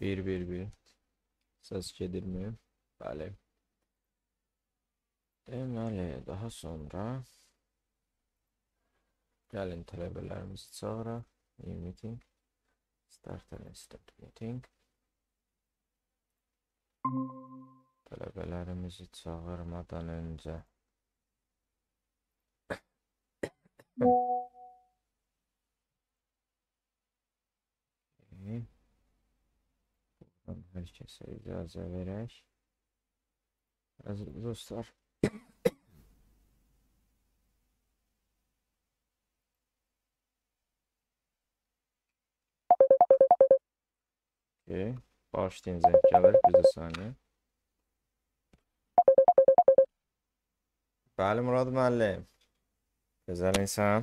Bir bir bir. Ses kedirmiyor. Böyle. Demeli daha sonra gelin talebelerimiz sonra new meeting start and start meeting talebelerimizi çağırmadan önce okay. E, Buradan hər kəsə icazə verək. Əziz dostlar, Okay. Bağışlayın zəngələr, bir saniyə. Bəli, Murad müəllim. Gözəl insan.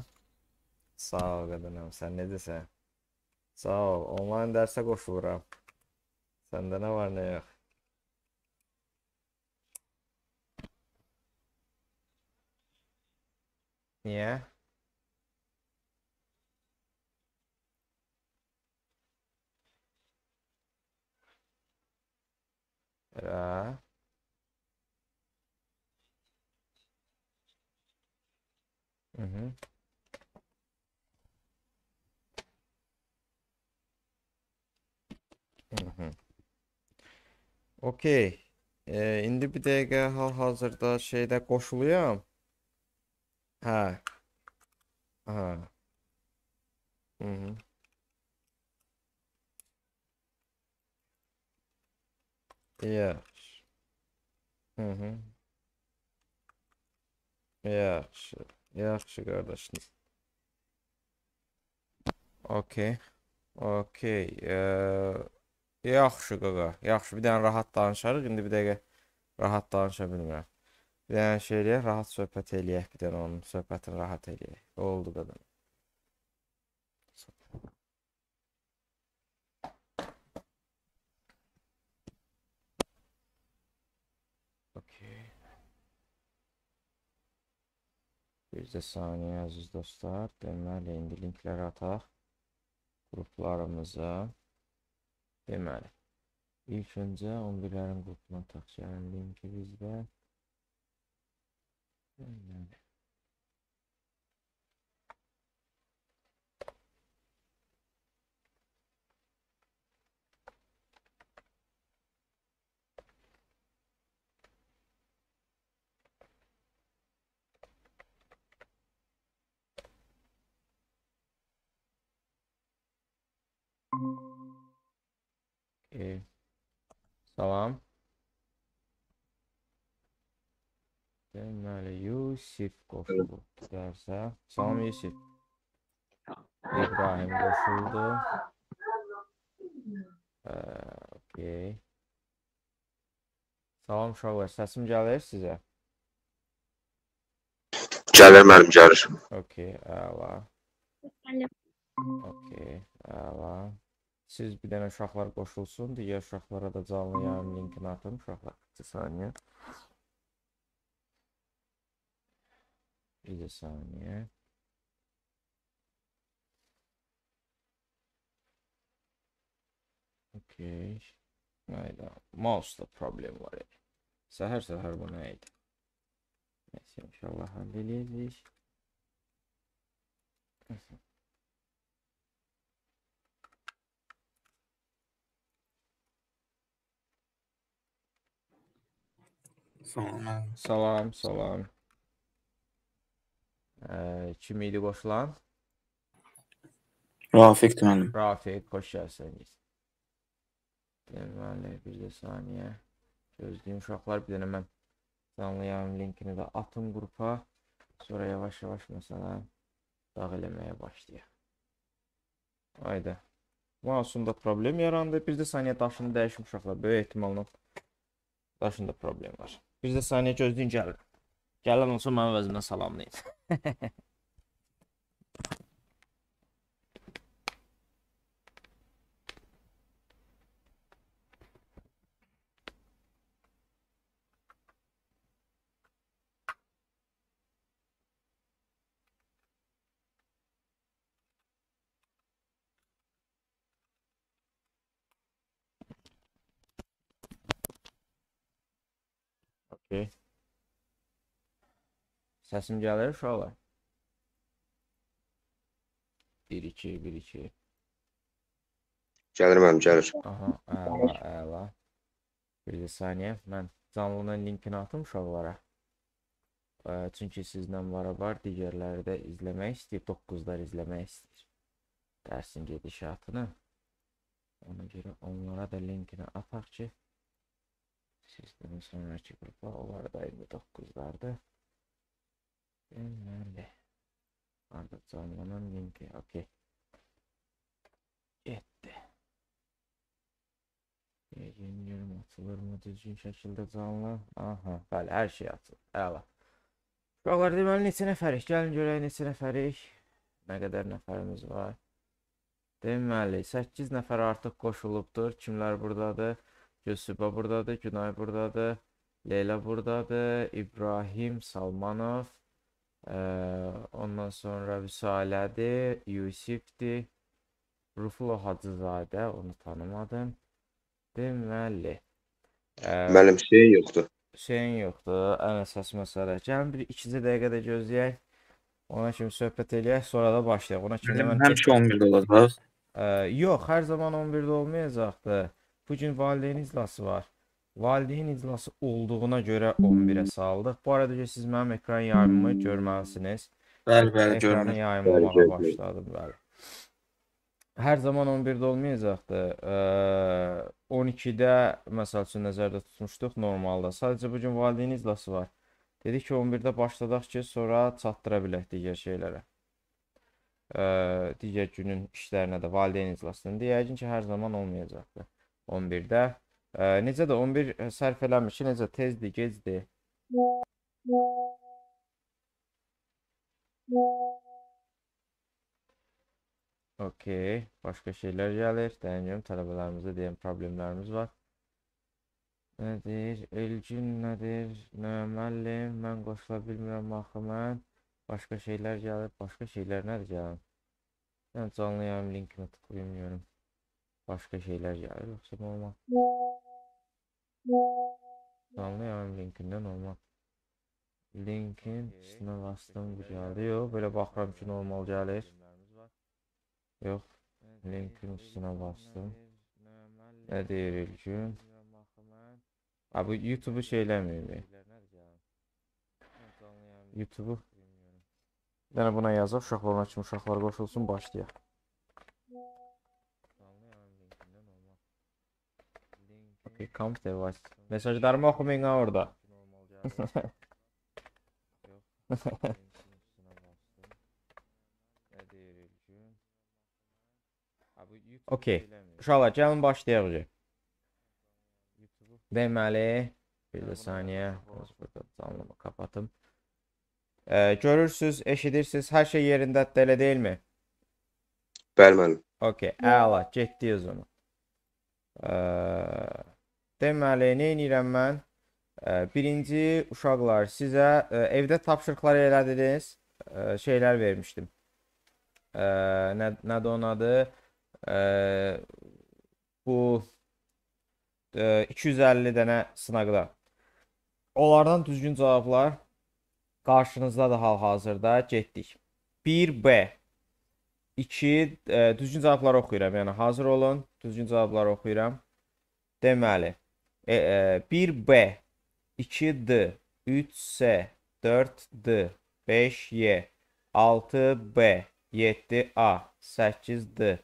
Sağ ol, qədənəm. Sən necəsən? Sağ ol. Onlayn dərsə qoşuluram. Sende ne var ne yok. Niye? Ra. Hı hı. Mm-hmm. Okey. Ee, indi bir dəqiqə hal-hazırda şeydə qoşuluyam. Hə. Hə. Hı -hı. Yaxşı. Hı -hı. Yaxşı. Yaxşı qardaşım. Okey. Okey. Ee... Yaxşı qaqa, yaxşı. Bir dənə rahat danışarıq. İndi bir dəqiqə rahat danışa bilmirəm. Bir dənə şey eləyək, rahat söhbət eləyək. Bir dənə onun söhbətini rahat eləyək. Oldu qaqa. Bir də saniyə əziz dostlar. Deməli, indi linkləri ataq qruplarımıza. Deməli, ilk öncə 11-lərin qrupuna taxşərin linki bizdə. Deməli, Okay. E, salam. Deməli Yusif qoşuldu dərsə. Salam Yusif. İbrahim qoşuldu. Ə, okay. Salam uşaqlar, səsim gəlir sizə? Gəlir mənim gəlir. Okay, əla. Okay, əla. Siz bir dənə uşaqlar qoşulsun. Digər uşaqlara da canlı yayım linkini atın. Uşaqlar 2 saniyə. 2 saniyə. Okay. Nəydi? Mouse-da problem var idi. Səhər-səhər bu nə idi? Neyse inşallah həll edəcəyik. Salam. Salam, salam. Ee, Ə, kim idi qoşulan? Rafiq müəllim. Rafiq, xoş gəlsəniz. Deməli, bir də saniyə. Gözləyim uşaqlar, bir dənə mən canlı linkini de atın grupa. Sonra yavaş-yavaş mesela -yavaş dağ eləməyə başlayaq. Hayda. problem yarandı. Bir də saniyə daşını dəyişim uşaqlar. Böyük ehtimalla daşında problem var. Bir də saniyə gözləyin gəlir. Gələn olsa mənim vəzimdən salamlayın. Səsim gəlir uşaqlar. 1 2 1 2. Gəlir mənim, gəlir. Aha, əla, əla. Bir də saniyə, mən canlının linkini atım uşaqlara. Çünki sizlə var-var digərləri də izləmək istəyir, 9-lar izləmək istəyir. Dərsin gedişatını. Ona görə onlara da linkini ataq ki, sizdən sonraki qrupa onlar da 29-lardır. Nerede? Pardon zorlamanın linki. Okey. Gitti. Yeni yorum atılır mı? Düzgün şekilde canlı. Aha. Bəli, hər şey atılır. Əla. Uşaqlar deməli neçə nəfərik? Gəlin görək neçə nəfərik. Nə qədər nəfərimiz var? Deməli 8 nəfər artıq qoşulubdur. Kimlər burdadır? Gülsübə burdadır, Günay burdadır, Leyla burdadır, İbrahim Salmanov, Ondan sonra Vüsalədir, Yusifdir, Ruflo Hacızadə, onu tanımadım. Deməli. Ə, Mənim şeyim yoxdur. Şeyin yoxdur, ən əsas məsələ. Gəlin bir ikicə dəqiqədə gözləyək. Ona kimi söhbət eləyək, sonra da başlayaq. Ona kimi mən həmişə 11-də olacaq. Yox, hər zaman 11-də olmayacaqdı. Bu gün valideyn iclası var. Valideyn iclası olduğuna görə 11-ə saldıq. Bu arada ki, siz mənim ekran yayımımı görməlisiniz. Bəli, bəli, görürəm. Ekranı yayımlamağa başladım, bəli. Hər zaman 11-də olmayacaqdı. 12-də məsəl üçün nəzərdə tutmuşduq normalda. Sadəcə bu gün valideyn iclası var. Dedik ki, 11-də başladaq ki, sonra çatdıra bilək digər şeylərə. Digər günün işlərinə də valideyn iclasını. Deyəkin ki, hər zaman olmayacaqdı. 11-də Ee, Neze de 11 hasar e, falanmış. Neze tezdi gezdi. Okey. Başka şeyler gelir. Deniyorum. Talebelerimize diyen problemlerimiz var. Nedir? Elcün nedir? Normalim. Ben koşula bilmirəm axı mən. Başka şeyler gelir. Başka şeyler nedir canım? Ben canlı yayım linkini tıklayamıyorum. Başka şeyler gelir. Yoksa olmaz. Anlayamam linkindən olmaq. Linkin üstünə bastım gəldi. Yox, belə baxıram ki, normal gəlir. Yox, linkin üstünə bastım. Nə deyir ilkin? Ha, bu YouTube-u şey eləmir. YouTube-u. Yəni buna yazaq, uşaqlarına kimi uşaqlar qoşulsun, başlayaq. Count device. Mesajlarımı oxumayın ha orada. Okey. Uşaqlar, gəlin başlayaq. Deməli, bir də saniyə, burada canlımı kapatım. Ee, görürsüz, eşidirsiniz, hər şey yerindədir, elə deyilmi? Bəli, müəllim. Okey, əla, getdik o zaman. Ee... Deməli, nə edirəm mən? Birinci uşaqlar, sizə evdə tapşırıqlar elədiniz, şeylər vermişdim. Nə, nədir onun adı? Bu 250 dənə sınaqda. Onlardan düzgün cavablar qarşınızda da hal-hazırda getdik. 1B 2 düzgün cavabları oxuyuram. Yəni hazır olun, düzgün cavabları oxuyuram. Deməli, E, e, 1B, 2D, 3S, 4D, 5Y, 6B, 7A, 8D,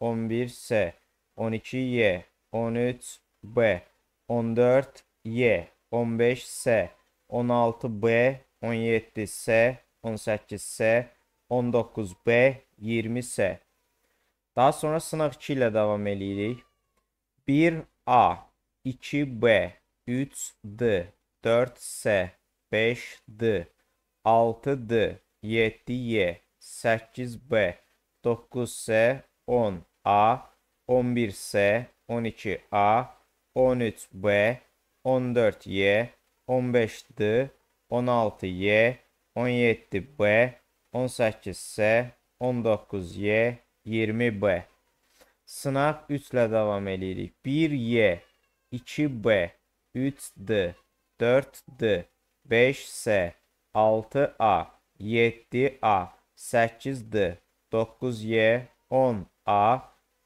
9S, 10A, 11S, 12Y, 13B, 14Y, 15S, 16B, 17S, 18S, 19B, 20S. Daha sonra sınaq 2 ilə davam eləyirik. 1A, 2B, 3D, 4S, 5D, 6D, 7Y, 8B, 9S, 10A, 11S, 12A, 13B, 14Y, 15D, 16Y, 17B, 18S, 19Y, 20B. Sınav 3 ilə davam eləyirik. 1Y, 2B, 3D, 4D, 5S, 6A, 7A, 8D, 9Y, 10A,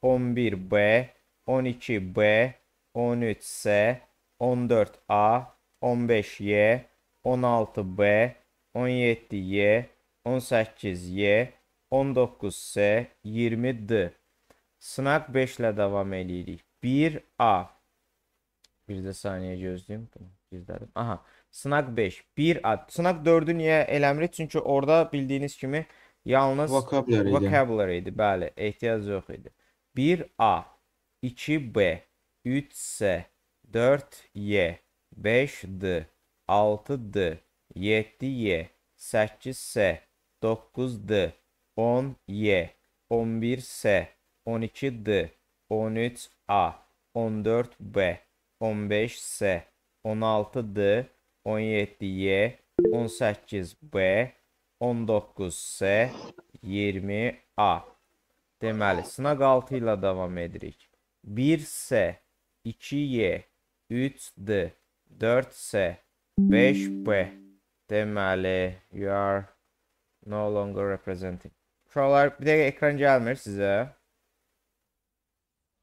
11B, 12B, 13S, 14A, 15Y, 16B, 17Y, 18Y, 19S, 20D. Sınaq 5 ilə davam eləyirik. 1A. Bir də saniyə gözləyim. Gizlədim. Aha. Sınaq 5. 1A. Sınaq 4-ü niyə eləmirik? Çünki orada bildiyiniz kimi yalnız vocabulary idi. Vocabulary idi. Bəli, ehtiyac yox idi. 1A, 2B, 3S, 4Y, 5D, 6D, 7Y, 8S, 9D, 10Y, 11S, 12D, 13A, 14B, 15S, 16D, 17Y, 18B, 19S, 20A. Deməli, sınaq 6 ilə davam edirik. 1S, 2Y, 3D, 4S, 5B. Deməli, you are no longer representing. Uşaqlar, bir de ekran gəlmir sizə.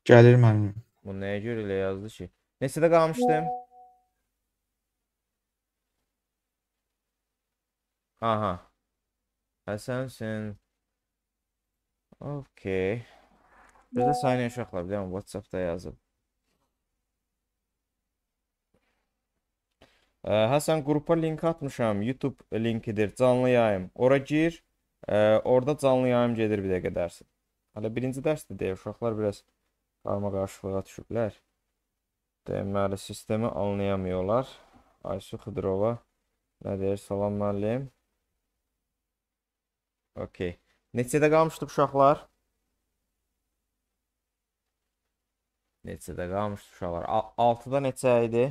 Gəlir müəllim. Bu nəyə görə elə yazdı ki? Neçədə qalmışdım? Aha. Həsənsin. Okay. Bir də sayın uşaqlar, bir də WhatsApp-da yazıb. Ə, Həsən qrupa link atmışam. YouTube linkidir, canlı yayım. Ora gir. Ə, orada canlı yayım gedir bir dəqiqə dərsi. Hələ birinci dərsdir deyə uşaqlar biraz Qarma qarşılığa düşüblər. Deməli, sistemi anlayamıyorlar. Aysu Xıdırova nə deyir? Salam müəllim. Okey. Neçədə qalmışdı uşaqlar? Neçədə qalmışdı uşaqlar? 6-da neçə idi?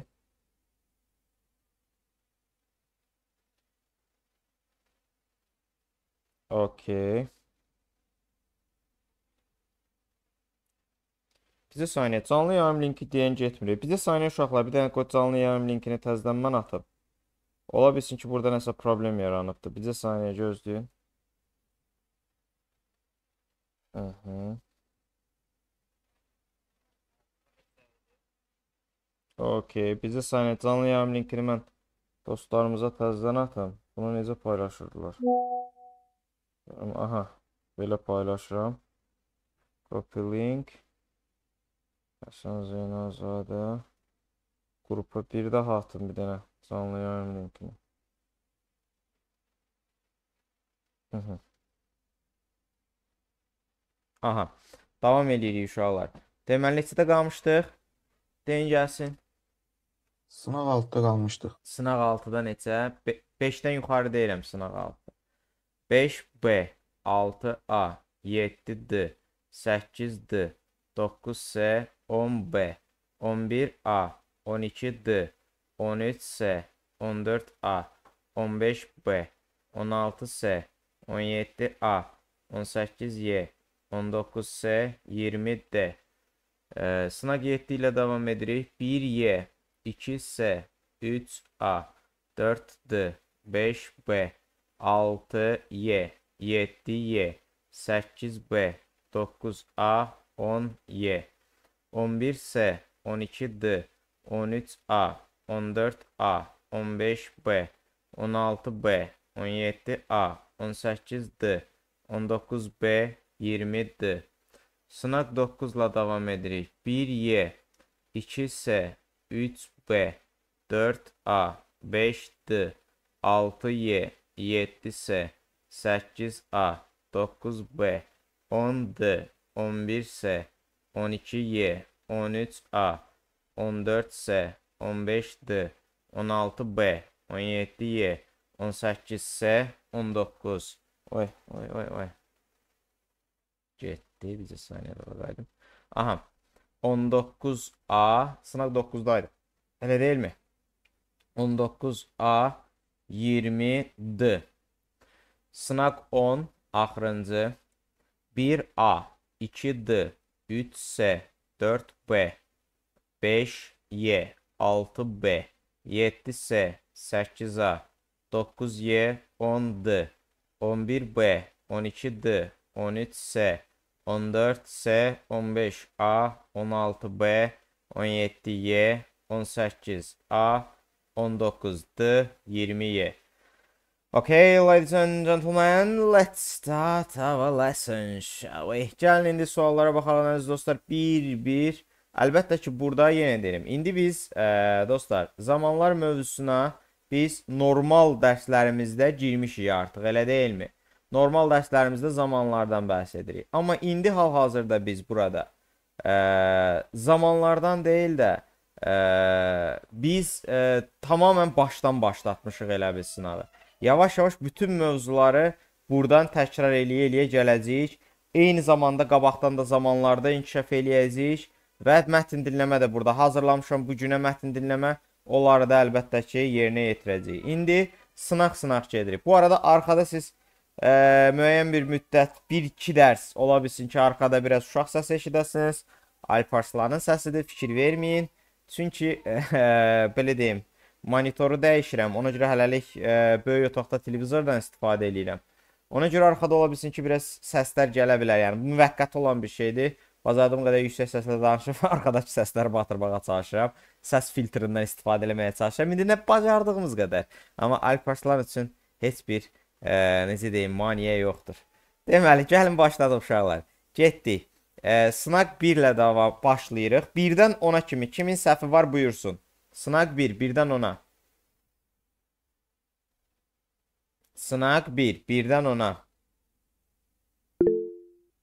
Okey. Bizə saniyə canlı yarım linki deyən getmir. Bizə saniyə uşaqlar bir dənə qoç canlı yarım linkini təzədən atıb. Ola bilsin ki, burada nəsə problem yaranıbdır. Bizə saniyə gözləyin. Aha. Okey, bizə saniyə canlı yarım linkini mən dostlarımıza təzədən atım. Bunu necə paylaşırdılar? Aha, belə paylaşıram. Copy link. Həsən Zeynalzadə. Qrupa bir daha atın bir dənə canlı yayım linkini. Hı -hı. Aha. Davam edirik uşaqlar. Deməli neçədə qalmışdıq? Deyin gəlsin. Sınaq 6-da qalmışdıq. Sınaq 6-da neçə? 5-dən yuxarı deyirəm sınaq 6. 5B, 6A, 7D, 8D, 9S, 10B, 11A, 12D, 13S, 14A, 15B, 16S, 17A, 18Y, 19S, 20D. Ee, sınaq 7 ilə davam edirik. 1Y, 2S, 3A, 4D, 5B, 6Y, 7Y, 8B, 9A, 10Y. 11S, 12D, 13A, 14A, 15B, 16B, 17A, 18D, 19B, 20D. Sınaq 9 ilə davam edirik. 1Y, 2S, 3B, 4A, 5D, 6Y, 7S, 8A, 9B, 10D, 11S, 12Y, 13A, 14S, 15D, 16B, 17Y, 18S, 19. Oy, oy, oy, oy. Getdi, bizə saniyə qalaqaydım. Aha, 19A, sınaq 9-daydı. Elə deyilmi? 19A, 20D. Sınaq 10, axırıncı. 1A, 2D, 3S, 4B, 5Y, 6B, 7S, 8A, 9Y, 10D, 11B, 12D, 13S, 14S, 15A, 16B, 17Y, 18A, 19D, 20Y. Okay, ladies and gentlemen, let's start our lesson, shall we? Gəlin indi suallara baxalım əziz dostlar, bir-bir. Əlbəttə ki, burada yenə deyirəm. İndi biz, ə, e, dostlar, zamanlar mövzusuna biz normal dərslərimizdə girmişik artıq, elə deyilmi? Normal dərslərimizdə zamanlardan bəhs edirik. Amma indi hal-hazırda biz burada ə, e, zamanlardan deyil də ə, e, biz ə, tamamən başdan başlatmışıq elə biz sınavı. Yavaş-yavaş bütün mövzuları buradan təkrar eləyə-eləyə gələcəyik. Eyni zamanda qabaqdan da zamanlarda inkişaf eləyəcəyik və mətn dinləmə də burada hazırlamışam. Bu günə mətn dinləmə onları da əlbəttə ki, yerinə yetirəcəyik. İndi sınaq-sınaq gedirik. Bu arada arxada siz e, müəyyən bir müddət 1-2 dərs ola bilsin ki, arxada biraz uşaq səsi eşidəsiniz. Alparslanın səsidir, fikir verməyin. Çünki e, belə deyim, monitoru dəyişirəm. Ona görə hələlik e, böyük otaqda televizordan istifadə eləyirəm. Ona görə arxada ola bilsin ki, biraz səslər gələ bilər. Yəni bu müvəqqəti olan bir şeydir. Bacardığım qədər yüksək səslə danışıb arxadakı səsləri batırmağa çalışıram. Səs filtrindən istifadə etməyə çalışıram. İndi nə bacardığımız qədər. Amma alparçılar üçün heç bir e, necə deyim, maneə yoxdur. Deməli, gəlin başladıq uşaqlar. Getdik. E, sınaq 1 ilə davam başlayırıq. 1-dən 10-a kimi kimin səhvi var buyursun. Sınak 1 bir, 1'den 10'a. Sınak 1 bir, 1'den 10'a.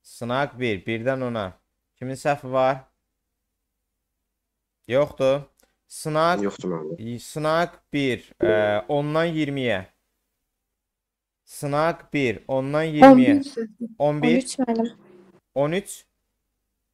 Sınak 1 bir, 1'den 10'a. Kimin səhvi var? Yoxdur. Sınak Yoxdur mənim. Sınak 1 e, 10-dan 20-yə. Sınak 1 10-dan 20-yə. 11 13 mənim. 13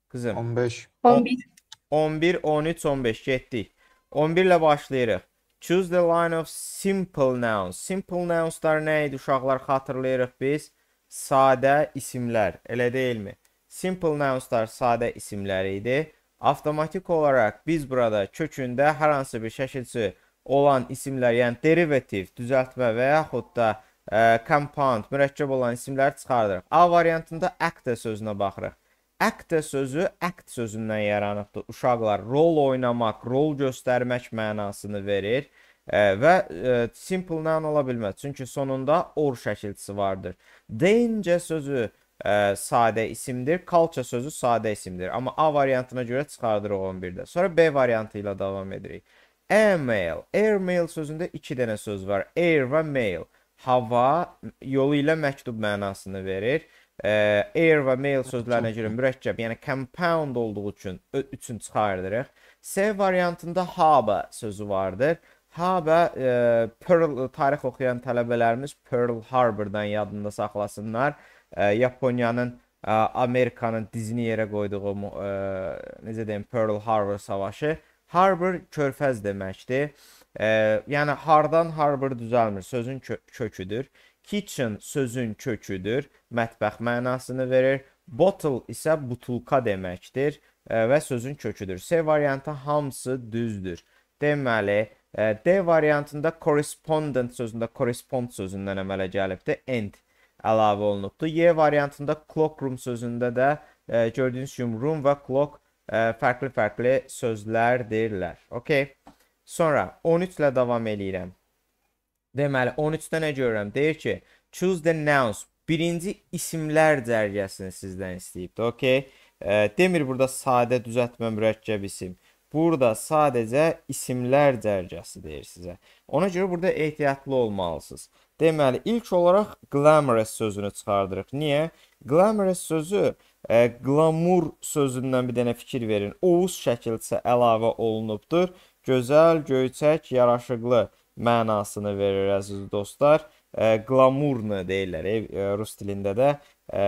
Kızım. 15. 11. 11, 13, 15 getdik. 11 ilə başlayırıq. Choose the line of simple nouns. Simple nounslar nə idi uşaqlar xatırlayırıq biz? Sadə isimlər, elə deyilmi? Simple nounslar sadə isimlər idi. Avtomatik olaraq biz burada kökündə hər hansı bir şəkilçi olan isimlər, yəni derivativ, düzəltmə və yaxud da ə, e, compound, mürəkkəb olan isimləri çıxardırıq. A variantında act sözünə baxırıq. Aktə sözü act sözündən yaranıbdır. Uşaqlar rol oynamaq, rol göstərmək mənasını verir e, və e, simple-dan ola bilməz. Çünki sonunda or şəkilçisi vardır. Danger sözü ə, e, sadə isimdir. Culture sözü sadə isimdir. Amma A variantına görə çıxardırıq 11-də. Sonra B variantı ilə davam edirik. Airmail. Airmail sözündə 2 dənə söz var. Air və mail. Hava yolu ilə məktub mənasını verir e, air və mail sözlərinə görə mürəkkəb, yəni compound olduğu üçün üçün çıxarırıq. C variantında haba sözü vardır. Haba e, Pearl tarix oxuyan tələbələrimiz Pearl Harbor-dan yadında saxlasınlar. E, Yaponiyanın ə, e, Amerikanın dizini yerə qoyduğu ə, e, necə deyim Pearl Harbor savaşı. Harbor körfəz deməkdir. Ə, e, yəni hardan Harbor düzəlmir, sözün kö köküdür. Kitchen sözün köküdür, mətbəx mənasını verir. Bottle isə butulka deməkdir e, və sözün köküdür. C variantı hamısı düzdür. Deməli, e, D variantında correspondent sözündə correspond sözündən əmələ gəlibdir. End əlavə olunubdur. Y variantında clockroom sözündə də ə, e, gördüyünüz kimi room və clock fərqli-fərqli sözlərdirlər. Okay. Sonra 13 ilə davam eləyirəm. Deməli 13-də nə görürəm? Deyir ki, choose the nouns. Birinci isimlər cərgəsini sizdən istəyibdi. Okay? Demir burada sadə düzəltmə mürəkkəb isim. Burada sadəcə isimlər cərgəsi deyir sizə. Ona görə burada ehtiyatlı olmalısınız. Deməli, ilk olaraq glamorous sözünü çıxardırıq. Niyə? Glamorous sözü e, glamur sözündən bir dənə fikir verin. Oğuz şəkilçə əlavə olunubdur. Gözəl, göyçək, yaraşıqlı mənasını verir əziz dostlar. E, qlamurnu deyirlər e, rus dilində də e,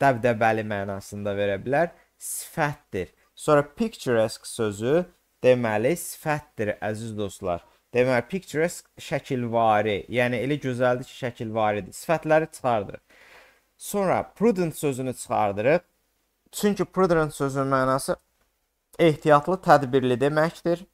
dəbdəbəli mənasında verə bilər. Sifətdir. Sonra picturesque sözü deməli sifətdir əziz dostlar. Deməli picturesque şəkilvari, yəni elə gözəldir ki, şəkilvaridir. Sifətləri çıxardır. Sonra prudent sözünü çıxardırıq. Çünki prudent sözünün mənası ehtiyatlı, tədbirli deməkdir.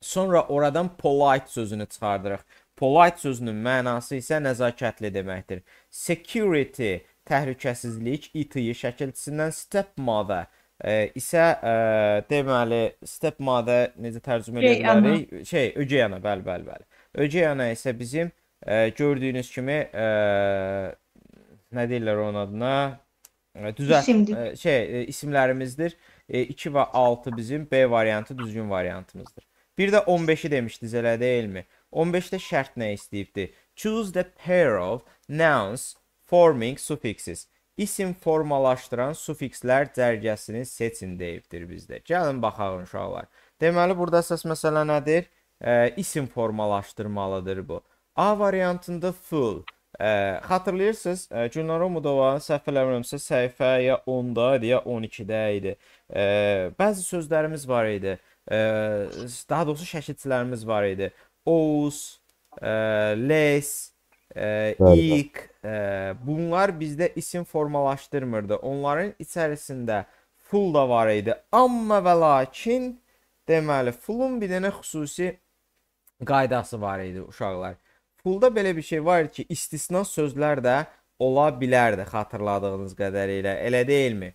Sonra oradan polite sözünü çıxardırıq. Polite sözünün mənası isə nəzakətli deməkdir. Security təhlükəsizlik, itiyi şəkilçisindən stepmother e, isə e, deməli stepmother necə tərcümə edə bilərik? Şey, ögey ana, bəli, bəli, bəli. Ögey ana isə bizim e, gördüyünüz kimi e, nə deyirlər onun adına? E, düzəlt e, şey e, isimlərimizdir. E, 2 və 6 bizim B variantı düzgün variantımızdır. Bir də 15-i demişdiniz, elə deyilmi? 15-də şərt nə istəyibdi? Choose the pair of nouns forming suffixes. İsim formalaşdıran sufikslər cərgəsini seçin deyibdir bizdə. Gəlin baxaq uşaqlar. Deməli burada əsas məsələ nədir? E, isim formalaşdırmalıdır bu. A variantında full. Ə, xatırlayırsınız, Gülnar Umudovanın səhv eləmirəmsə səhifə ya 10-da idi, ya 12-də idi. Ə, bəzi sözlərimiz var idi. Ə, daha doğrusu şəkilçilərimiz var idi. Oğuz, e, Les, e, ilk e, bunlar bizdə isim formalaşdırmırdı. Onların içərisində full da var idi. Amma və lakin deməli fullun bir dənə xüsusi qaydası var idi uşaqlar. Fullda belə bir şey var ki, istisna sözlər də ola bilərdi xatırladığınız qədərilə. Elə deyilmi?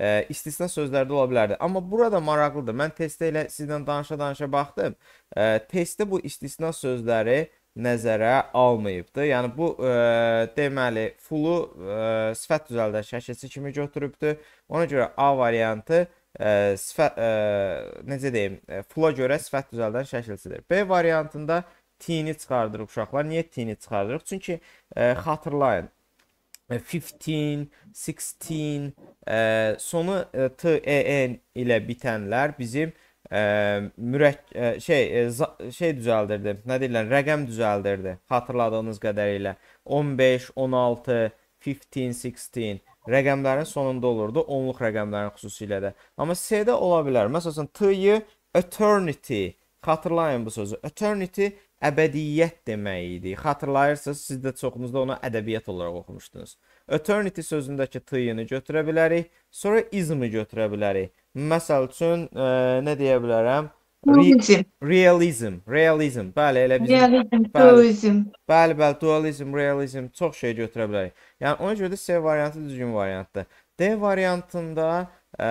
e, istisna sözlərdə ola bilərdi. Amma burada maraqlıdır. Mən testdə elə sizlə danışa-danışa baxdım. E, testdə bu istisna sözləri nəzərə almayıbdı. Yəni bu e, deməli fulu e, sifət düzəldər şəkilçi kimi götürübdü. Ona görə A variantı ə, e, sifət ə, e, necə deyim, e, fula görə sifət düzəldən şəkilçidir. B variantında T-ni çıxardırıq uşaqlar. Niyə T-ni çıxardırıq? Çünki ə, xatırlayın, 15, 16 ə, sonu e, TEN e, ilə bitənlər bizim ə, e, mürək ə, şey ə, şey düzəldirdi. Nə deyirlər? Rəqəm düzəldirdi. Xatırladığınız qədərilə 15, 16, 15, 16 rəqəmlərin sonunda olurdu. Onluq rəqəmlərin xüsusilə də. Amma C-də ola bilər. Məsələn, T-yi eternity Xatırlayın bu sözü. Eternity əbədiyyət demək idi. Xatırlayırsınız, siz də çoxunuz da onu ədəbiyyat olaraq oxumuşdunuz. Eternity sözündəki t-ni götürə bilərik, sonra ismi götürə bilərik. Məsəl üçün ə, e, nə deyə bilərəm? Re realizm, realizm. Bəli, elə bizim. Realizm, bəli, dualizm. Bəli, bəli, dualizm, realizm çox şey götürə bilərik. Yəni ona görə də C variantı düzgün variantdır. D variantında ə, e,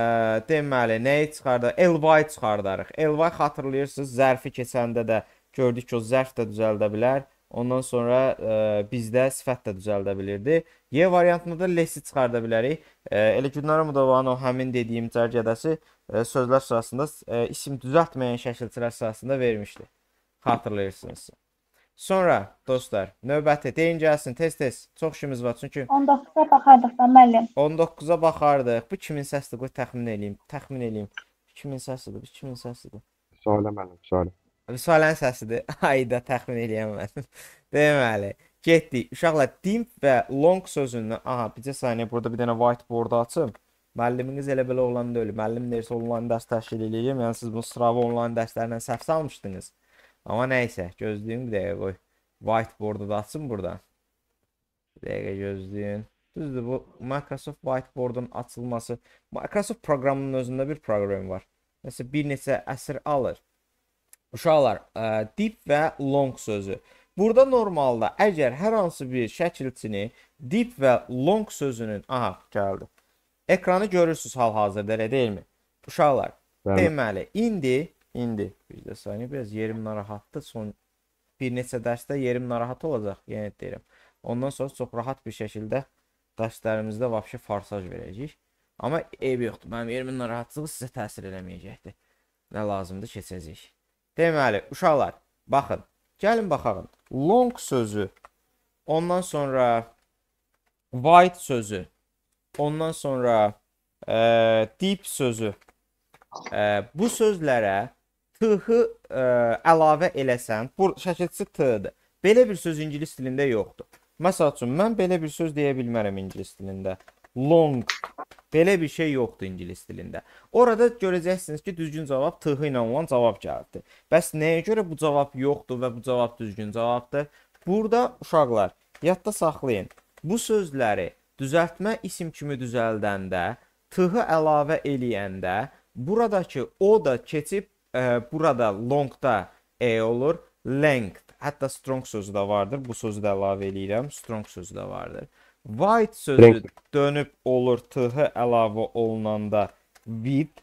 deməli nəyi çıxardar? LY çıxardarıq. LY xatırlayırsınız, zərfi keçəndə də ə, Gördük ki, o zərf də düzəldə bilər. Ondan sonra ə, e, bizdə sifət də düzəldə bilirdi. Y variantında da lesi çıxarda bilərik. Ə, e, elə Gülnara Mudovanın o həmin dediyim cərgədəsi ə, e, sözlər sırasında ə, isim düzəltməyən şəkilçilər sırasında vermişdi. Xatırlayırsınız. Sonra dostlar, növbəti deyin gəlsin tez-tez. Çox işimiz var çünki 19-a baxardıq da müəllim. 19-a baxardıq. Bu kimin səsidir? Qoy təxmin eləyim. Təxmin eləyim. Kimin səsidir? Bu kimin səsidir? Salə müəllim, salə. Vüsalənin səsidir. Ayda təxmin eləyə bilmədim. Deməli, getdik. Uşaqlar dimp və long sözünü, aha, bircə saniyə burada bir dənə whiteboard açım. Müəlliminiz elə belə olan deyil. Müəllim deyirsə onlayn dərs təşkil eləyəcəm. Yəni siz bu sıravi onlayn dərslərlə səhv salmışdınız. Amma nə isə, gözləyin bir dəqiqə qoy. Whiteboard-u da açım buradan. Bir dəqiqə gözləyin. Düzdür, bu Microsoft Whiteboard-un açılması Microsoft proqramının özündə bir proqram var. Nəsə bir neçə əsr alır. Uşaqlar, ə, e, deep və long sözü. Burada normalda əgər hər hansı bir şəkilçini deep və long sözünün, aha, gəldi. Ekranı görürsüz hal-hazırda, elə deyilmi? Uşaqlar, Bəli. deməli, indi, indi, bir də saniyə, biraz yerim narahatdır, son bir neçə dərsdə yerim narahat olacaq, yenə deyirəm. Ondan sonra çox rahat bir şəkildə dərslərimizdə vəbşi farsaj verəcəyik. Amma eybi yoxdur, mənim yerimin narahatçılığı sizə təsir eləməyəcəkdir. Nə lazımdır, keçəcəyik. Deməli, uşaqlar, baxın. Gəlin baxaq. Long sözü, ondan sonra wide sözü, ondan sonra e, deep sözü. E, bu sözlərə t-ı e, əlavə eləsən, bu şəkilçisi t-dir. Belə bir söz ingilis dilində yoxdur. Məsəl üçün mən belə bir söz deyə bilmərəm ingilis dilində long Belə bir şey yoxdur ingilis dilində. Orada görəcəksiniz ki, düzgün cavab tığ ilə olan cavab gəldi. Bəs nəyə görə bu cavab yoxdur və bu cavab düzgün cavabdır? Burada uşaqlar, yadda saxlayın. Bu sözləri düzəltmə isim kimi düzəldəndə, tığı əlavə eləyəndə buradakı o da keçib e, burada longda e olur, length. Hətta strong sözü də vardır. Bu sözü də əlavə eləyirəm. Strong sözü də vardır. White sözü Renk. dönüb olur tığı əlavə olunanda with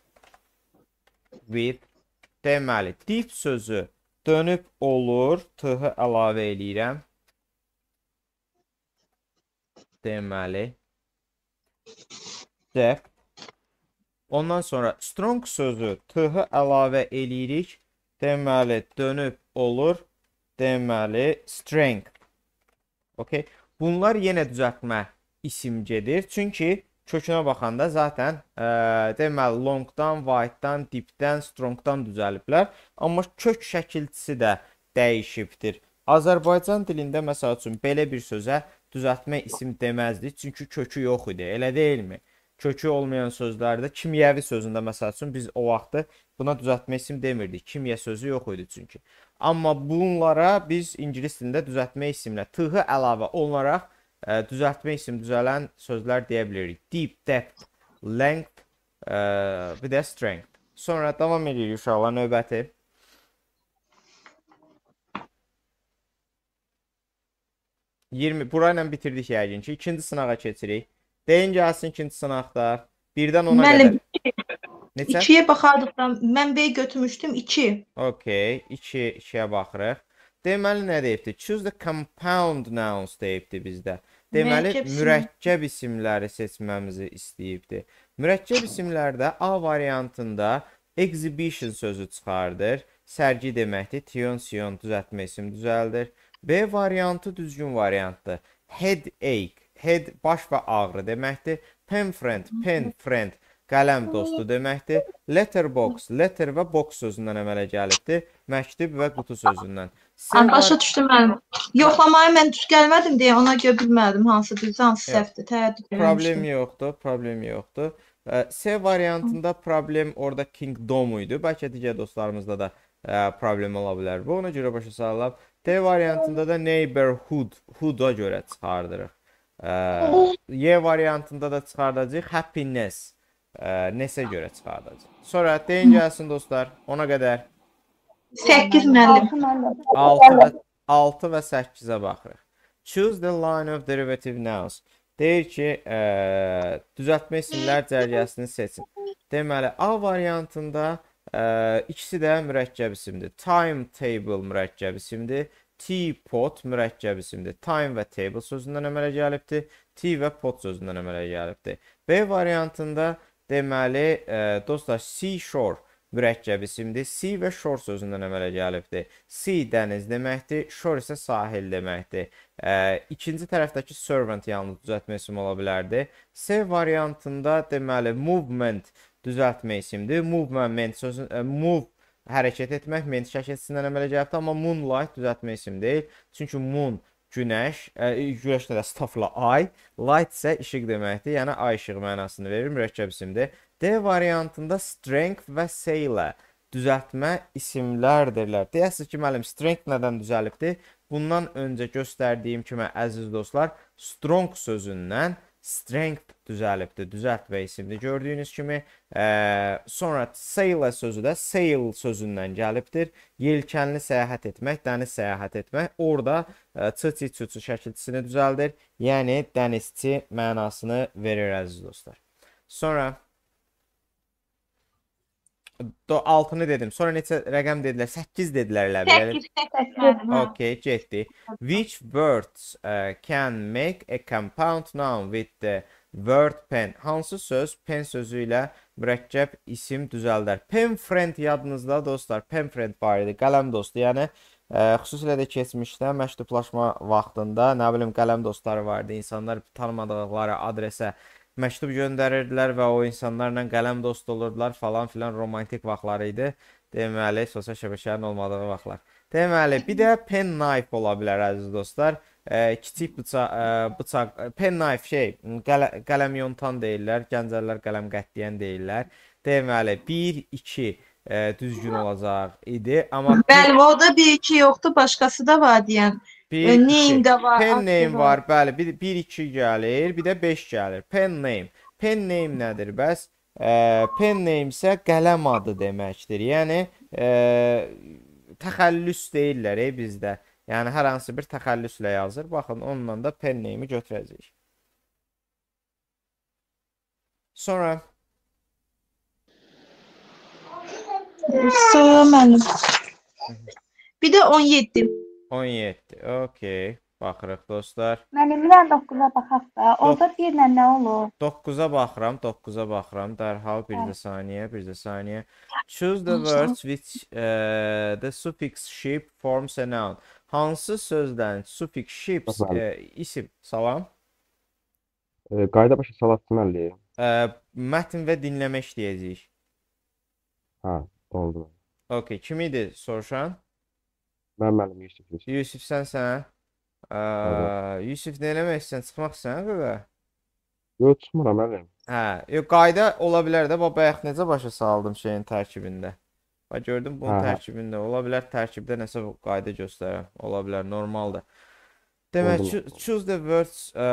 with deməli deep sözü dönüp olur tığı əlavə eləyirəm. Deməli deep. Ondan sonra strong sözü tığı əlavə eləyirik. Deməli dönüp olur. Deməli strength. Okay. Bunlar yenə düzəltmə isim gedir. Çünki kökünə baxanda zaten e, deməli longdan, wide-dan, deep-dən, strong-dan düzəliblər. Amma kök şəkilçisi də dəyişibdir. Azərbaycan dilində məsəl üçün belə bir sözə düzəltmə isim deməzdik, çünki kökü yox idi. Elə deyilmi? kökü olmayan sözlərdə kimyəvi sözündə məsəl üçün biz o vaxtı buna düzəltmə isim demirdik. Kimya sözü yox idi çünki. Amma bunlara biz ingilis dilində düzəltmə isimlə th-ı əlavə olunaraq ə, e, düzəltmə isim düzələn sözlər deyə bilirik. Deep, depth, length, ə, e, bir də strength. Sonra davam edirik uşaqlar növbəti. Yirmi, burayla bitirdik yəqin ki. İkinci sınağa keçirik. Deyin gəlsin ikinci sınaqda. Birdən ona Müəllim, qədər. Neçə? 2-yə baxardıqda mənbəyə götürmüşdüm 2. Okay, 2 2-yə baxırıq. Deməli nə deyibdi? Choose the compound nouns deyibdi bizdə. Deməli mürəkkəb, mürəkkəb isimləri seçməmizi istəyibdi. Mürəkkəb isimlərdə A variantında exhibition sözü çıxardır. Sərgi deməkdir. Tion sion düzəltmə isim düzəldir. B variantı düzgün variantdır. Headache Head baş və ağrı deməkdir. Pen friend, pen friend qələm dostu deməkdir. Letterbox, letter və box sözündən əmələ gəlibdir. Məktub və qutu sözündən. Sim başa düşdüm mən. Yoxlamayı mən düz gəlmədim deyə ona görə bilmədim hansı düzdür, hansı səhvdir. Təəccüb etmişdim. Problem yoxdur, problem yoxdur. C variantında problem orada kingdom idi. Bəlkə digər dostlarımızda da ə, problem ola bilər. Bu ona görə başa salıram. D variantında da neighborhood, hood-a görə çıxardırıq. Oh. Y variantında da çıxardacağıq happiness. Ə, nesə görə çıxardacağıq. Sonra deyin gəlsin dostlar. Ona qədər 8 müəllim. 6 və 6 və 8-ə baxırıq. Choose the line of derivative nouns. Deyir ki, ə, e, düzəltmə isimlər cərgəsini seçin. Deməli, A variantında ə, e, ikisi də mürəkkəb isimdir. Timetable mürəkkəb isimdir. T-pot mürəkkəb isimdir. Time və table sözündən əmələ gəlibdir. T və pot sözündən əmələ gəlibdir. B variantında deməli, ə, e, dostlar, seashore mürəkkəb isimdir. Sea və shore sözündən əmələ gəlibdir. Sea dəniz deməkdir, shore isə sahil deməkdir. Ə, e, ikinci tərəfdəki servant yalnız düzəltmə ismi ola bilərdi. C variantında deməli movement düzəltmə isimdir. Movement sözü ə, e, move hərəkət etmək Mendes şəkilçisindən əmələ gəlibdi, amma Moonlight düzəltmə isim deyil. Çünki Moon günəş, ə, günəş də stafla ay, light isə işıq deməkdir. Yəni ay işığı mənasını verir, mürəkkəb isimdir. D variantında strength və sailə düzəltmə isimlərdirlər. Deyəsiz ki, müəllim, strength nədən düzəlibdir? Bundan öncə göstərdiyim kimi əziz dostlar, strong sözündən strength düzəlibdir, düzəlt və isimdir. Gördüyünüz kimi, ə, sonra sail sözü də sail sözündən gəlibdir. Yelkənli səyahət etmək, dəniz səyahət etmək. Orda ç-ç-ç şəkilçisini düzəldir. Yəni dənizçi mənasını verir əziz dostlar. Sonra 6-nı dedim. Sonra neçə rəqəm dedilər? 8 dedilər elə bil. 8 hə. Okay, getdi. Which words uh, can make a compound noun with the word pen? Hansı söz pen sözü ilə mürəkkəb isim düzəldər? Pen friend yadınızda dostlar, pen friend barədə qələm dostu, yəni ə, uh, xüsusilə də keçmişdə məktublaşma vaxtında, nə bilim, qələm dostları vardı, insanlar tanımadıqları adresə ə, məktub göndərirdilər və o insanlarla qələm dost olurdular falan filan romantik vaxtları idi. Deməli, sosial şəbəkənin olmadığı vaxtlar. Deməli, bir də pen knife ola bilər əziz dostlar. E, kiçik e, bıçaq, e, bıçaq, pen knife şey, qələ, qələm yontan deyirlər, gəncərlər qələm qətliyən deyirlər. Deməli, 1 2 e, düzgün olacaq idi, amma Bəlvoda deyir ki, yoxdur, başqası da var deyən. Yəni. 1 e, name də var. Pen name var, bəli. 1 1 2 gəlir, bir də 5 gəlir. Pen name. Pen name nədir? Bəs ə, pen name isə qələm adı deməkdir. Yəni ə, təxəllüs deyirlər ey bizdə. Yəni hər hansı bir təxəllüslə yazır. Baxın, onunla da pen name-i götürəcəyik. Sonra Sonra mənim. Bir də 17. 17. Okey. Baxırıq dostlar. Müəllimlər 9-a baxaq da. Orda 1 ilə nə olur? 9-a baxıram, 9-a baxıram. Dərhal bir də saniyə, bir də saniyə. Choose the words which uh, the suffix shape forms a noun. Hansı sözdən suffix shape uh, isim? Salam. E, qayda başa salatdım əlli. E, mətn və dinləmə işləyəcəyik. Hə, oldu. Okay, kim idi soruşan? Mən müəllim Yusif Yusif. Yusif sənsən? Ə, Yusif nə eləmək istəyirsən? Çıxmaq istəyirsən qığa? Yox, çıxmıram müəllim. Hə, yox qayda ola bilər də. Bax bayaq necə başa saldım şeyin tərkibində. Bax gördüm bunun hə. tərkibində. Ola bilər tərkibdə nəsə qayda göstərən. Ola bilər normaldır. Deməli, Ondan... choose the words ə,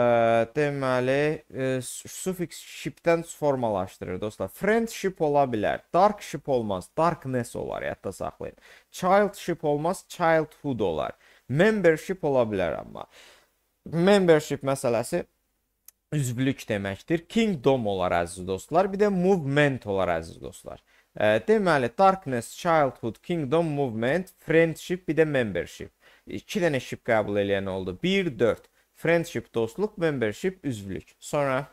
deməli ə, suffix ship-dən formalaşdırır dostlar. Friendship ola bilər, dark ship olmaz, darkness olar, yadda saxlayın. Child ship olmaz, childhood olar. Membership ola bilər amma. Membership məsələsi üzvlük deməkdir. Kingdom olar əziz dostlar, bir də movement olar əziz dostlar. Ə, deməli, darkness, childhood, kingdom, movement, friendship, bir də membership. 2 dənə ship qəbul eləyən oldu. 1 4 friendship dostluk, membership üzvlük. Sonra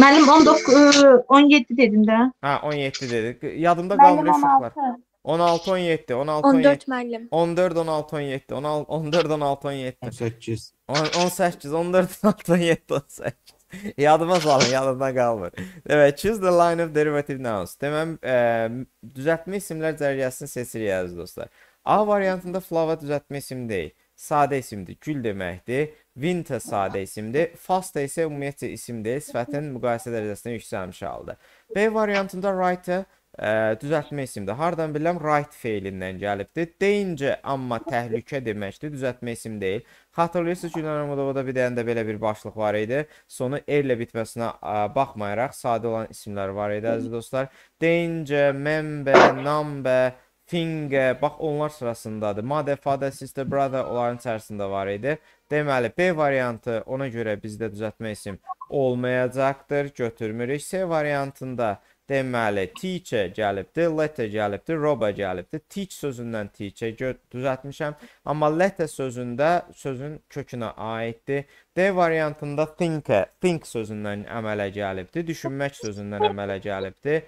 Mənim 19 17 dedim de. Ha 17 dedik. Yadımda qalmır uşaqlar. 16 17 16 14 müəllim. 14 16 17 16 14 16 17 18 18 14 16 17 18 Yadıma salın, yadımdan qalmır. Demək, choose the line of derivative nouns. Deməli, e, düzəltmə isimlər cərgəsini seçirik əziz dostlar. A variantında flava düzəltmə isim deyil. Sadə isimdir, gül deməkdir. Winter sadə isimdir. Fasta isə ümumiyyətcə isim deyil, sifətin müqayisə dərəcəsində yüksəlmiş haldır. B variantında writer Ə, düzəltmə isimdir. Hardan bilirəm? Right feilindən gəlibdir. Danger amma təhlükə deməkdir. Düzəltmə isim deyil. Xatırlayırsınız Gülnar Rəmudovada bir dənə də belə bir başlıq var idi. Sonu erlə bitməsinə ə, baxmayaraq sadə olan isimlər var idi əziz dostlar. Danger, member, number, finger, bax onlar sırasındadır. Mother, father, sister, brother onların içərisində var idi. Deməli B variantı ona görə bizdə düzəltmə isim olmayacaqdır. Götürmürük. C variantında Deməli, teacher gəlibdi, letter gəlibdi, roba gəlibdi. Teach sözündən teacher düzəltmişəm. Amma letter sözündə sözün kökünə aiddir. D variantında thinker, think sözündən əmələ gəlibdi. Düşünmək sözündən əmələ gəlibdi.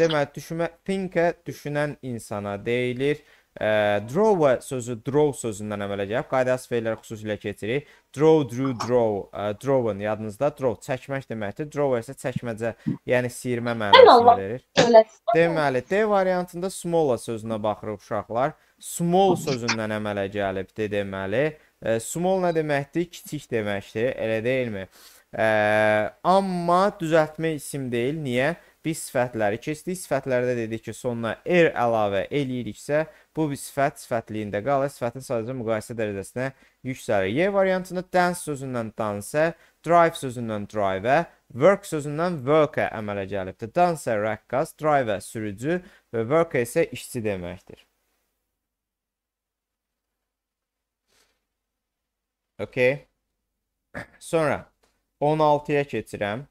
Deməli, düşünmə, thinker düşünən insana deyilir. Ə, draw sözü draw sözündən əmələ gəlib. Qaydası feillər xüsusilə keçirik. Draw, drew, draw, ə, drawn yadınızda draw çəkmək deməkdir. Draw isə çəkməcə, yəni sirmə mənasını verir. Deməli, D variantında small sözünə baxırıq uşaqlar. Small sözündən əmələ gəlibdi deməli. Ə, small nə deməkdir? Kiçik deməkdir. Elə deyilmi? Ə, amma düzəltmə isim deyil. Niyə? Biz sifətləri keçdik. Sifətlərdə dedik ki, sonuna er əlavə eləyiriksə, Bu bir sifət sifətliyində qalır, sifətin sadəcə müqayisə dərəcəsinə yüksəlir. Y variantında dance sözündən dansə, drive sözündən drive-ə, work sözündən work-ə əmələ gəlibdir. Dansə rəqqas, drive-ə sürücü və work isə işçi deməkdir. Okay. Sonra 16-ya keçirəm.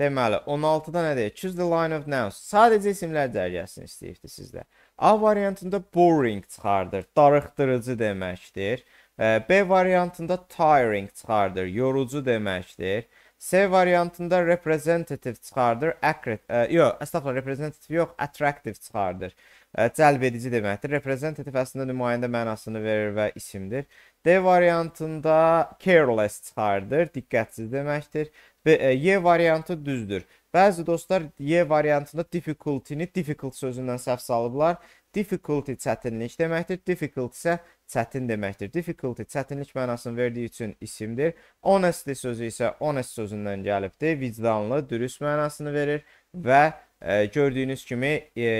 Deməli, 16-da nə deyir? Choose the line of nouns. Sadəcə isimlər cərgəsini istəyirdi sizdə. A variantında boring çıxardır, darıxdırıcı deməkdir. E, B variantında tiring çıxardır, yorucu deməkdir. C variantında representative çıxardır, accurate, e, yox, əslində representative yox, attractive çıxardır. E, Cəlb edici deməkdir. Representative əslində nümayəndə mənasını verir və isimdir. D variantında careless çıxardır, diqqətsiz deməkdir. B, e, Y variantı düzdür. Bəzi dostlar Y variantında difficulty-ni difficult sözündən səhv salıblar. Difficulty çətinlik deməkdir. Difficult isə çətin deməkdir. Difficulty çətinlik mənasını verdiyi üçün isimdir. Honesty sözü isə honest sözündən gəlibdir. Vicdanlı, dürüst mənasını verir və e, gördüyünüz kimi e,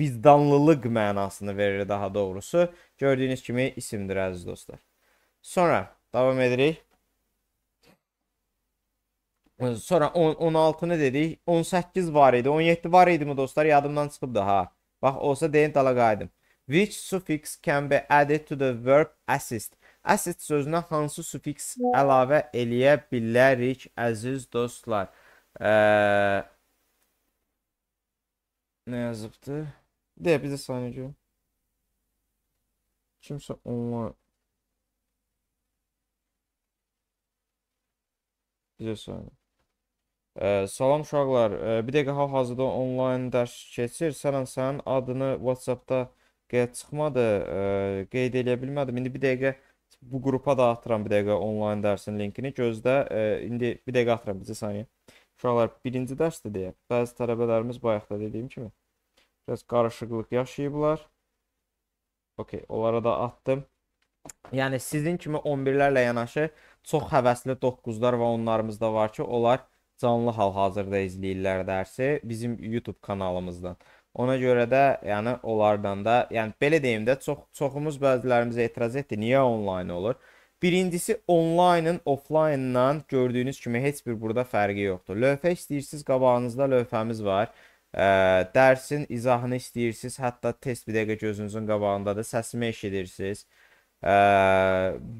vicdanlılıq mənasını verir daha doğrusu. Gördüyünüz kimi isimdir əziz dostlar. Sonra davam edirik. Sonra 10, 16 nə dedik? 18 var idi. 17 var idi mi dostlar? Yadımdan çıxıb da ha. Bax olsa deyin dala qayıdım. Which suffix can be added to the verb assist? Assist sözünə hansı suffix əlavə eləyə bilərik əziz dostlar? Ə... Nə yazıbdı? Deyə bizə saniyə görüm. Kimsə onlar Bizə saniyə. Ə, salam uşaqlar. Ə, bir dəqiqə hal-hazırda onlayn dərs keçir. Sənən sənin adını WhatsApp-da qeyd çıxmadı, ə, qeyd eləyə bilmədim. İndi bir dəqiqə bu qrupa da atıram bir dəqiqə onlayn dərsin linkini. Gözlə. Ə, indi bir dəqiqə atıram bizə saniyə. Uşaqlar, birinci dərsdir deyə. Bəzi tələbələrimiz bayaqda dediyim kimi biraz qarışıqlıq yaşayıblar. Okay, onlara da atdım. Yəni sizin kimi 11-lərlə yanaşı çox həvəsli 9-lar və 10-larımız da var ki, onlar canlı hal-hazırda izləyirlər dərsi bizim YouTube kanalımızdan. Ona görə də, yəni onlardan da, yəni belə deyim də, çox çoxumuz bəzilərimiz etiraz etdi, niyə onlayn olur? Birincisi onlaynın offlayndan gördüyünüz kimi heç bir burada fərqi yoxdur. Lövhə istəyirsiniz, qabağınızda lövhəmiz var. Ə, dərsin izahını istəyirsiniz, hətta test bir dəqiqə gözünüzün qabağındadır, səsimi eşidirsiniz. Ə,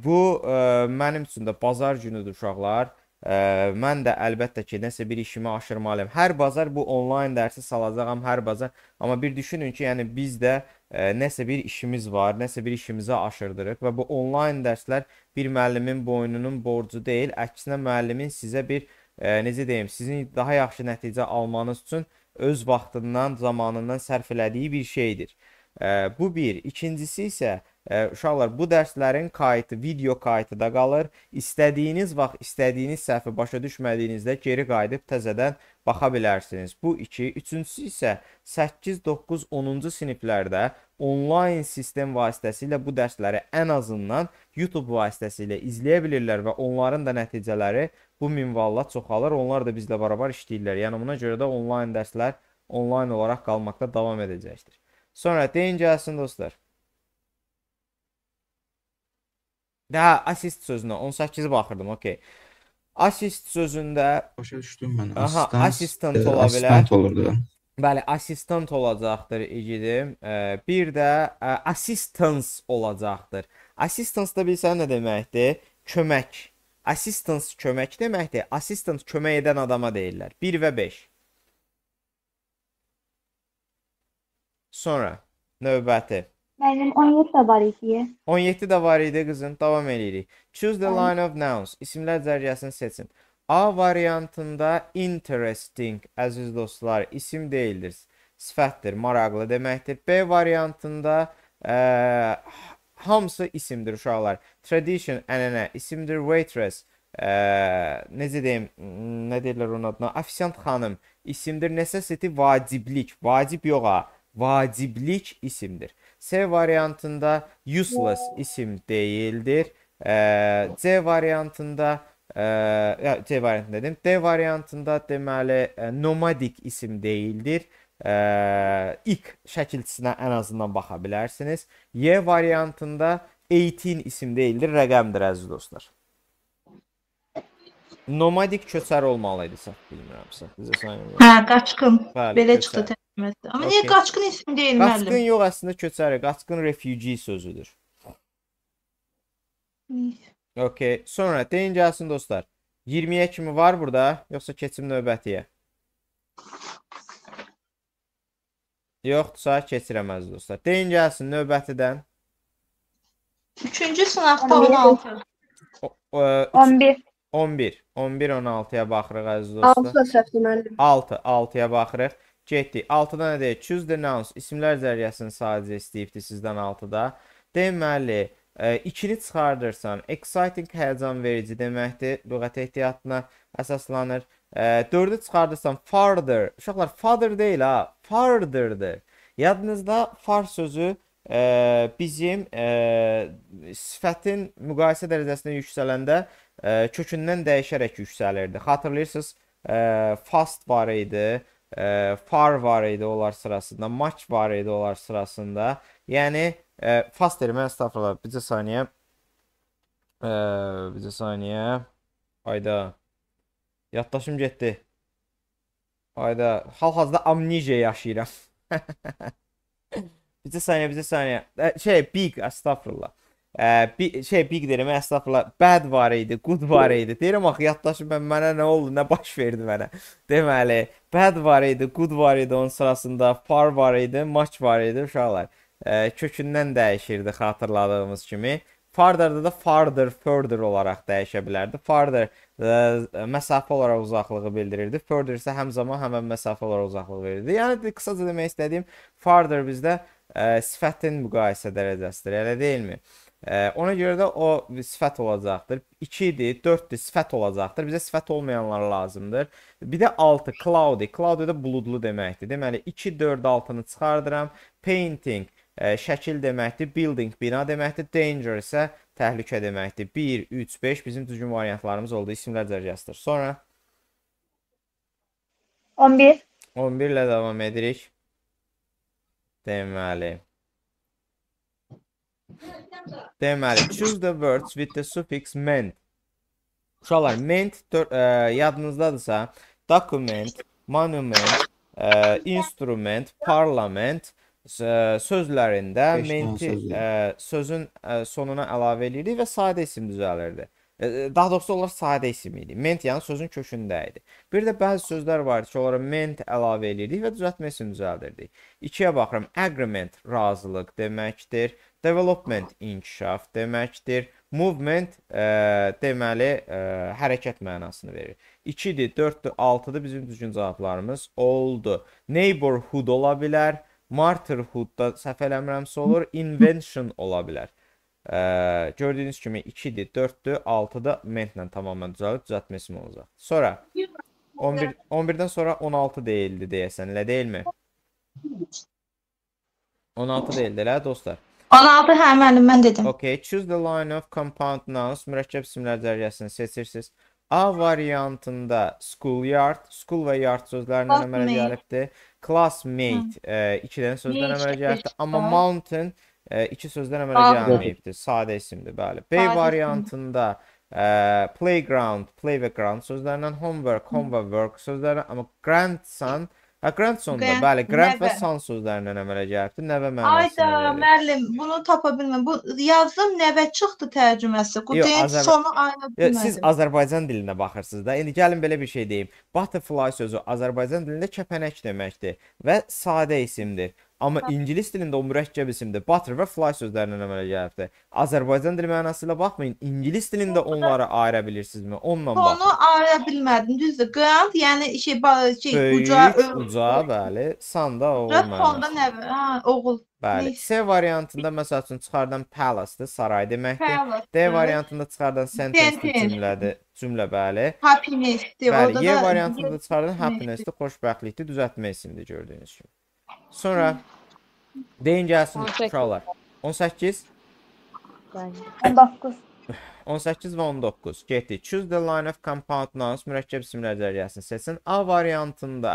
bu ə, mənim üçün də bazar günüdür uşaqlar. Ə, mən də əlbəttə ki, nəsə bir işimi aşırmalıyam. Hər bazar bu onlayn dərsi salacağam hər bazar. Amma bir düşünün ki, yəni biz də ə, nəsə bir işimiz var, nəsə bir işimizi aşırdırıq və bu onlayn dərslər bir müəllimin boynunun borcu deyil. Əksinə müəllimin sizə bir ə, necə deyim, sizin daha yaxşı nəticə almanız üçün öz vaxtından, zamanından sərf elədiyi bir şeydir. Ə, bu bir. İkincisi isə Ə, uşaqlar bu dərslərin kayıtı, video kayıtı da qalır. İstədiyiniz vaxt, istədiyiniz səhvi başa düşmədiyinizdə geri qayıdıb təzədən baxa bilərsiniz. Bu 2. Üçüncüsü isə 8, 9, 10-cu siniflərdə onlayn sistem vasitəsilə bu dərsləri ən azından YouTube vasitəsilə izləyə bilirlər və onların da nəticələri bu minvalla çoxalır. Onlar da bizlə bərabər işləyirlər. Yəni buna görə də onlayn dərslər onlayn olaraq qalmaqda davam edəcəkdir. Sonra deyin gəlsin dostlar. Hə, assist sözünə 18 baxırdım, okey. Assist sözündə başa düşdüm mən. Aha, assistant e, ola bilər. Assistant olurdu. Bəli, assistant olacaqdır igidim. E, bir də e, assistance olacaqdır. Assistance da bilsən nə deməkdir? Kömək. Assistance kömək deməkdir. Assistant kömək edən adama deyirlər. 1 və 5. Sonra növbəti Mənim 17 də var idi. 17 də var idi qızım. Davam eləyirik. Choose the line of nouns. İsimlər cərgəsini seçin. A variantında interesting, əziz dostlar, isim deyildir. Sifətdir, maraqlı deməkdir. B variantında ə, e, hamısı isimdir uşaqlar. Tradition, ənənə, isimdir. Waitress, ə, e, necə deyim, nə deyirlər onun adına? Ofisiant xanım, isimdir. Necessity, vaciblik, vacib yox ha, vaciblik isimdir. C variantında useless isim değildir. E, C variantında e, C variantında dedim. D variantında deməli e, nomadik isim değildir. E, ilk şəkilçisinə ən azından baxa bilərsiniz. Y variantında 18 isim deyildir, rəqəmdir əziz dostlar. Nomadik köçər olmalı idi, səhv bilmirəmsə. Bizə sayın. Hə, qaçqın. Bəli, Belə köçər. çıxdı. Ümumiyyətlə. Amma okay. niyə qaçqın ismi deyil qaçqın müəllim? Qaçqın yox əslində köçəri. Qaçqın refugee sözüdür. Okay. Sonra deyin gəlsin dostlar. 20-yə kimi var burada, yoxsa keçim növbətiyə? Yoxdursa keçirəm əziz dostlar. Deyin gəlsin növbətidən. 3-cü sınaqda 16. 11. 11. 11 16-ya baxırıq əziz dostlar. 6 səhvdir müəllim. 6, 6-ya baxırıq. Getdik. 6-da nə deyək? Choose the nouns. İsimlər zəriyəsini sadəcə istəyibdi sizdən 6-da. Deməli, ə, e, ikili çıxardırsan, exciting həyəcan verici deməkdir. Lüğət ehtiyatına əsaslanır. 4-ü e, çıxardırsan farther. Uşaqlar father deyil ha, fartherdir. Yadınızda far sözü ə, e, bizim ə, sifətin müqayisə dərəcəsinə yüksələndə ə, kökündən dəyişərək yüksəlirdi. Xatırlayırsınız, ə, fast var idi e, far var idi onlar sırasında, maç var idi onlar sırasında. Yəni e, fast derim, əstəğfurullah, bircə saniyə. E, bircə saniyə. Ayda. Yaddaşım getdi. Ayda. Hal-hazırda amniziya yaşayıram. bircə saniyə, bircə saniyə. E, şey, big, əstəğfurullah. Ə, bi, şey big deyirəm, əstəğfurullah, bad var idi, good var idi. Deyirəm axı ah, yaddaşım mən mənə nə oldu, nə baş verdi mənə. Deməli, bad var idi, good var idi onun sırasında, far var idi, match var idi uşaqlar. Ə, kökündən dəyişirdi xatırladığımız kimi. Farther-da da farther, further olaraq dəyişə bilərdi. Farther ə, e, məsafə olaraq uzaqlığı bildirirdi. Further isə həm zaman, həm məsafə olaraq uzaqlıq verirdi. Yəni qısaca demək istədiyim farther bizdə ə, e, sifətin müqayisə dərəcəsidir, elə deyilmi? Ə, ona görə də o sifət olacaqdır. 2 idi, 4-dür, sifət olacaqdır. Bizə sifət olmayanlar lazımdır. Bir də 6 cloudy. Cloudy də buludlu deməkdir. Deməli 2 4 6-nı çıxardıram. Painting ə, e, şəkil deməkdir. Building bina deməkdir. Danger isə təhlükə deməkdir. 1 3 5 bizim düzgün variantlarımız oldu. İsimlər dərəcəsidir. Sonra 11 11 ilə davam edirik. Deməli Deməli, choose the words with the suffix meant. Uşaqlar, meant ə, e, yadınızdadırsa, document, monument, ə, e, instrument, parlament ə, e, sözlərində menti ə, sözün ə, sonuna əlavə eləyirik və sadə isim düzəlirdi daha doğrusu onlar sadə isim idi. Ment yəni sözün kökündə idi. Bir də bəzi sözlər var ki, onlara ment əlavə eləyirdik və düzəltmə ismini düzəldirdik. 2-yə baxıram. Agreement razılıq deməkdir. Development inkişaf deməkdir. Movement e, deməli e, hərəkət mənasını verir. 2-dir, 4-dür, 6-dır bizim düzgün cavablarımız oldu. Neighborhood ola bilər. Martyrhood da səhv eləmirəmsə olur. Invention ola bilər. Ə, gördüyünüz kimi 2-dir, 4-dür, 6-da mentlə tamamilə düzəlib düzəltmə ismi olacaq. Sonra 11 11-dən sonra 16 deyildi deyəsən, elə deyilmi? 16 deyildi, elə dostlar. 16 hə müəllim, mən dedim. Okay, choose the line of compound nouns mürəkkəb isimlər cərgəsini seçirsiniz. A variantında schoolyard, school və yard sözlərindən əmələ gəlibdi. Classmate 2 dənə sözdən əmələ gəlibdi. Amma mountain e, iki sözdən əmələ gəlməyibdir. Sadə isimdir, bəli. B Sadə variantında e, playground, play və ground sözlərindən homework, homework, work sözlərindən amma grandson Ha grandson da, bəli, grand nəvə. və son sözlərindən əmələ gəlibdir. Nəvə mənasını verir. Ayda, müəllim, bunu tapa bilmirəm. Bu yazdım nəvə çıxdı tərcüməsi. Qutuya Azər... sonu ayrı bilmədim. Siz Azərbaycan dilinə baxırsınız da. İndi gəlin belə bir şey deyim. Butterfly sözü Azərbaycan dilində kəpənək deməkdir və sadə isimdir. Amma ingilis dilində o mürəkkəb isimdir. Butter və fly sözlərindən əmələ gəlibdir. Azərbaycan dili mənası ilə baxmayın. İngilis dilində onları ayıra bilirsinizmi? Onunla baxın. Onu ayıra bilmədim. Düzdür. Grand, yəni şey şey Böyük, uca, uca, bəli. Sanda oğul. Fonda nə? Ha, oğul. Bəli. C variantında məsəl üçün çıxardan palace-dır, saray deməkdir. D variantında çıxardan sentence cümlədir. Cümlə bəli. Happiness-dir. Bəli, Y variantında çıxardan happiness-dir, xoşbəxtlikdir, düzəltmə ismidir gördüyünüz kimi. Sonra deyin gəlsin uşaqlar. 18 19 18 və 19. Getdik. Choose the line of compound nouns mürəkkəb isimlər cəriyəsini seçin. A variantında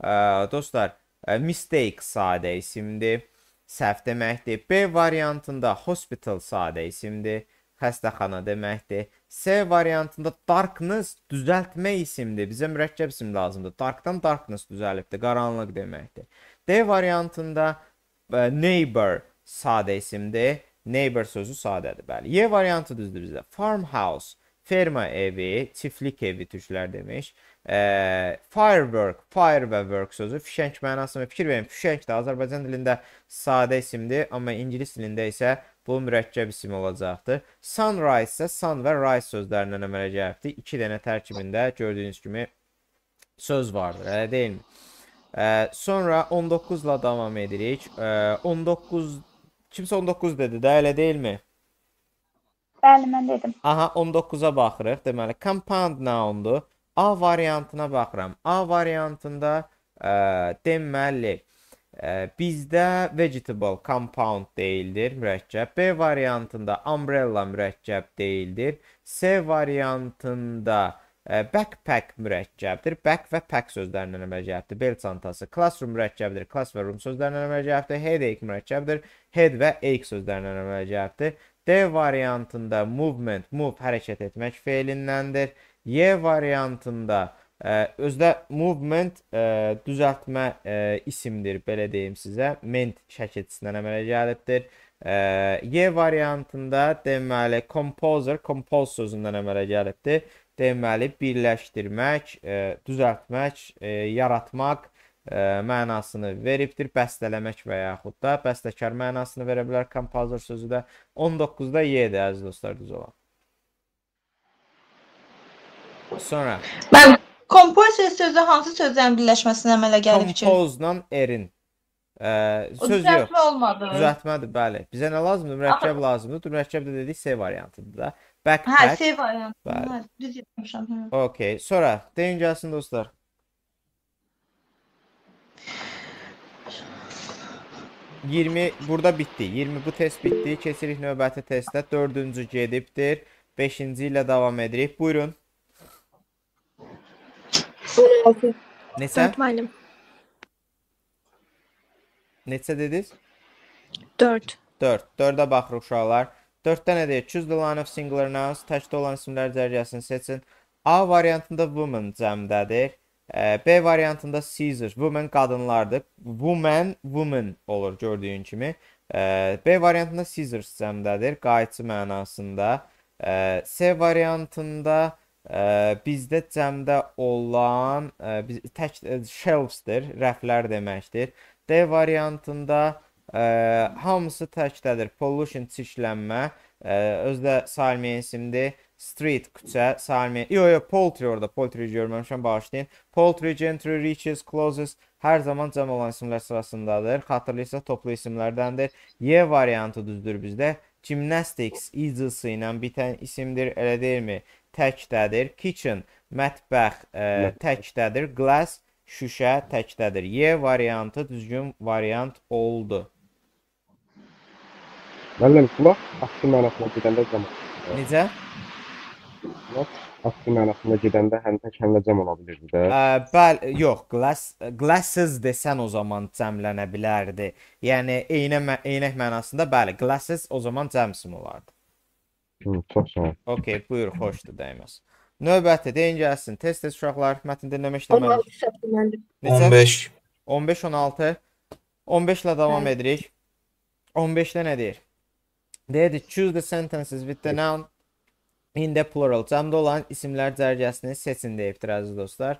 ə, e, dostlar, ə, e, mistake sadə isimdir. Səhv deməkdir. B variantında hospital sadə isimdir. Xəstəxana deməkdir. C variantında darkness düzəltmə isimdir. Bizə mürəkkəb isim lazımdır. Darkdan darkness düzəlibdir. Qaranlıq deməkdir. D variantında e, neighbor sadə isimdir. Neighbor sözü sadədir, bəli. Y variantı düzdür bizə. Farmhouse, ferma evi, çiftlik evi türklər demiş. E, firework, fire və work sözü fişəng mənasını fikir verin. Fişəng də Azərbaycan dilində sadə isimdir, amma ingilis dilində isə bu mürəkkəb isim olacaqdır. Sunrise isə sun və rise sözlərindən əmələ gəlibdir. 2 dənə tərkibində gördüyünüz kimi söz vardır, elə deyilmi? Ə, sonra 19 ilə davam edirik. Ə, 19 kimsə 19 dedi də, elə deyilmi? Bəli, mən dedim. Aha, 19-a baxırıq. Deməli, compound noundur. A variantına baxıram. A variantında ə, e, deməli ə, e, bizdə vegetable compound deyildir, mürəkkəb. B variantında umbrella mürəkkəb deyildir. C variantında ə, Backpack mürəkkəbdir. Back və pack sözlərindən əmələ gəlibdir. Bel çantası. Classroom mürəkkəbdir. Class və room sözlərindən əmələ gəlibdir. Headache mürəkkəbdir. Head və ache sözlərindən əmələ gəlibdir. D variantında movement, move hərəkət etmək feilindəndir. Y variantında ə, e, özdə movement ə, e, düzəltmə ə, e, isimdir, belə deyim sizə. Ment şəkilçisindən əmələ gəlibdir. Y variantında deməli composer, compose sözündən əmələ gəlibdir deməli birləşdirmək, e, düzəltmək, e, yaratmaq ə, e, mənasını veribdir. Bəstələmək və yaxud da bəstəkar mənasını verə bilər kompozor sözü də. 19-da Y-dir əziz dostlar düz olan. Sonra Bəli, kompoziya sözü hansı sözlərin birləşməsindən əmələ gəlib ki? Kompozla erin Ə, e, söz düzəltmə yox. Olmadı. Düzəltmədir, bəli. Bizə nə lazımdır? Mürəkkəb Aha. lazımdır. Mürəkkəb də dedik C variantıdır da. Backpack. Ha şey var yani. Var. düz yapmışım. Okey. Sonra deyin gelsin dostlar. Yirmi burada bitti. 20 bu test bitti. Kesirik növbəti testdə. Dördüncü gedibdir. Beşinci ilə devam edirik. Buyurun. 16. Neçə? Öğretmenim. Neçə dediniz? 4. 4. 4-ə baxırıq uşaqlar. 4 dənədir. Choose the line of singular nouns. Təkdə olan isimlər cərgəsini seçin. A variantında woman cəmdədir. E, B variantında Caesar. Woman qadınlardır. Woman, woman olur gördüyün kimi. E, B variantında Caesar cəmdədir. Qayçı mənasında. E, C variantında bizdə cəmdə olan tək shelves-dir, rəflər deməkdir. D variantında Ə, hamısı təkdədir. Pollution çirklənmə, ə, özü də Salmiyə isimli street küçə, Salmiyə. Yo yo, poultry orada, poultry görməmişəm, bağışlayın. Poultry, gentry, riches, closes hər zaman cəm olan isimlər sırasındadır. Xatırlayırsa toplu isimlərdəndir. Y variantı düzdür bizdə. Gymnastics icısı e ilə bitən isimdir, elə deyilmi? Təkdədir. Kitchen, mətbəx ə, təkdədir. Glass şüşə təkdədir. Y variantı düzgün variant oldu. لان الفلوس asıl mənasına gedəndə cəm. Necə? Flos asıl mənasına gedəndə həm tək həm də cəm ola bilirdi də. Ə, bəli, yox, glass glasses desən o zaman cəmlənə bilərdi. Yəni eynə eynək mənasında bəli, glasses o zaman cəm ismi olardı. Hı, çox sağ ol. Okay, buyur, xoşdur dəyməz. Növbəti deyin gəlsin. Tez-tez uşaqlar mətn dinləmə işləməli. 15 15 16 15 ilə davam hə. edirik. 15-də nə deyir? They had to choose the sentences with the noun in the plural. Camda olan isimlər cərgəsini seçin deyib tiracı dostlar.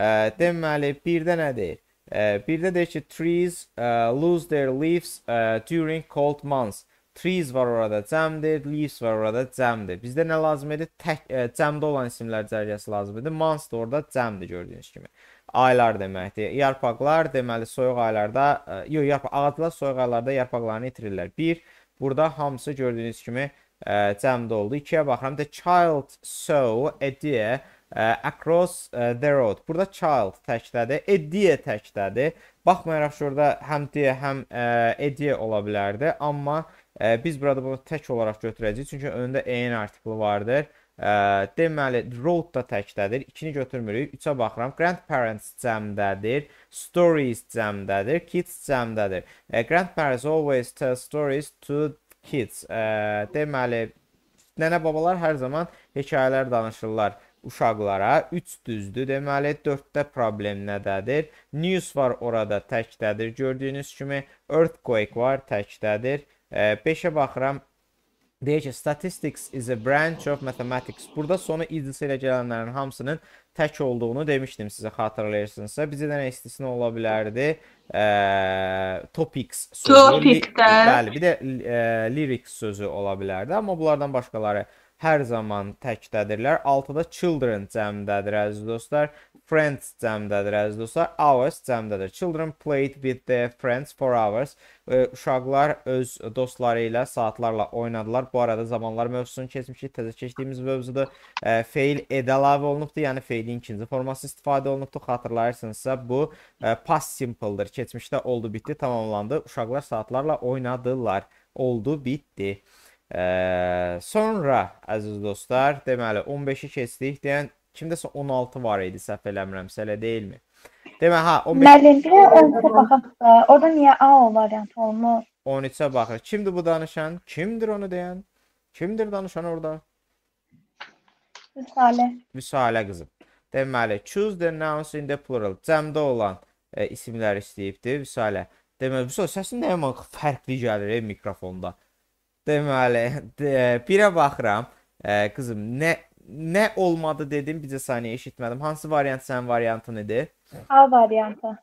Ə, deməli, birdə nə deyir? Ə, birdə deyir ki, trees ə, e, lose their leaves ə, e, during cold months. Trees var orada cəmdir, leaves var orada cəmdir. Bizdə nə lazım idi? Tək ə, e, cəmdə olan isimlər cərgəsi lazım idi. Months da orada cəmdir gördüyünüz kimi. Aylar deməkdir. Yarpaqlar deməli soyuq aylarda, yox, yarpaq ağaclar soyuq aylarda yarpaqlarını itirirlər. 1 Burada hamısı gördüyünüz kimi ə, e, cəmdə oldu. 2-yə baxıram. The child saw a deer ə, across ə, e, the road. Burada child təkdədir, a deer təkdədir. Baxmayaraq şurada həm deer, həm ə, a deer ola bilərdi, amma ə, e, biz burada bunu tək olaraq götürəcəyik, çünki önündə e-in artikli vardır. Ə, deməli, road da təkdədir. 2-ni götürmürük. 3-ə baxıram. Grandparents cəmdədir. Stories cəmdədir. Kids cəmdədir. Ə, grandparents always tell stories to kids. Ə, deməli, nənə-babalar hər zaman hekayələr danışırlar uşaqlara. 3 düzdür. Deməli, 4-də problem nədədir? News var orada təkdədir. Gördüyünüz kimi earthquake var təkdədir. 5-ə baxıram. Deyək ki, statistics is a branch of mathematics. Burada sonu idis ilə gələnlərin hamısının tək olduğunu demişdim sizə xatırlayırsınızsa. Bizə də nə istisna ola bilərdi? E, topics sözü. Topikdə. Bəli, bir də e, lyrics sözü ola bilərdi, amma bunlardan başqaları hər zaman təkdədirlər. 6-da children cəmdədir əziz dostlar. Friends cəmdədir əziz dostlar. Hours cəmdədir. Children played with their friends for hours. E, uşaqlar öz dostları ilə saatlarla oynadılar. Bu arada zamanlar mövzusunu keçmişik. Təzə keçdiyimiz mövzudur. E, feil edə əlavə olunubdu. Yəni feilin ikinci forması istifadə olunubdu. Xatırlayırsınızsa bu e, past simple-dır. Keçmişdə oldu, bitdi, tamamlandı. Uşaqlar saatlarla oynadılar. Oldu, bitdi. Ə, sonra əziz dostlar, deməli 15-i keçdik deyən kimdəsə 16 var idi səhv eləmirəmsə, elə deyilmi? Demə ha 15. Məlində 13-ə baxaq da, orada niyə A variantı olmur? 13-ə baxır. Kimdir bu danışan? Kimdir onu deyən? Kimdir danışan orada? Vüsalə. Vüsalə qızım. Deməli, choose the nouns in the plural. Cəmdə olan e, isimlər istəyibdi Vüsalə. Deməli, Vüsalə səsin nə yaman fərqli gəlir e, mikrofonda. Deməli, de, birə e, baxıram. Ə, e, qızım, nə nə olmadı dedim, bircə saniyə eşitmədim. Hansı variant sənin variantın idi? A variantı.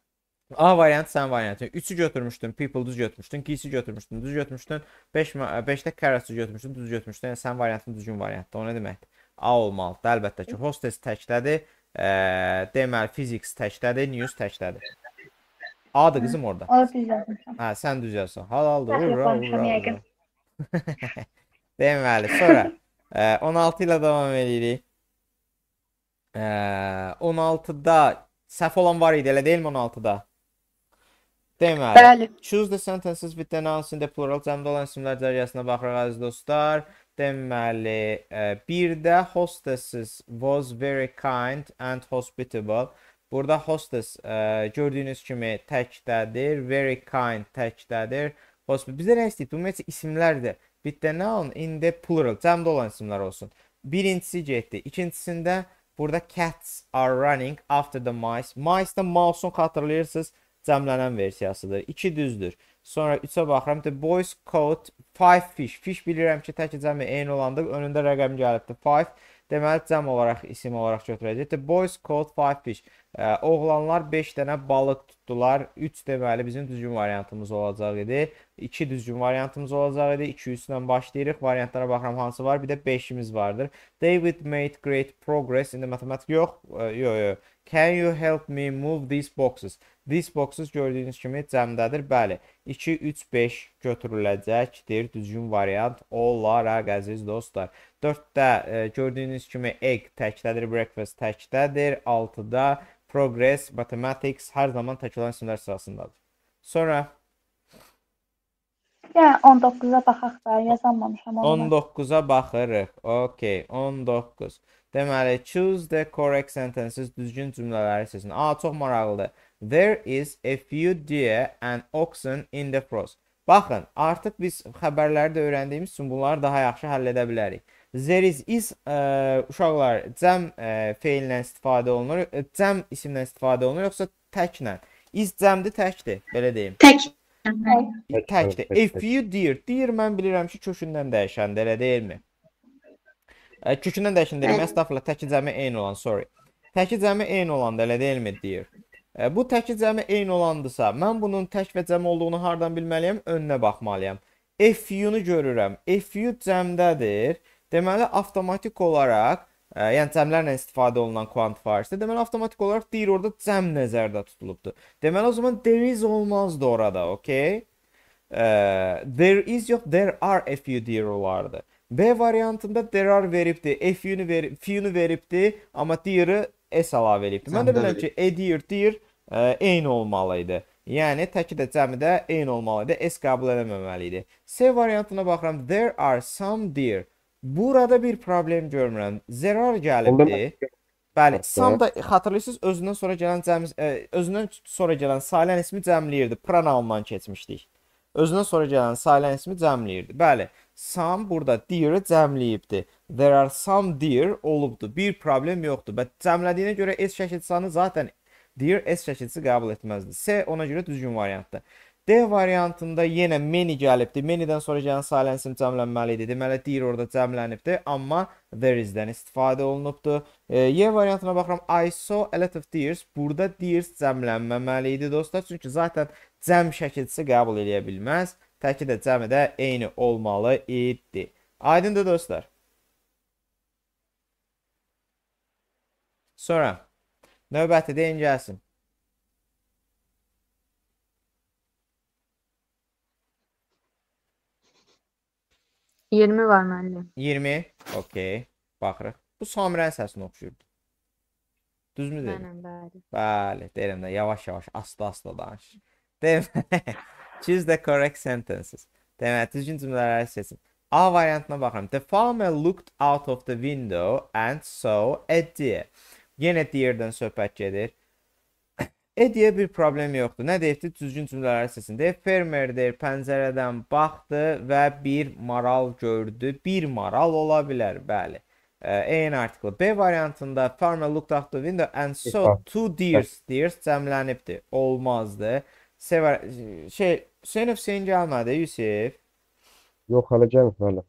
A variantı sənin variantın. 3-ü götürmüşdün, people düz götürmüşdün, kisi götürmüşdün, düz götürmüşdün, 5 5-də carrots e, götürmüşdün, düz götürmüşdün. Yəni sənin variantın düzgün variantdır. O nə deməkdir? A olmalıdır. Əlbəttə ki, hostess təkdədir. Ə, deməli, physics təkdədir, news təkdədir. A-dır qızım orada. A düz yazmışam. Hə, sən düz yazsan. Halal da. Ura, ura, ura. Deməli, sonra ə, 16 ilə davam eləyirik. Ə, 16-da səhv olan var idi, elə deyilmi 16-da? Deməli, Bəli. choose the sentences with the nouns in the plural cəmdə olan isimlər cərgəsinə baxırıq əziz dostlar. Deməli, ə, e, bir də hostesses was very kind and hospitable. Burada hostess ə, e, gördüyünüz kimi təkdədir, very kind təkdədir possible. Bizə nə istəyir? Ümumiyyətlə isimlərdir. Bitdə noun in the plural. Cəmdə olan isimlər olsun. Birincisi getdi. İkincisində burada cats are running after the mice. Mice da mouse-un xatırlayırsınız cəmlənən versiyasıdır. 2 düzdür. Sonra 3-ə baxıram. The boys caught 5 fish. Fish bilirəm ki, tək cəmi eyni olanda önündə rəqəm gəlibdi. 5 deməli cəm olaraq isim olaraq götürəcək. The boys caught 5 fish. Ə, oğlanlar 5 dənə balıq tutdular tutdular. 3 deməli bizim düzgün variantımız olacaq idi. 2 düzgün variantımız olacaq idi. 2-3-dən başlayırıq. Variantlara baxıram hansı var. Bir də 5-imiz vardır. David made great progress. İndi matematik yox. Yox, e, yox. Can you help me move these boxes? These boxes gördüyünüz kimi cəmdədir. Bəli, 2, 3, 5 götürüləcəkdir. Düzgün variant olaraq, əziz dostlar. 4-də e, gördüyünüz kimi egg təkdədir, breakfast təkdədir. 6-da Progress, Mathematics hər zaman təkrarlanan isimlər sırasındadır. Sonra Yəni 19-a baxaq da, yazanmamışam onu. 19-a baxırıq. Okay, 19. Deməli, choose the correct sentences, düzgün cümlələri seçin. A, çox maraqlıdır. There is a few deer and oxen in the frost. Baxın, artıq biz xəbərləri də öyrəndiyimiz üçün bunları daha yaxşı həll edə bilərik. There is is e, ə, uşaqlar cəm ə, e, feillə istifadə olunur, e, cəm isimlə istifadə olunur yoxsa təklə? Is cəmdir, təkdir, belə deyim. Tək. Təkdir. If you dear, dear mən bilirəm ki, kökündən dəyişəndir, elə deyilmi? Ə, kökündən dəyişəndir, deyilmi? Əstəğfurullah, təki cəmi eyni olan, sorry. Təki cəmi eyni olanda, elə deyilmi, dear? Ə, bu təki cəmi eyni olandısa, mən bunun tək və cəm olduğunu hardan bilməliyəm? Önünə baxmalıyam. If you-nu görürəm. If you cəmdədir. Deməli avtomatik olaraq Ə, e, yəni cəmlərlə istifadə olunan quantifier isə deməli avtomatik olaraq deyir orada cəm nəzərdə tutulubdur. Deməli o zaman there is olmazdı orada, okay? Ə, e, there is yox, there are a few deyir olardı. B variantında there are veribdi, a few-nu verib, few-nu veribdi, amma deyir-i s əlavə elibdi. Mən də bilirəm ki, a deyir, deyir eyni olmalı idi. Yəni təki də cəmi də eyni olmalı idi, s qəbul eləməməli idi. C variantına baxıram, there are some deyir. Burada bir problem görmürəm. Zerar gəlibdi. Bəli, Sam da xatırlayırsınız özündən sonra gələn cəmi e, özündən sonra gələn sayılan ismi cəmləyirdi. Pronoundan keçmişdik. Özündən sonra gələn sayılan ismi cəmləyirdi. Bəli, Sam burada deer-ı cəmləyibdi. There are some deer olubdu. Bir problem yoxdur. Və cəmlədiyinə görə S şəkilçisini zaten deer S şəkilçisi qəbul etməzdi. S ona görə düzgün variantdır. D variantında yenə many gəlibdi. Many-dən sonra gələn silent sim cəmlənməli idi. Deməli deyir orada cəmlənibdi, amma there is-dən istifadə olunubdu. E, y variantına baxıram. I saw a lot of deers. Burada deers cəmlənməməli idi dostlar, çünki zaten cəm şəkilçisi qəbul eləyə bilməz. Təki də cəmi də eyni olmalı idi. Aydındır dostlar. Sonra növbəti deyin gəlsin. 20 var müəllim. 20. Okey. Baxırıq. Bu Samirənin səsinə oxşuyurdu. Düzmü deyirəm? Mənəm, bəli. Bəli, deyirəm də yavaş-yavaş, asta-asta danış. Deməli, choose the correct sentences. Deməli, hə, düzgün cümlələri seçin. A variantına baxıram. The farmer looked out of the window and saw a deer. Yenə deerdən söhbət gedir. E deyə bir problem yoxdur. Nə deyibdi? Düzgün cümlələri seçin. Deyib fermer deyir, pəncərədən baxdı və bir maral gördü. Bir maral ola bilər, bəli. E-in artiklı. B variantında farmer looked out the window and saw two deers. Deers cəmlənibdi. Olmazdı. Sevar şey Hüseyn Hüseyn gəlmədi, Yusif. Yox, hələ gəlmir hələ.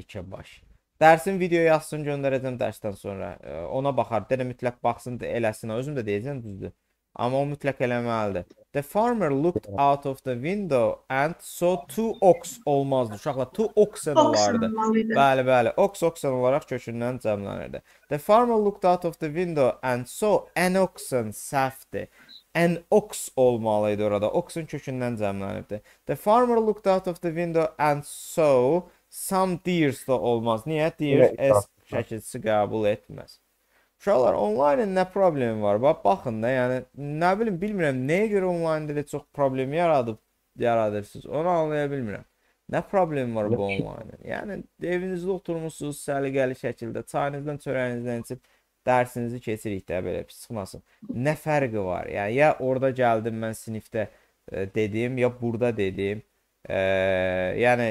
İlkə baş. Dərsin video yazsın göndərəcəm dərsdən sonra. E, ona baxar. Dərə mütləq baxsın, eləsin. Özüm də deyəcəm düzdür. Amma o mütləq eləməlidir. The farmer looked out of the window and saw two ox olmazdı. Uşaqlar two oxen olardı. Bəli, bəli. Ox oxen olaraq kökündən cəmlənirdi. The farmer looked out of the window and saw an oxen səhvdir. An ox olmalı idi orada. Oxun kökündən cəmlənibdi. The farmer looked out of the window and saw some deers da olmaz. Niyə? Deers S şəkilçisi qəbul etməz. Uşaqlar onlaynın nə problemi var? Bax baxın da, yəni nə bilim bilmirəm nəyə görə onlayn belə çox problem yaradıb yaradırsınız. Onu anlaya bilmirəm. Nə problem var bu onlaynın? Yəni evinizdə oturmusunuz səliqəli şəkildə, çayınızdan, çörəyinizdən içib dərsinizi keçirik də belə pis çıxmasın. Nə fərqi var? Yəni ya orada gəldim mən sinifdə ə, e, dedim, ya burada dedim. Ə, e, yəni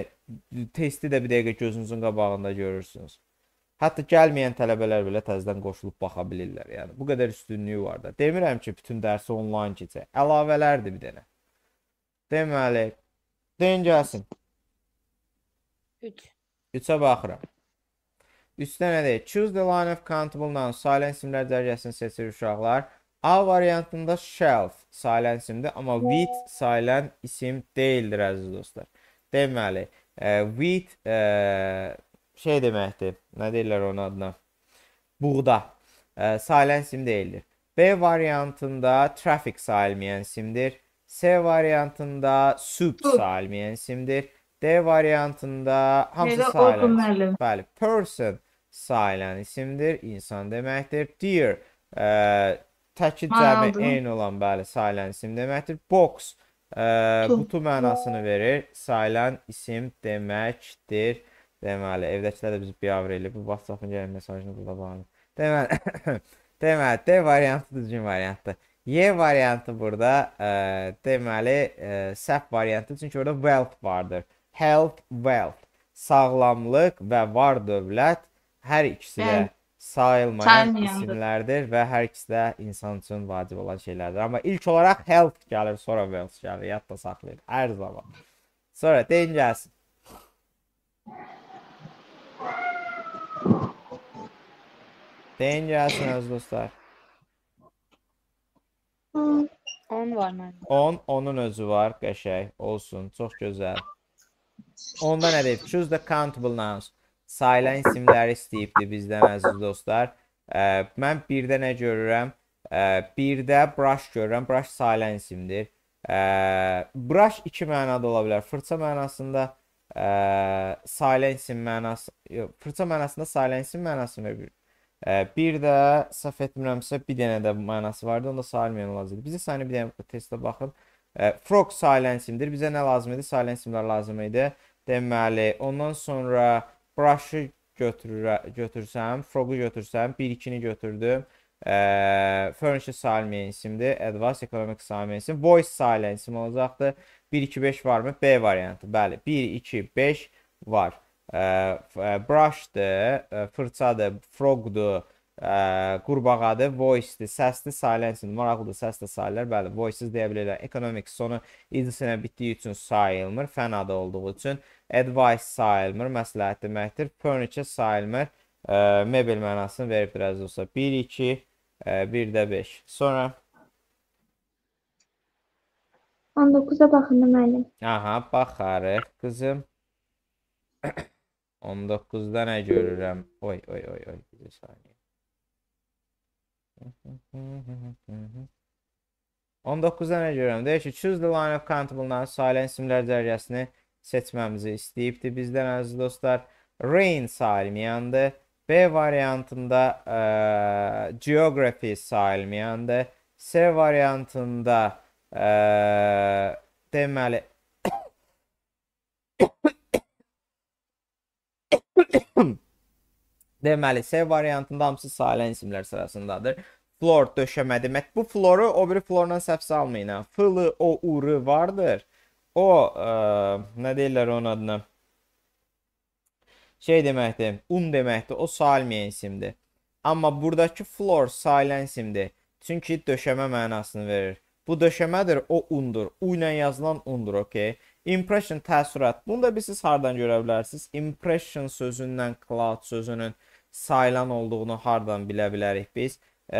testi də bir dəqiqə gözünüzün qabağında görürsünüz. Hətta gəlməyən tələbələr belə təzədən qoşulub baxa bilirlər. Yəni bu qədər üstünlüyü var da. Demirəm ki, bütün dərsi onlayn keçək. Əlavələrdir bir dənə. Deməli, deyin gəlsin. 3. 3-ə baxıram. 3-də nə deyir? Choose the line of countable-dan silent simlər dərəcəsini seçir uşaqlar. A variantında shelf silent simdir, amma with silent isim deyildir əziz dostlar. Deməli, e, with e, şey deməkdir. Nə deyirlər onun adına? Buğda. E, sayilən sim deyildir. B variantında traffic sayılmayan simdir. C variantında soup sayılmayan simdir. D variantında hamısı sayılır. Bəli, person sayilən isimdir, insan deməkdir. Deer e, təki cəmi eyni olan bəli sayilən isim deməkdir. Box e, qutu mənasını verir. Sayilən isim deməkdir. Deməli, evdəkilər də bizi biavr eləyib. Bu WhatsApp-ın gələn mesajını burada bağlayın. Deməli, deməli, D variantı düzgün variantdır. Y variantı burada, ə, e, deməli, ə, e, səhv variantı, çünki orada wealth vardır. Health, wealth, sağlamlıq və var dövlət hər ikisi də sayılmayan isimlərdir və hər ikisi də insan üçün vacib olan şeylərdir. Amma ilk olaraq health gəlir, sonra wealth gəlir. Yadda saxlayın hər zaman. Sonra deyin gəlsin. Deyin gəlsin öz dostlar. 10 var mənim. 10, onun özü var, qəşəng, olsun, çox gözəl. Onda nə deyib? Choose the countable nouns. Sayılan isimləri istəyibdi bizdən əziz dostlar. Ə, mən birdə nə görürəm? Ə, birdə brush görürəm. Eh? Brush sayılan isimdir. Ə, eh, brush iki mənada ola bilər. Fırça mənasında ə, eh, silence mənası, yox, fırça mənasında silence mənasını verir. Bir də səhv etmirəmsə bir dənə də mənası vardı. Onda sayılmayan lazımdır. Bizə sayını bir dənə testə baxın. Frog silence'imdir. Bizə nə lazım idi? Silence'imlər lazım idi. Deməli, ondan sonra brush-ı götürsəm, frog-u götürsəm, 1-2-ni götürdüm. E, furniture silence'imdir. Advanced economic silence'im. Voice silence'im olacaqdı. 1-2-5 varmı? B variantı. Bəli, 1-2-5 var brushdır, fırçadır, frogdur, ə, qurbağadır, voice-dir, səsdir, silence-dir. Maraqlıdır, səs də sayılır. Bəli, voices deyə bilərlər. Economics sonu idisənə bitdiyi üçün sayılmır, fən adı olduğu üçün. Advice sayılmır, məsləhət deməkdir. Furniture sayılmır, ə, mebel mənasını veribdir az olsa. 1 2 1 də 5. Sonra 19-a baxın müəllim. Aha, baxarıq qızım. 19-da nə görürəm? Oy, oy, oy, oy, bir saniyə. 19-da nə görürəm? Deyir ki, choose the line of countable-dan salin isimlər cərgəsini seçməmizi istəyibdi bizdən əziz dostlar. Rain sayılmayandı. B variantında ə, geography sayılmayandı. C variantında ə, deməli Deməli, C variantında hamısı salən isimlər sırasındadır. Flor döşəmə demək. Bu floru o biri flordan səhv salmayın. Flı, o, ur vardır. O, ə, e, nə deyirlər onun adına? Şey deməkdir, un deməkdir. O salmayan isimdir. Amma burdakı flor salən isimdir. Çünki döşəmə mənasını verir. Bu döşəmədir, o undur. U ilə yazılan undur, okey? Impression təəssürat. Bunu da bilirsiniz hardan görə bilərsiniz? Impression sözündən cloud sözünün sayılan olduğunu hardan bilə bilərik biz? E,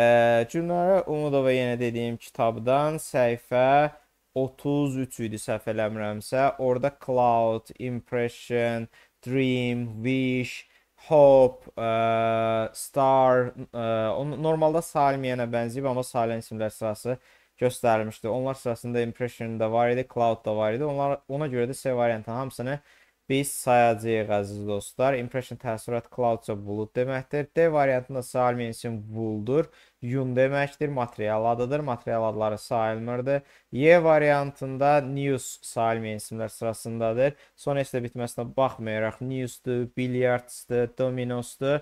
Cümlərə Umudova yenə dediyim kitabdan səhifə 33 idi səhv eləmirəmsə. Orada cloud, impression, dream, wish, hope, ə, star, ə, normalda salmiyənə bənzəyib, amma salən isimlər sırası göstərilmişdi. Onlar sırasında impression da var idi, cloud da var idi. Onlar ona görə də C variantının hamısını biz sayacağıq əziz dostlar. Impression təəssürat cloud-sa bulud deməkdir. D variantında sahil mensin buldur. Yun deməkdir, material adıdır. Material adları sayılmırdı. Y variantında news sahil mensimlər sırasındadır. Son S-də bitməsinə baxmayaraq news-dur, billiards-dur, dominos-dur.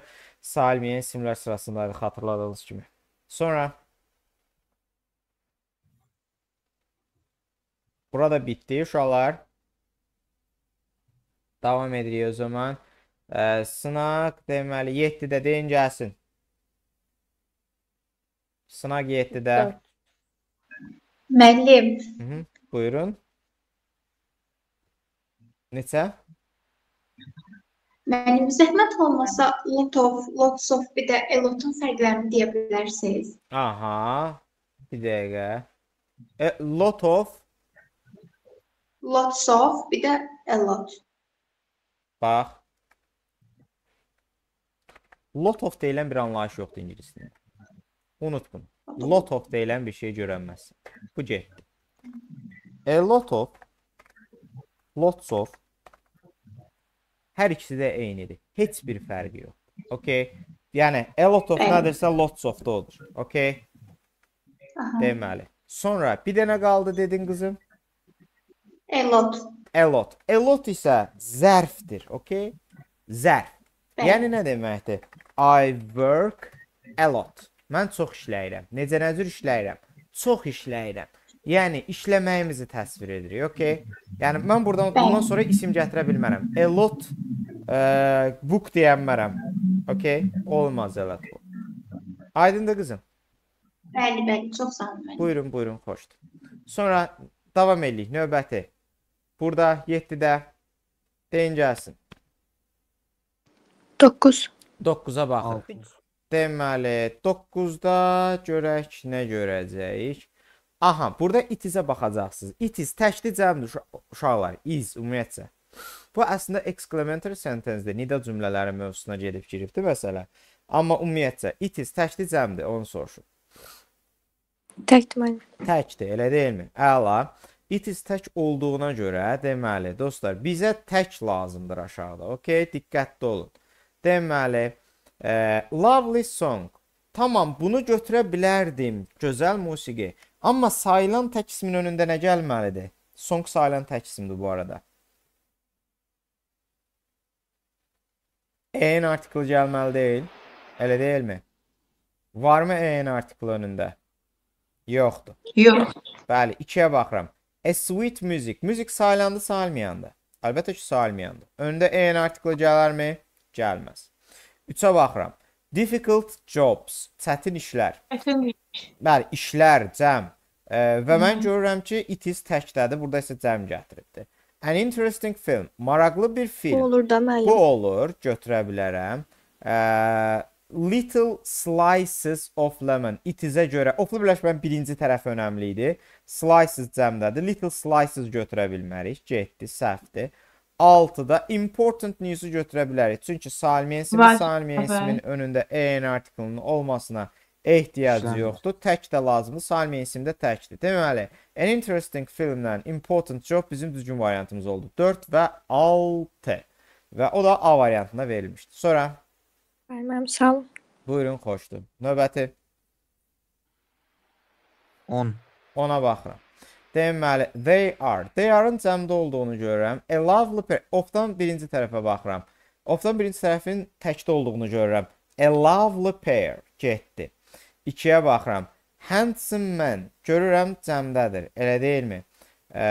Sahil mensimlər sırasındadır xatırladığınız kimi. Sonra Burada bitdi uşaqlar. Davam edirik o zaman. E, sınaq deməli 7-də deyin gəlsin. Sınaq 7-də. Müəllim. Hı -hı, buyurun. Neçə? Mənim zəhmət olmasa lot of, lots of bir də elotun fərqlərini deyə bilərsiniz. Aha. Bir dəqiqə. E, lot of Lots of bir də a lot. Bax. Lot of deyilən bir anlayış yoxdur ingilisində. Unut bunu. Lot of deyilən bir şey görənməzsən. Bu getdi. A lot of lots of hər ikisi də eynidir. Heç bir fərqi yoxdur. Okay? Yəni a lot of nədirsə lots of da odur. Okay? Aha. Deməli. Sonra bir dənə qaldı dedin qızım. A lot a lot. A lot isə zərfdir, okay? Zərf. Yəni nə deməkdir? I work a lot. Mən çox işləyirəm. Necə nəzür işləyirəm? Çox işləyirəm. Yəni işləməyimizi təsvir edirik, okay? Yəni mən burdan bundan sonra isim gətirə bilmərəm. A lot ə, e, book deyə bilmərəm. Okay? Olmaz a lot bu. Aydındır qızım? Bəli, bəli, çox sağ olun. Buyurun, buyurun, xoşdur. Sonra davam edirik növbəti. Burada 7-də deyin gəlsin. 9. 9-a baxın. Deməli, 9-da görək nə görəcəyik. Aha, burada it izə baxacaqsınız. It is təkli cəmdir uşaqlar. Is ümumiyyətcə. Bu əslində exclamatory sentence-də nida cümlələri mövzusuna gedib giribdi məsələ. Amma ümumiyyətcə it is təkli cəmdir, onu soruşun. Təkdir mən. Təkdir, elə deyilmi? Əla. It is tək olduğuna görə, deməli, dostlar, bizə tək lazımdır aşağıda. Okay, diqqətli olun. Deməli, e, lovely song. Tamam, bunu götürə bilərdim. Gözəl musiqi. Amma sayılan tək ismin önündə nə gəlməlidir? Song sayılan tək isimdir bu arada. EN artiklı gəlməli deyil. Elə deyilmi? Varmı EN artiklı önündə? Yoxdur. Yox. Bəli, ikiyə baxıram. A sweet music. Müzik saylandı sayılmayandı. Əlbəttə ki, sayılmayandı. Öndə en artiklı gələrmi? Gəlməz. 3-ə baxıram. Difficult jobs, çətin işlər. Çətin iş. Bəli, işlər cəm. E, və mən görürəm ki, it is təkdədir. Burada isə cəm gətiribdi. An interesting film. Maraqlı bir film. Bu olur da müəllim. Bu olur, götürə bilərəm. Eee Little slices of lemon. It is-ə görə oflu birləşmənin birinci tərəfi önəmli idi. Slices cəmdədir. Little slices götürə bilmərik. Getdi, səhvdir. 6-da important news-u götürə bilərik. Çünki salmiyensinin salmiyensinin önündə en artiklinin olmasına ehtiyacı yoxdur. Tək də lazımdır. Salmiyensimdə təkdir. Deməli, an interesting filmlə important job bizim düzgün variantımız oldu. 4 və 6. Və o da A variantında verilmişdi. Sonra Vermem sağ ol. Buyurun xoşdur. Növbəti 10. 10-a baxıram. Deməli, they are. They are-ın cəmdə olduğunu görürəm. A lovely pair. Of-dan birinci tərəfə baxıram. Of-dan birinci tərəfin təkdə olduğunu görürəm. A lovely pair getdi. 2-yə baxıram. Handsome man görürəm cəmdədir. Elə deyilmi? Ə,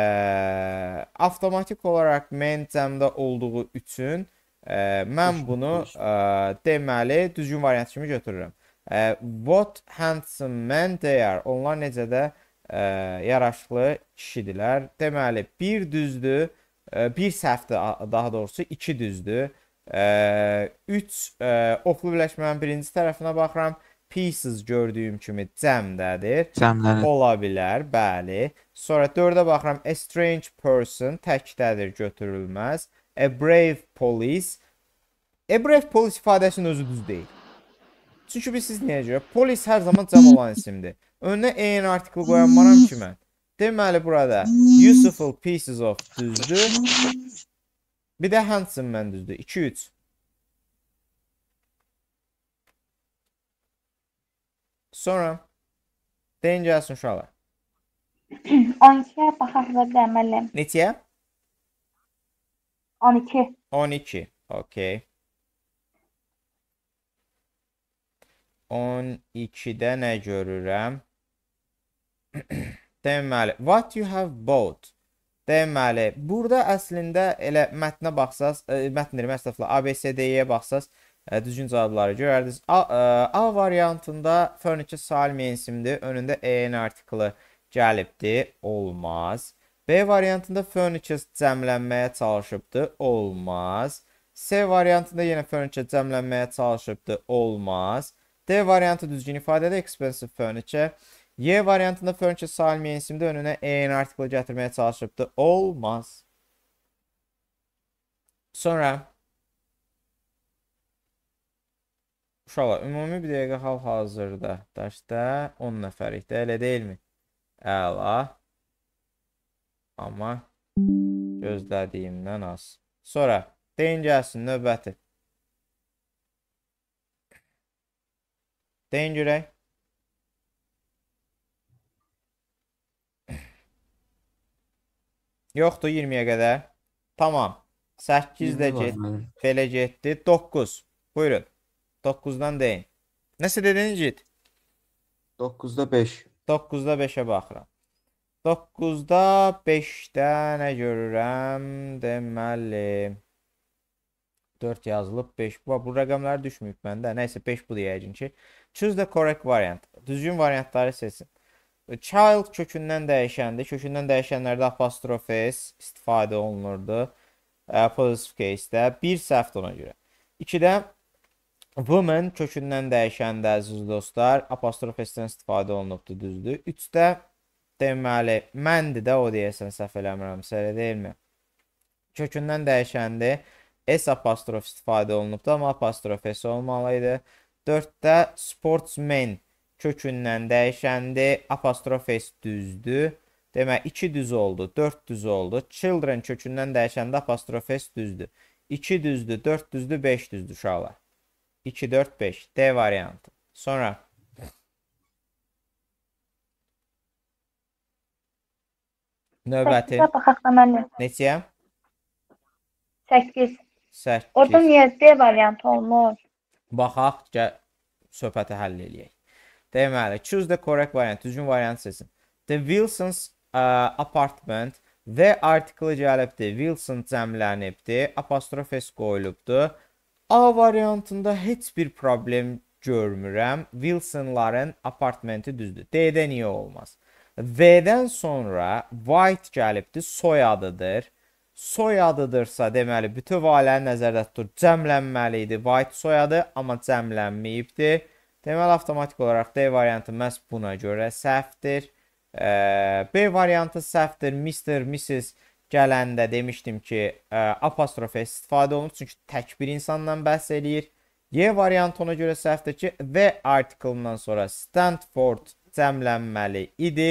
avtomatik olaraq man cəmdə olduğu üçün Ə, mən bunu ə, e, deməli düzgün variant kimi götürürəm. Ə, e, what handsome men they are. Onlar necə də ə, e, yaraşıqlı kişidilər. Deməli bir düzdür, ə, bir səhvdir, daha doğrusu iki düzdür. 3 oxlu birləşmənin birinci tərəfinə baxıram. Pieces gördüyüm kimi cəmdədir. Cəmdədir. Ola bilər, bəli. Sonra 4-ə baxıram. A strange person təkdədir, götürülməz. A brave police. A brave police ifadəsinin özü düz deyil. Çünki bilirsiniz niyə görə? Polis hər zaman cəm olan isimdir. Önünə en artikli qoyanmaram ki mən. Deməli burada useful pieces of düzdür. Bir də handsome mən düzdür. 2 3. Sonra deyin gəlsin uşaqlar. 12-yə baxaq və deməli. Neçəyə? 12. 12. Okey. 12-də nə görürəm? Deməli, what you have bought. Deməli, burada əslində elə mətnə baxsaz, ə, e, mətndir, məsələn, ABCD-yə baxsaz, ə, e, düzgün cavabları görərdiniz. A, ə, e, A variantında furniture sale mensimdir, önündə EN artiklı gəlibdi, olmaz. B variantında furniture cəmlənməyə çalışıbdı, olmaz. C variantında yenə furniture cəmlənməyə çalışıbdı, olmaz. D variantı düzgün ifadədə expensive furniture. Y variantında furniture salmiyə isimdə önünə en artiklı gətirməyə çalışıbdı, olmaz. Sonra Uşaqlar, ümumi bir dəqiqə hal-hazırda dərsdə 10 nəfərik də, elə deyilmi? Əla. Amma gözlədiyimdən az. Sonra deyin gəlsin növbəti. Deyin görək. Yoxdur 20-yə qədər. Tamam. 8 də get, belə getdi. 9. Buyurun. 9-dan deyin. Nəsə dedin Cid? 9-da 5. 9-da 5-ə baxıram. 9-da 5-də nə görürəm? Deməli 4 yazılıb 5. Bu, bu rəqəmlər düşməyib məndə. Nəysə 5 bu deyəcəm ki, choose the correct variant. Düzgün variantları seçin. Child kökündən dəyişəndir. Kökündən dəyişənlərdə apostrof s istifadə olunurdu. E, positive case-də bir səhvdir ona görə. 2-də woman kökündən dəyişəndə əziz dostlar apostrof s-dən istifadə olunubdu, düzdür. 3-də Demə ali, məndir də o deyəsən səhv eləmirəmsə, elə deyilmi? Kökündən dəyişəndi. S apostrof istifadə olunubdu, amma apostrof S olmalı idi. 4-də sportsman kökündən dəyişəndi. Apostrof S düzdür. Demə 2 düz oldu, 4 düz oldu. Children kökündən dəyişəndə apostrof S düzdür. 2 düzdür, 4 düzdür, 5 düzdür uşaqlar. 2, 4, 5. D variantı. Sonra Növbəti. 8-ə baxaq da mənə. Neçəyə? 8. 8. Orda niyə D variantı olmur? Baxaq, gəl söhbəti həll eləyək. Deməli, choose the correct variant, düzgün variantı seçin. The Wilson's uh, apartment the artiklı gəlibdi. Wilson cəmlənibdi. Apostrofes qoyulubdu. A variantında heç bir problem görmürəm. Wilsonların apartmenti düzdür. D-də niyə olmaz? V-dən sonra White gəlibdir, soyadıdır. Soyadıdırsa, deməli, bütün valəni nəzərdə tutur, cəmlənməli idi White soyadı, amma cəmlənməyibdir. Deməli, avtomatik olaraq D variantı məhz buna görə səhvdir. B variantı səhvdir. Mr. Mrs. gələndə demişdim ki, apostrof istifadə olunur, çünki tək bir insandan bəhs eləyir. Y variantı ona görə səhvdir ki, the article-dan sonra Stanford cəmlənməli idi,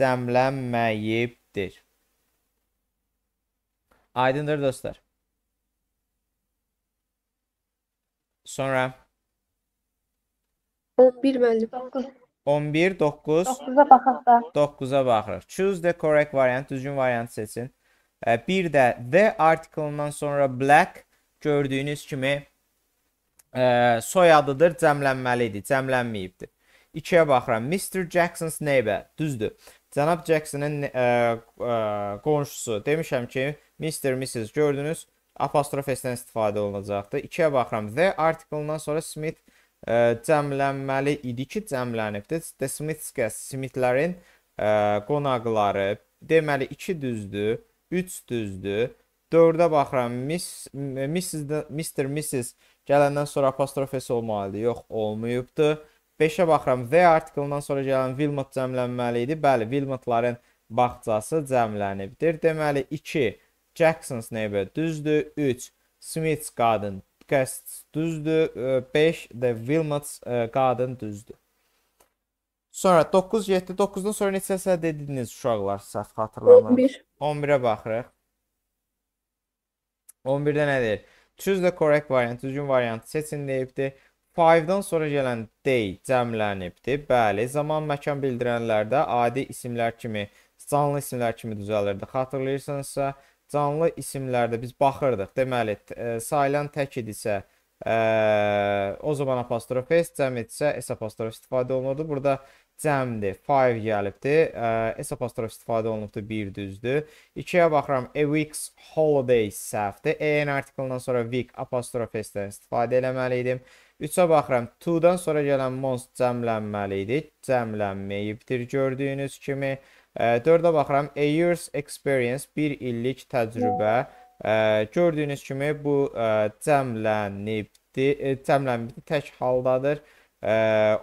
cəmlənməyibdir. Aydındır dostlar. Sonra 11 müəllim. 11 9 9-a baxaq da. 9-a baxırıq. Choose the correct variant, düzgün variantı seçin. E, bir də the artiklından sonra black gördüyünüz kimi e, soyadıdır, cəmlənməli idi, cəmlənməyibdir. 2-yə baxıram. Mr. Jackson's neighbor. Düzdür. Cənab Jackson'ın e, e, qonşusu. Demişəm ki, Mr. Mrs. gördünüz. Apostrof S-dən istifadə olunacaqdı. 2-yə baxıram. The article-dan sonra Smith e, cəmlənməli idi ki, cəmlənibdir. The Smiths, Smithlərin e, qonaqları. Deməli 2 düzdür, 3 düzdür. 4-ə baxıram. Miss Mrs. Mr. Mrs. gələndən sonra apostrof S olmalıdır. Yox, olmayıbdı. 5-ə baxıram. V artiklından sonra gələn Wilmot cəmlənməli idi. Bəli, Wilmotların bağçası cəmlənibdir. Deməli 2 Jackson's Neighbor düzdür. 3 Smith's Garden Guests düzdür. 5 e, də Wilmot's e, Garden düzdür. Sonra 9 7 9-dan sonra neçəsə dediniz uşaqlar, səhv xatırlamıram. 11. 11-ə baxırıq. 11-də nə deyir? Choose the correct variant, düzgün variantı seçin deyibdi. 5-dan sonra gələn day cəmlənibdir. Bəli, zaman məkan bildirənlərdə adi isimlər kimi, canlı isimlər kimi düzəlirdi. Xatırlayırsanızsa, canlı isimlərdə biz baxırdıq. Deməli, e, sayılan tək idisə, ə, e, o zaman apostrof s, cəm idisə s apostrof istifadə olunurdu. Burada cəmdir, 5 gəlibdir. Ə, e, s apostrof istifadə olunubdur, 1 düzdür. 2-yə baxıram, a week's holiday səhvdir. En artiklından sonra week apostrof s-dən istifadə eləməli idim. 3-ə baxıram. 2-dan sonra gələn mons cəmlənməli idi. Cəmlənməyibdir gördüyünüz kimi. 4-ə baxıram. A years experience 1 illik təcrübə. Gördüyünüz kimi bu cəmlənibdir. Cəmlənibdir tək haldadır.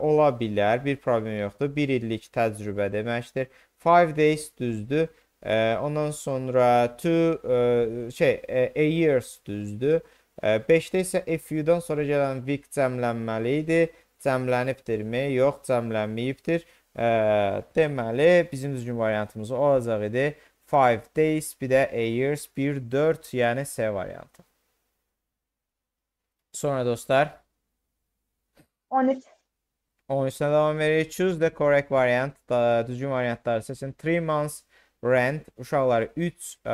Ola bilər. Bir problem yoxdur. 1 illik təcrübə deməkdir. 5 days düzdür. Ondan sonra 2 şey a years düzdür. 5-də isə FU-dan sonra gələn weak cəmlənməli idi. Cəmlənibdirmi? Yox, cəmlənməyibdir. Deməli, bizim düzgün variantımız olacaq idi. 5 days, bir də years, 1-4, yəni C variantı. Sonra dostlar. 13. 13-dən davam edirik. Choose the correct variant. Da, düzgün variantları seçin. 3 months rent. Uşaqlar 3 ə, e,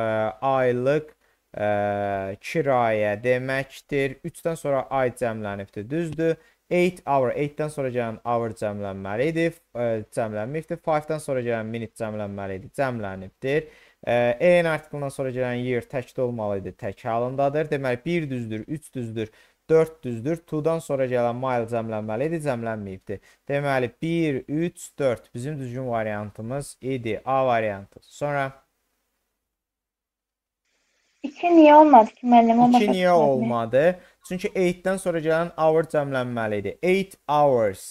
aylıq ə, kirayə deməkdir. 3-dən sonra ay cəmlənibdir, düzdür. 8 hour, 8-dən sonra gələn hour cəmlənməli idi, cəmlənməyibdir. 5-dən sonra gələn minute cəmlənməli idi, cəmlənibdir. En artiklından sonra gələn year təkdə olmalı idi, tək halındadır. Deməli 1 düzdür, 3 düzdür, 4 düzdür. To-dan sonra gələn mile cəmlənməli idi, cəmlənməyibdir. Deməli 1, 3, 4 bizim düzgün variantımız idi, A variantı. Sonra 2 niyə olmadı ki, müəllimə başa 2 niyə düşmədi? olmadı? Çünki 8-dən sonra gələn hour cəmlənməli idi. 8 hours.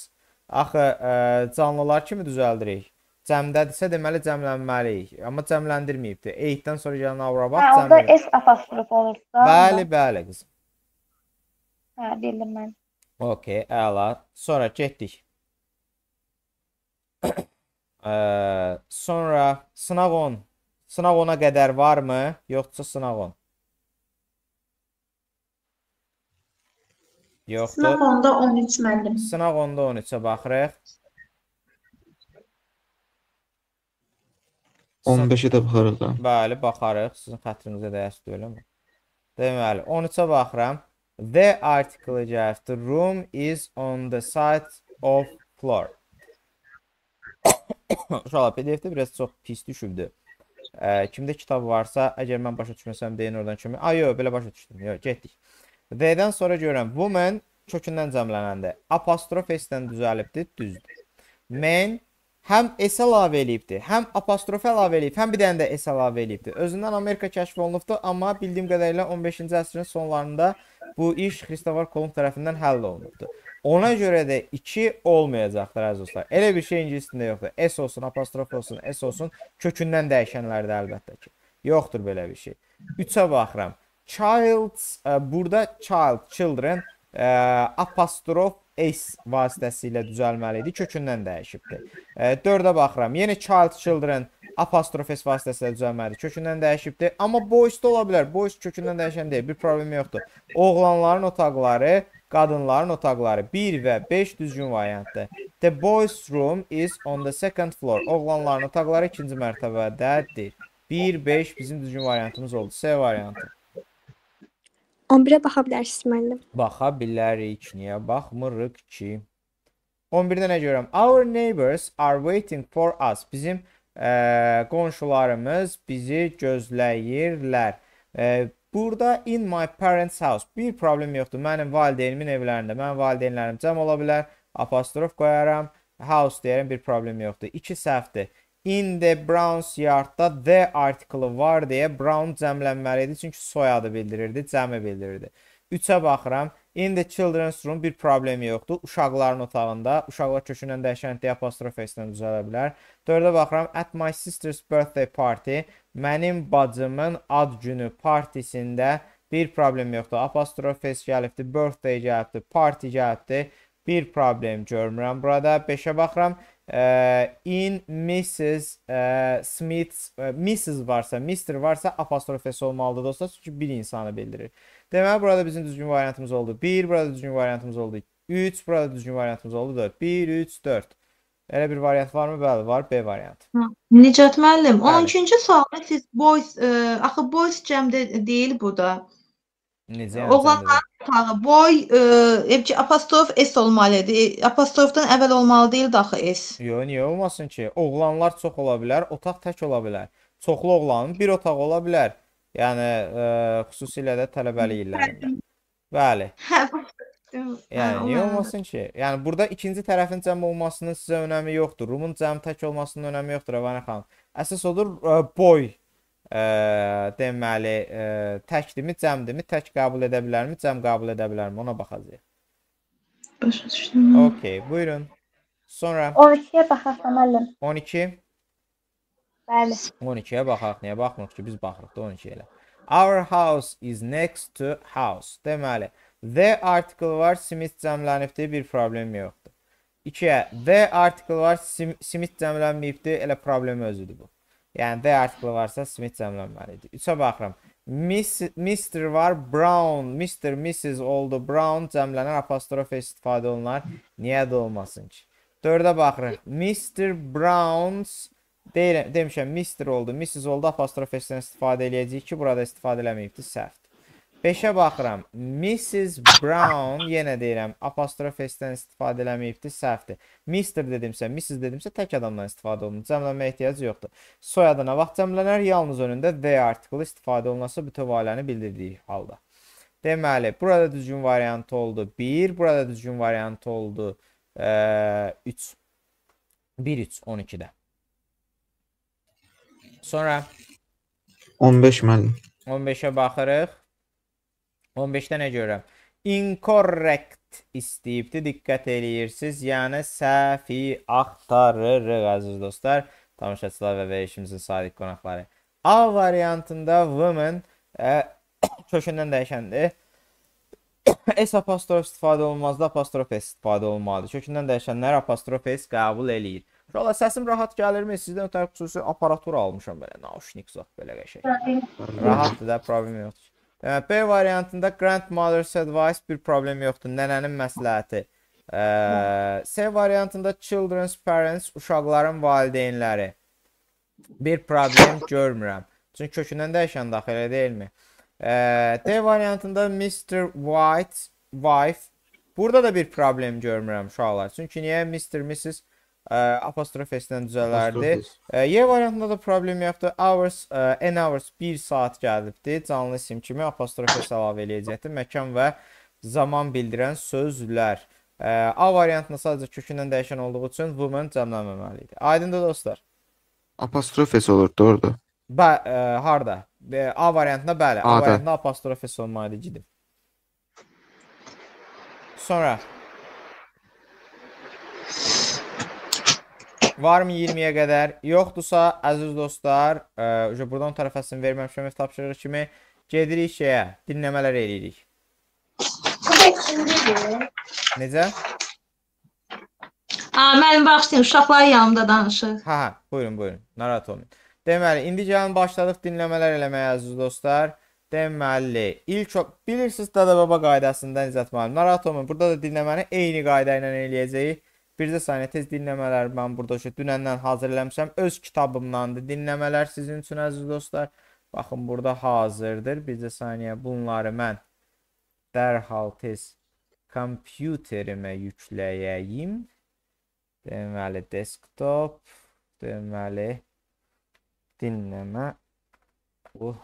Axı ə, e, canlılar kimi düzəldirik. Cəmdədirsə deməli cəmlənməliyik. Amma cəmləndirməyibdi. 8-dən sonra gələn hour-a bax hə, cəmlənir. Orada s apostrof olur da. Bəli, bəli qızım. Hə, bildim mən. Okay, əla. Sonra getdik. ə, e, sonra sınaq 10 Sınaq 10-a qədər varmı? Yoxsa sınaq 10? Yoxdur. Sınaq 10-da 13 müəllim. Sınaq 10-da 13-ə baxırıq. 15-ə də baxarıq. Bəli, baxarıq. Sizin xətrinizə dəyəsdi, eləmi? Deməli, 13-ə baxıram. The article gəldi. The room is on the side of floor. Uşaqlar, PDF-də biraz çox pis düşübdü. Ə, kimdə kitab varsa, əgər mən başa düşməsəm deyin oradan kimi. Ay yox, belə başa düşdüm. Yox, getdik. V-dən sonra görürəm woman kökündən cəmlənəndə apostrof s-dən düzəlibdi, düzdür. Men həm s əlavə eləyibdi, həm apostrof əlavə eləyib, həm bir dənə də s əlavə eləyibdi. Özündən Amerika kəşf olunubdu, amma bildiyim qədərilə 15-ci əsrin sonlarında bu iş Xristofor Kolumb tərəfindən həll olunubdu. Ona görə də 2 olmayacaqdır əziz dostlar. Elə bir şey ingilis dilində yoxdur. S olsun, apostrof olsun, S olsun. Kökündən dəyişənlərdə əlbəttə ki. Yoxdur belə bir şey. 3-ə baxıram. Childs ə, e, burada child, children ə, e, apostrof s vasitəsilə düzəlməli idi. Kökündən dəyişibdi. 4-ə e, baxıram. Yenə child, children apostrof s vasitəsilə düzəlməli idi. Kökündən dəyişibdi. Amma boys da ola bilər. Boys kökündən dəyişən deyil. Bir problem yoxdur. Oğlanların otaqları Qadınların otaqları 1 və 5 düzgün variantdır. The boys room is on the second floor. Oğlanların otaqları ikinci mərtəbədədir. 1, 5 bizim düzgün variantımız oldu. C variantı. 11-ə baxa bilərsiniz müəllim. Baxa bilərik. Niyə baxmırıq ki? 11-də nə görürəm? Our neighbors are waiting for us. Bizim ə, qonşularımız bizi gözləyirlər. Ə, Burada in my parents house bir problem yoxdur. Mənim valideynimin evlərində, mənim valideynlərim cəm ola bilər. Apostrof qoyaram, house deyərəm, bir problem yoxdur. 2 səhvdir. In the Browns yardda the artiklı var deyə Brown cəmlənməli idi, çünki soyadı bildirirdi, cəmi bildirirdi. 3-ə baxıram. In the children's room bir problem yoxdur. Uşaqların otağında, uşaqlar kökündən dəyişən D apostrof ilə düzələ bilər. 4-ə baxıram. At my sister's birthday party. Mənim bacımın ad günü partisində bir problem yoxdur. Apostrof gəlibdi, birthday gəlibdi, party gəlibdi. Bir problem görmürəm burada. 5-ə baxıram. Э, in Mrs. Э, Smith's э, Mrs. varsa, Mr. varsa apostrof S olmalıdır dostlar. Çünki bir insanı bildirir. Deməli burada bizim düzgün variantımız oldu 1, burada düzgün variantımız oldu 3, burada düzgün variantımız oldu 4. 1 3 4. Elə bir variant varmı? Bəli, var B variantı. Nicat müəllim, 12-ci sualda siz boys, ə, e, axı boys cəmdə deyil bu da. Necə? Oğlanların yatağı boy e, apostrof s olmalıdır. E, apostrofdan əvvəl olmalı deyil axı s. Yox, niyə olmasın ki? Oğlanlar çox ola bilər, otaq tək ola bilər. Çoxlu oğlanın bir otaq ola bilər. Yəni e, xüsusilə də tələbəlik illərində. Bəli. Hə. Yəni hə, niyə olmasın ki? Yəni burada ikinci tərəfin cəm olmasının sizə önəmi yoxdur. Rumun cəm tək olmasının önəmi yoxdur, Əvanə xanım. Əsas odur e, boy ə, deməli, ə, təkdimi, cəmdimi, tək qəbul edə bilərmi, cəm qəbul edə bilərmi? Ona baxacağıq. Başa düşdüm. Okay, buyurun. Sonra 12-yə baxaq müəllim. 12? Bəli. 12-yə baxaq. Niyə baxmırıq ki? Biz baxırıq da 12 elə. Our house is next to house. Deməli, the article var, Smith cəmlənibdir, bir problem yoxdur. 2-yə the article var, Smith cəmlənməyibdir, elə problem özüdür bu. Yəni D artiklı varsa Smith cəmlənməlidir. 3-ə baxıram. Miss, Mr var, Brown, Mr, Mrs oldu, Brown cəmlənər apostrof istifadə olunar. Niyə də olmasın ki? 4-ə baxırıq. Mr Browns deyirəm, demişəm Mr oldu, Mrs oldu apostrof s-dən istifadə eləyəcəyik ki, burada istifadə eləməyibdi, səhv. 5-ə baxıram. Mrs. Brown, yenə deyirəm, apostrof S-dən istifadə eləməyibdir, səhvdir. Mr. dedimsə, Mrs. dedimsə, tək adamdan istifadə olunur. Cəmlənmə ehtiyacı yoxdur. Soyadına vaxt cəmlənər, yalnız önündə the artikulu istifadə olunası bütövləni bildirdiyi halda. Deməli, burada düzgün variant oldu 1, burada düzgün variant oldu ə, 3. 1-3, 12-də. Sonra 15 müəllim. 15-ə baxırıq. 15-də nə görürəm? Incorrect istəyibdi. Diqqət eləyirsiz. Yəni səhvi axtarırıq əziz dostlar, tamaşaçılar və verilişimizin sadiq qonaqları. A variantında women ə, kökündən dəyişəndir. S apostrof istifadə olmazdı, apostrof S istifadə olmalıdır. Kökündən dəyişənlər apostrof S qəbul eləyir. Valla səsim rahat gəlirmi? Sizdən ötəri xüsusi aparatura almışam belə, naushnik zat belə qəşəng. Rahatdır da, problem yoxdur. B variantında grandmother's advice bir problem yoxdur. Nənənin məsləhəti. C variantında children's parents uşaqların valideynləri. Bir problem görmürəm. Çünki kökündən dəyişən daxil elə deyilmi? D variantında Mr. White wife. Burada da bir problem görmürəm uşaqlar. Çünki niyə Mr. Mrs ə, apostrof s-dən düzələrdi. Ə, y variantında da problem yoxdur. Hours, ə, n hours 1 saat gəlibdi. Canlı isim kimi apostrof s əlavə eləyəcəkdir. Məkan və zaman bildirən sözlər. Ə, A variantında sadəcə kökündən dəyişən olduğu üçün woman cəmlənməməli idi. Aydındır dostlar? Apostrof s olur, doğrudur. Bə, ə, harda? A variantında bəli. A, A variantında apostrof s olmalı idi gedib. Sonra Varmı 20-yə qədər? Yoxdursa, əziz dostlar, ə, e, buradan tərəfəsini verməmişəm ev tapşırığı kimi gedirik şeyə, dinləmələr eləyirik. Necə? A, mənim bağışlayın, uşaqlar yanımda danışır. Hə, hə, buyurun, buyurun. Narahat olmayın. Deməli, indi gəlin başladıq dinləmələr eləməyə əziz dostlar. Deməli, ilk bilirsiniz dada baba qaydasında İzzət müəllim. Narahat olmayın. Burada da dinləməni eyni qayda ilə eləyəcəyik. Bircə saniyə tez dinləmələr mən burada şu dünəndən hazır eləmişəm. Öz kitabımdandır. Dinləmələr sizin üçün əziz dostlar. Baxın burada hazırdır. Bircə saniyə bunları mən dərhal tez kompüterimə yükləyəyim. Deməli desktop, deməli dinləmə bu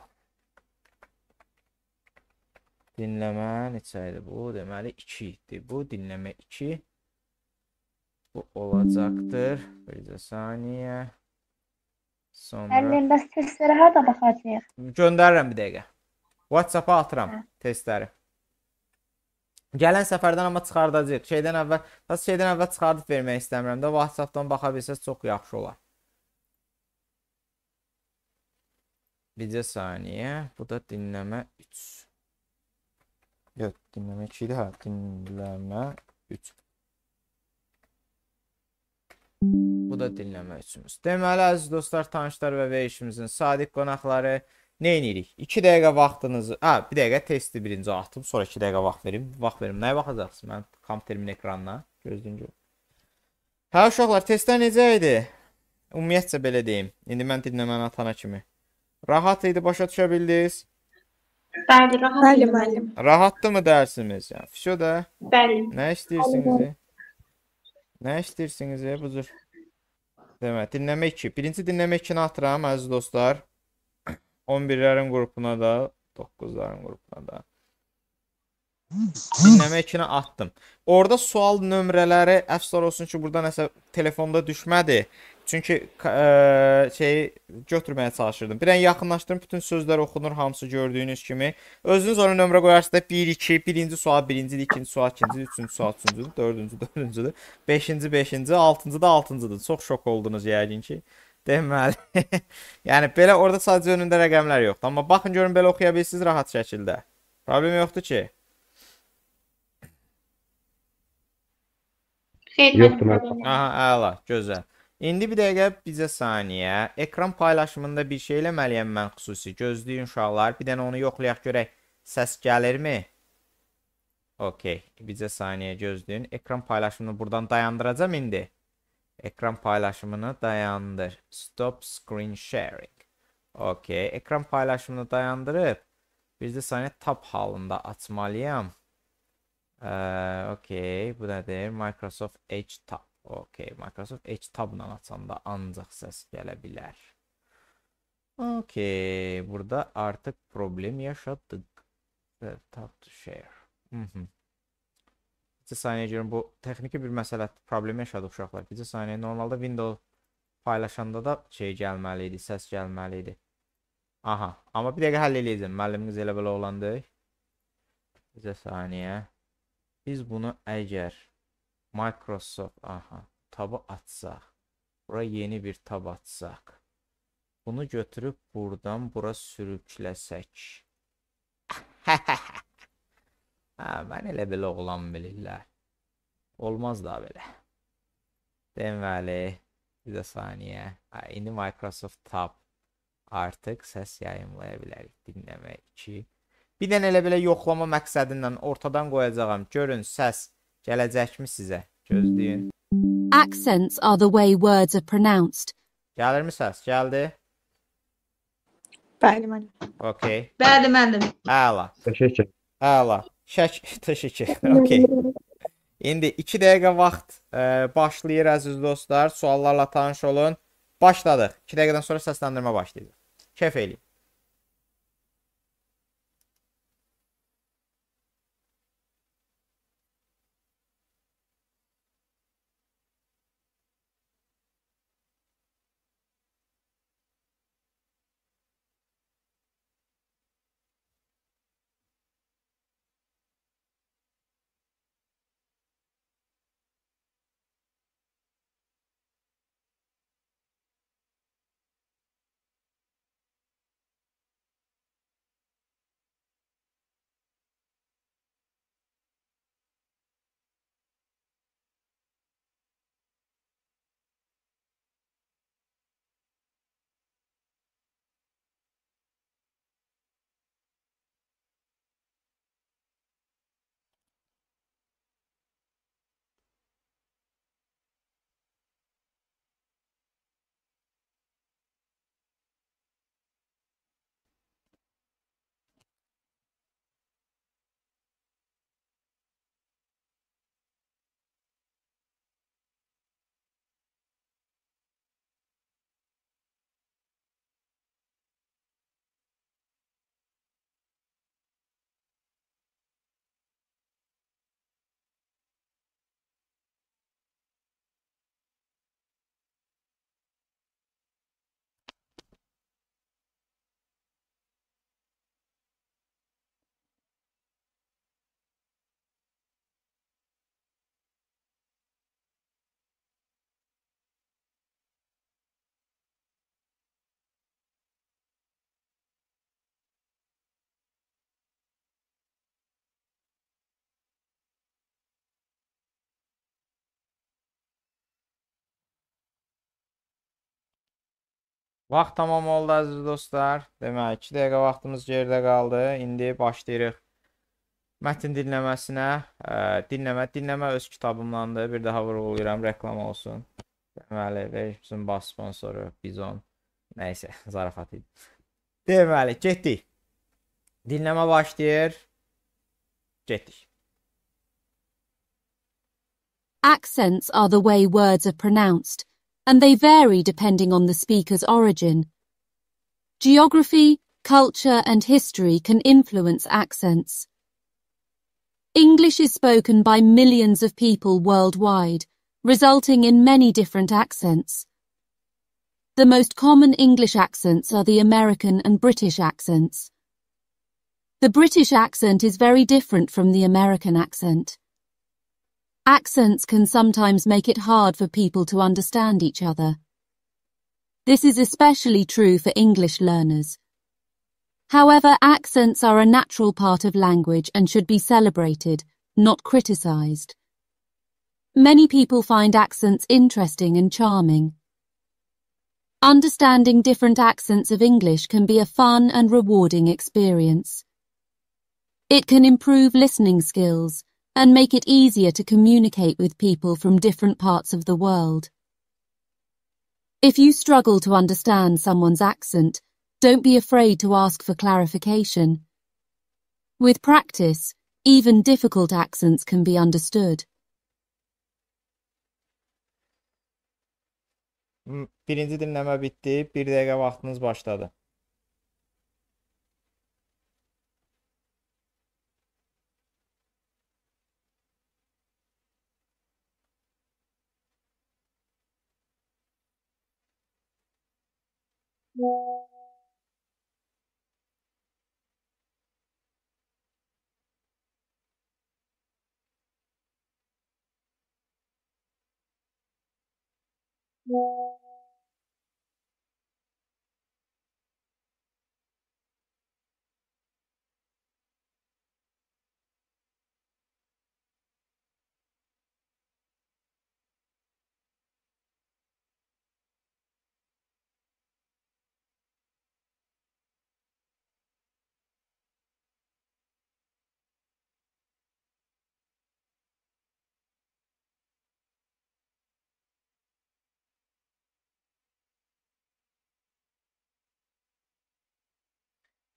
dinləmə neçə idi bu? Deməli 2 idi. Bu dinləmə 2 Bu olacaktır. Bir saniyə. Sonra... Əllim, bəs testlərə harada baxacaq? Göndərirəm bir dəqiqə. WhatsApp-a atıram hə. testləri. Gələn səfərdən amma çıxardacağıq. Şeydən əvvəl, bəs şeydən əvvəl çıxardıb vermək istəmirəm də WhatsApp-dan baxa bilsəz çox yaxşı olar. Bir saniyə. Bu da dinləmə 3. Yox, dinləmə 2 idi. Hə, dinləmə 3. Bu da dinləmək üçün. Deməli, əziz dostlar, tanışlar və verilişimizin sadiq qonaqları nə edirik? 2 dəqiqə vaxtınızı, ha, hə, 1 dəqiqə testi birinci atdım, sonra 2 dəqiqə vaxt verim. Vaxt verim. Nəyə baxacaqsınız? Mən kompüterimin ekranına gözlüyüm. Hə, uşaqlar, testlər necə idi? Ümumiyyətcə belə deyim. İndi mən dinləməni atana kimi. Rahat idi, başa düşə bildiniz? Bəli, rahat. Bəli, müəllim. Rahatdımı dərsimiz? Yəni, fişo da? Bəli. Nə istəyirsiniz? Bəli. Nə istəyirsiniz ya bu cür? Demə, dinləmək ki. Birinci dinləmək kini atıram, əziz dostlar. 11-lərin qrupuna da, 9-ların qrupuna da. Dinləmək kini atdım. Orada sual nömrələri, əfsar olsun ki, burada nəsə telefonda düşmədi. Çünki ə, e, şeyi götürməyə çalışırdım. Bir an yaxınlaşdırım, bütün sözlər oxunur, hamısı gördüyünüz kimi. Özünüz ona nömrə qoyarsınız da 1 2, 1-ci sual 1-cidir, 2-ci sual 2-cidir, 3-cü sual 3-cüdür, 4-cü 4-cüdür, 5-ci 5-ci, 6-cı da 6-cıdır. Çox şok oldunuz yəqin ki. Deməli. yəni belə orada sadəcə önündə rəqəmlər yoxdur, amma baxın görün belə oxuya bilirsiniz rahat şəkildə. Problem yoxdur ki. Yoxdur, mən. Aha, əla, gözəl. İndi bir dəqiqə bizə saniyə. Ekran paylaşımında bir şey eləməliyəm mən xüsusi. Gözləyin uşaqlar. Bir dənə onu yoxlayaq görək. Səs gəlirmi? Okey. Bizə saniyə gözləyin. Ekran paylaşımını buradan dayandıracam indi. Ekran paylaşımını dayandır. Stop screen sharing. Okey. Ekran paylaşımını dayandırıb. Bizdə saniyə tab halında açmalıyam. Ee, okey. Bu nədir? Microsoft Edge tab. Okey, Microsoft Edge tabla açanda ancaq səs gələ bilər. Okey, burada artıq problem yaşadıq. Tab to share. Mhm. Bircə saniyə görüm, bu texniki bir məsələ, problem yaşadı uşaqlar. Bircə saniyə, normalda Windows paylaşanda da şey gəlməli idi, səs gəlməli idi. Aha, amma bir dəqiqə həll eləyəcəm. Müəllimimiz elə belə olandı. Bircə saniyə. Biz bunu əgər Microsoft aha tabı açsaq. Bura yeni bir tab açsaq. Bunu götürüb buradan bura sürükləsək. hə, mən elə belə oğlan bilirlər. Olmaz da belə. Deməli, bir də saniyə. Hə, indi Microsoft Tab artıq səs yayımlaya bilərik. Dinləmək 2. Bir dənə elə belə yoxlama məqsədindən ortadan qoyacağam. Görün səs Gələcəkmi sizə? Gözləyin. Accents are the way words are pronounced. Gəlirmi səs? Gəldi. Bəli müəllim. Okay. Bəli müəllim. Əla. Təşəkkür. Əla. Şək təşəkkür. Okay. İndi 2 dəqiqə vaxt ə, e, başlayır əziz dostlar. Suallarla tanış olun. Başladıq. 2 dəqiqədən sonra səsləndirmə başlayır. Kef eləyin. Vaxt tamam oldu əziz dostlar. Demək 2 dəqiqə vaxtımız gerdə qaldı. İndi başlayırıq mətn dinləməsinə. Ə, dinləmə, dinləmə öz kitabımlandı. Bir daha vurğulayıram, reklam olsun. Deməli, Verizon bas sponsoru Bizon. Nəysə, zarafat idi. Deməli, getdik. Dinləmə başlayır. Getdik. Accents are the way words are pronounced. and they vary depending on the speaker's origin. Geography, culture and history can influence accents. English is spoken by millions of people worldwide, resulting in many different accents. The most common English accents are the American and British accents. The British accent is very different from the American accent. Accents can sometimes make it hard for people to understand each other. This is especially true for English learners. However, accents are a natural part of language and should be celebrated, not criticised. Many people find accents interesting and charming. Understanding different accents of English can be a fun and rewarding experience. It can improve listening skills, and make it easier to communicate with people from different parts of the world. If you struggle to understand someone's accent, don't be afraid to ask for clarification. With practice, even difficult accents can be understood. Birinci dinleme bitti, bir dəqiqə vaxtınız başladı. you.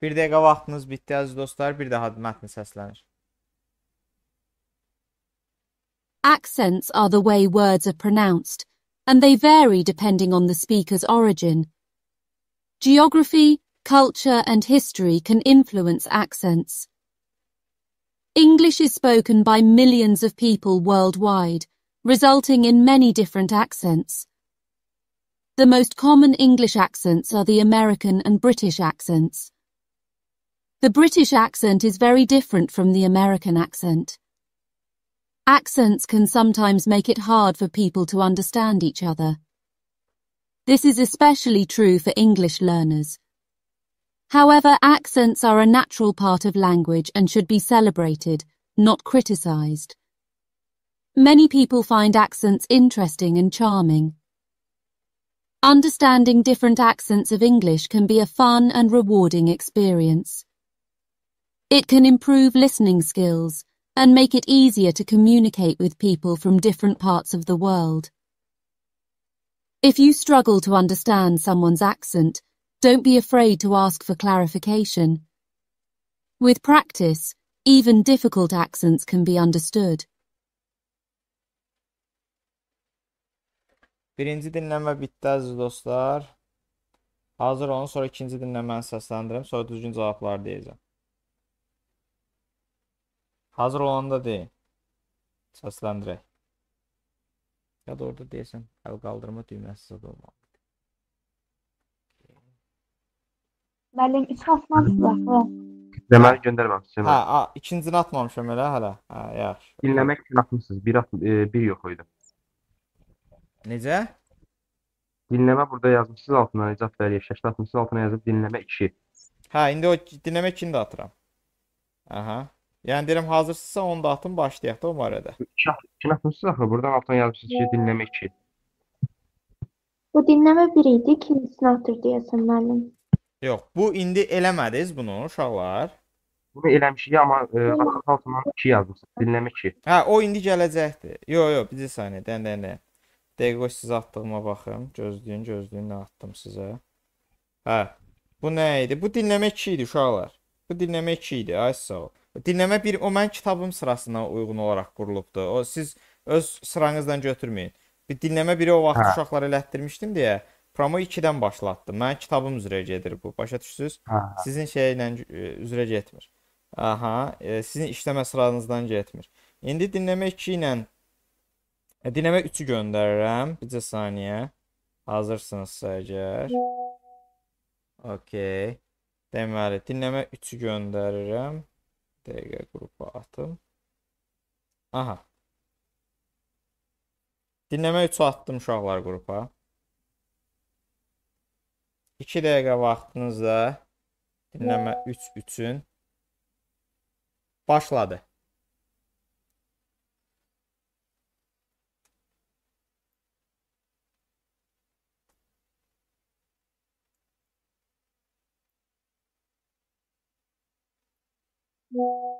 Bir dəqiqə vaxtınız bitdi əziz dostlar. Bir daha səslənir. Accents are the way words are pronounced, and they vary depending on the speaker's origin. Geography, culture, and history can influence accents. English is spoken by millions of people worldwide, resulting in many different accents. The most common English accents are the American and British accents. The British accent is very different from the American accent. Accents can sometimes make it hard for people to understand each other. This is especially true for English learners. However, accents are a natural part of language and should be celebrated, not criticised. Many people find accents interesting and charming. Understanding different accents of English can be a fun and rewarding experience. It can improve listening skills and make it easier to communicate with people from different parts of the world. If you struggle to understand someone's accent, don't be afraid to ask for clarification. With practice, even difficult accents can be understood. Birinci dinləmə bitdi dostlar. Hazır olun, sonra ikinci dinləməni səsləndirəm, sonra düzgün cevaplar diyeceğim. Hazır olanda de. Səsləndirək. Ya da orada deyəsən, əl qaldırma düyməsi zad olmalıdır. Müəllim, 3 atmamısınız axı. Deməli göndərməmisiz. Hə, a, ikincini atmamışam elə hələ. Hə, yaxşı. Dinləmək üçün atmısınız. Bir at, e, bir yox idi. Necə? Dinləmə burada yazmısınız altına Nicat Vəliyev şəkli atmısınız altına yazıb dinləmə 2. Hə, indi o dinləmə 2-ni də atıram. Aha. Yəni deyirəm hazırsınızsa onu da atın başlayaq da o barədə. İki at- iki atmışsınız axı. Buradan altdan yazmışsınız ki, dinləmə 2. Bu dinləmə bir idi, ikincisini atır deyəsən müəllim. Yox, bu indi eləmədiniz bunu uşaqlar. Bunu eləmişik amma e, atın altından 2 yazmışsınız. Dinləmə 2. Hə, o indi gələcəkdi. Yox, yox, bir saniyə, dən dən dən. Dəqiqə qoy sizə atdığıma baxım. Gözləyin, gözləyin nə atdım sizə. Hə. Bu nə idi? Bu dinləmə 2 idi uşaqlar. Bu dinləmə 2 idi. Ay sağ ol dinləmə bir o mənim kitabım sırasına uyğun olaraq qurulubdu. O siz öz sıranızdan götürməyin. Bir dinləmə biri o vaxt hə. uşaqlara elətdirmişdim deyə promo 2-dən başlatdı. Mənim kitabım üzrə gedir bu. Başa düşürsüz? Hə. Sizin şeylə e, üzrə getmir. Aha, e, sizin işləmə sıranızdan getmir. İndi dinləmə 2 ilə e, dinləmə 3-ü göndərirəm. Bircə saniyə. Hazırsınızsa əgər. Okay. Deməli, dinləmə 3-ü göndərirəm. DG grupa atım. Aha. Dinləmək üçün atdım uşaqlar qrupa. 2 dəqiqə vaxtınızda dinləmə 3 üç üçün başladı. Yeah.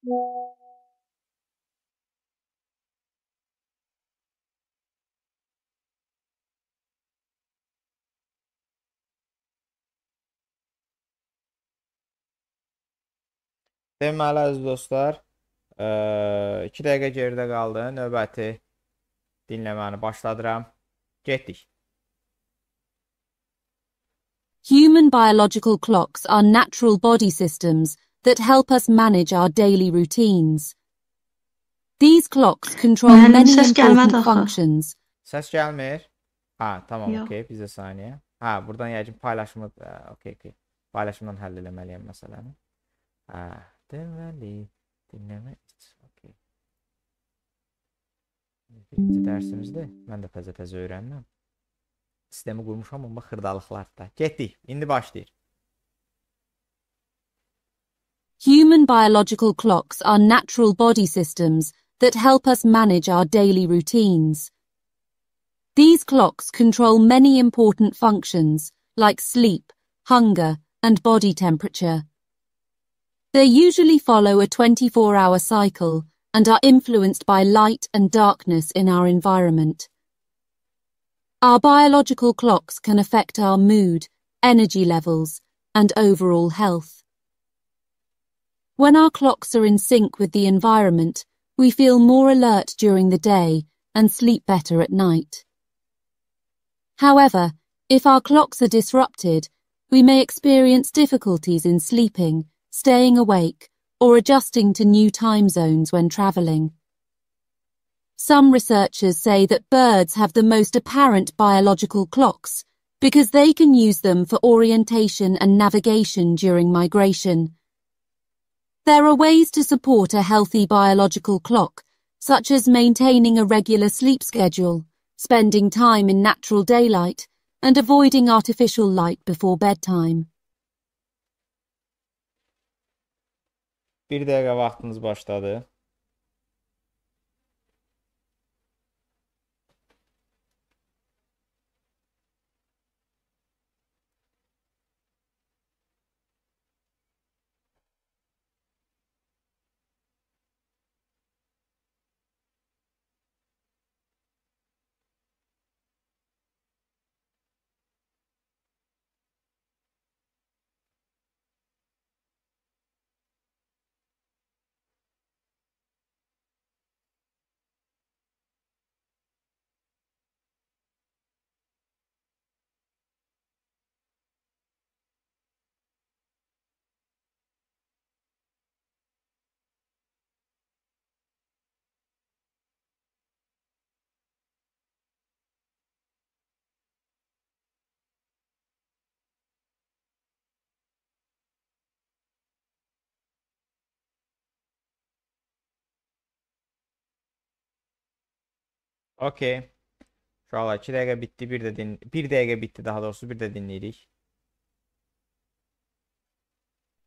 Deməli əziz dostlar, 2 ee, dəqiqə geridə qaldı. Növbəti dinləməni başladıram. Getdik. Human biological clocks are natural body systems that help us manage our daily routines. These clocks control Mənim many important axı. functions. Səs gəlmir. Ha, tamam, okey, bizə saniyə. Ha, burdan yəqin paylaşımı, e, okey, okey. Paylaşımdan həll eləməliyəm məsələni. Ha, deməli, dinləmə iç, okey. Birinci dərsimizdə mən də təzə-təzə öyrənirəm. Sistemi qurmuşam, amma xırdalıqlar da. Getdik, indi başlayır. Human biological clocks are natural body systems that help us manage our daily routines. These clocks control many important functions like sleep, hunger, and body temperature. They usually follow a 24-hour cycle and are influenced by light and darkness in our environment. Our biological clocks can affect our mood, energy levels, and overall health. When our clocks are in sync with the environment, we feel more alert during the day and sleep better at night. However, if our clocks are disrupted, we may experience difficulties in sleeping, staying awake, or adjusting to new time zones when travelling. Some researchers say that birds have the most apparent biological clocks because they can use them for orientation and navigation during migration, there are ways to support a healthy biological clock, such as maintaining a regular sleep schedule, spending time in natural daylight, and avoiding artificial light before bedtime. Bir dəqiqə vaxtınız başladı. Okey. Şu an 2 1 din 1 daha doğrusu. 1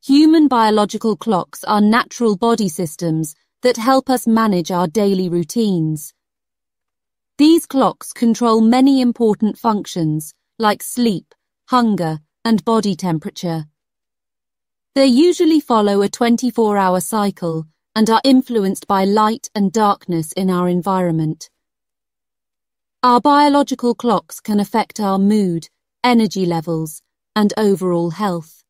Human biological clocks are natural body systems that help us manage our daily routines. These clocks control many important functions like sleep, hunger, and body temperature. They usually follow a 24 hour cycle and are influenced by light and darkness in our environment. Our biological clocks can affect our mood, energy levels, and overall health.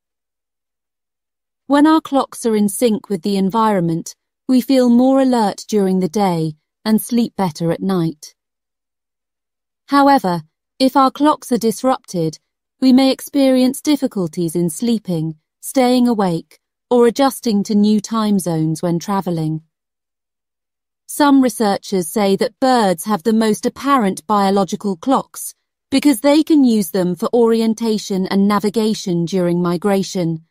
When our clocks are in sync with the environment, we feel more alert during the day and sleep better at night. However, if our clocks are disrupted, we may experience difficulties in sleeping, staying awake, or adjusting to new time zones when travelling. Some researchers say that birds have the most apparent biological clocks because they can use them for orientation and navigation during migration.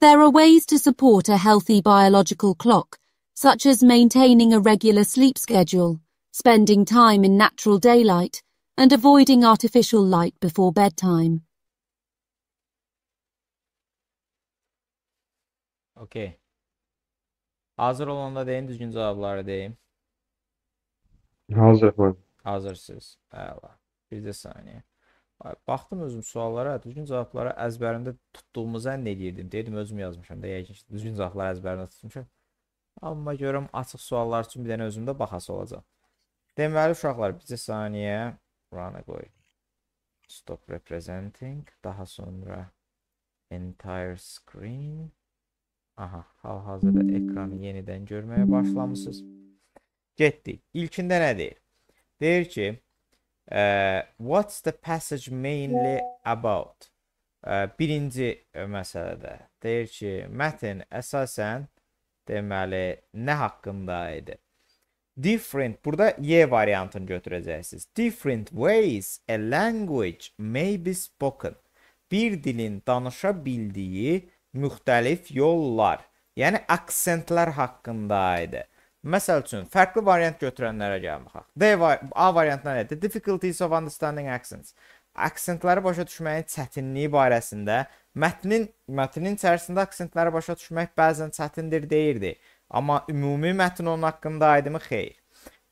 There are ways to support a healthy biological clock, such as maintaining a regular sleep schedule, spending time in natural daylight, and avoiding artificial light before bedtime. Okay. Hazır olanda deyin, düzgün cavabları deyin. Hazırım. Hazırsınız. Əla. Bir də saniyə. Baxdım özüm suallara, düzgün cavabları əzbərimdə tutduğumu zənn edirdim. Deyirdim özüm yazmışam da, yəqin ki, düzgün cavabları əzbərimdə tutmuşam. Amma görüm açıq suallar üçün bir dənə özümdə baxası olacaq. Deməli uşaqlar, bir də saniyə buranı qoy. Stop representing, daha sonra entire screen Aha, hal-hazırda ekranı yenidən görməyə başlamısınız. Getdik. İlkində nə deyir? Deyir ki, uh, what's the passage mainly about? Uh, birinci məsələdə deyir ki, mətn əsasən deməli nə haqqında idi? Different, burada Y variantını götürəcəksiniz. Different ways a language may be spoken. Bir dilin danışa bildiyi müxtəlif yollar, yəni aksentlər haqqında idi. Məsəl üçün fərqli variant götürənlərə gəl baxaq. D var A variantı nədir? Difficulties of understanding accents. Aksentləri başa düşməyin çətinliyi barəsində mətnin mətnin içərisində aksentləri başa düşmək bəzən çətindir deyirdi. Amma ümumi mətn onun haqqında aydımı xeyr.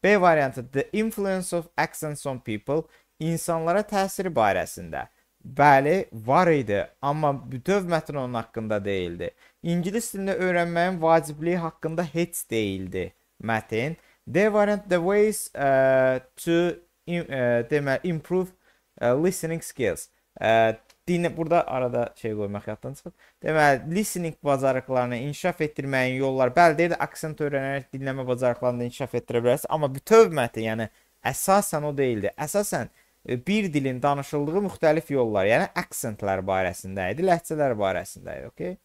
B variantı the influence of accents on people insanlara təsiri barəsində. Bəli, var idi, amma bütöv mətn onun haqqında deyildi. İngilis dilini öyrənməyin vacibliyi haqqında heç deyildi mətin. There weren't the ways uh, to uh, demə improve uh, listening skills. Uh, dinlə burada arada şey qoymaq yaddan çıxıb. Deməli, listening bacarıqlarını inkişaf etdirməyin yolları. Bəli, deyir, aksent öyrənərək dinləmə bacarıqlarını inkişaf etdirə bilərsən, amma bütöv mətn, yəni əsasən o deyildi. Əsasən E, bir dilin danışıldığı müxtəlif yollar, yəni aksentlər barəsində idi, ləhcələr barəsində idi, okey?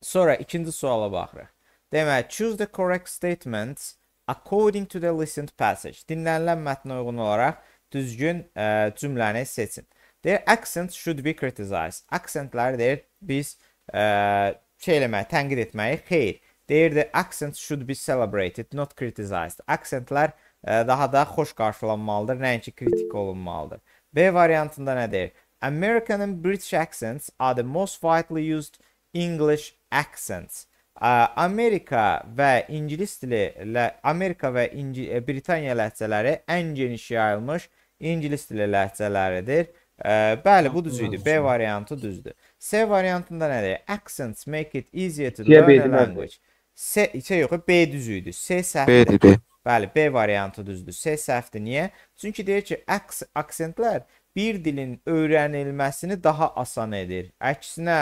Sonra ikinci suala baxırıq. Demək, choose the correct statements according to the listened passage. Dinlənilən mətnə uyğun olaraq düzgün ə, e, cümləni seçin. Deyir, accent should be criticized. Accentləri deyir, biz ə, e, şey eləmək, tənqid etməyi xeyir. Deyir, the accent should be celebrated, not criticized. Accentlər ə, daha da xoş qarşılanmalıdır, nəinki kritik olunmalıdır. B variantında nə deyir? American and British accents are the most widely used English accents. Amerika və İngilis dili Amerika və İngi e, Britaniya ləhcələri ən geniş yayılmış İngilis dili ləhcələridir. Bəli, bu düz idi. B variantı düzdür. C variantında nədir? Accents make it easier to learn a language. C, C yox, B düz idi. C səhvdir. B-dir, B. Bəli, B variantı düzdür. C səhvdir. Niyə? Çünki deyir ki, əks aksentlər bir dilin öyrənilməsini daha asan edir. Əksinə,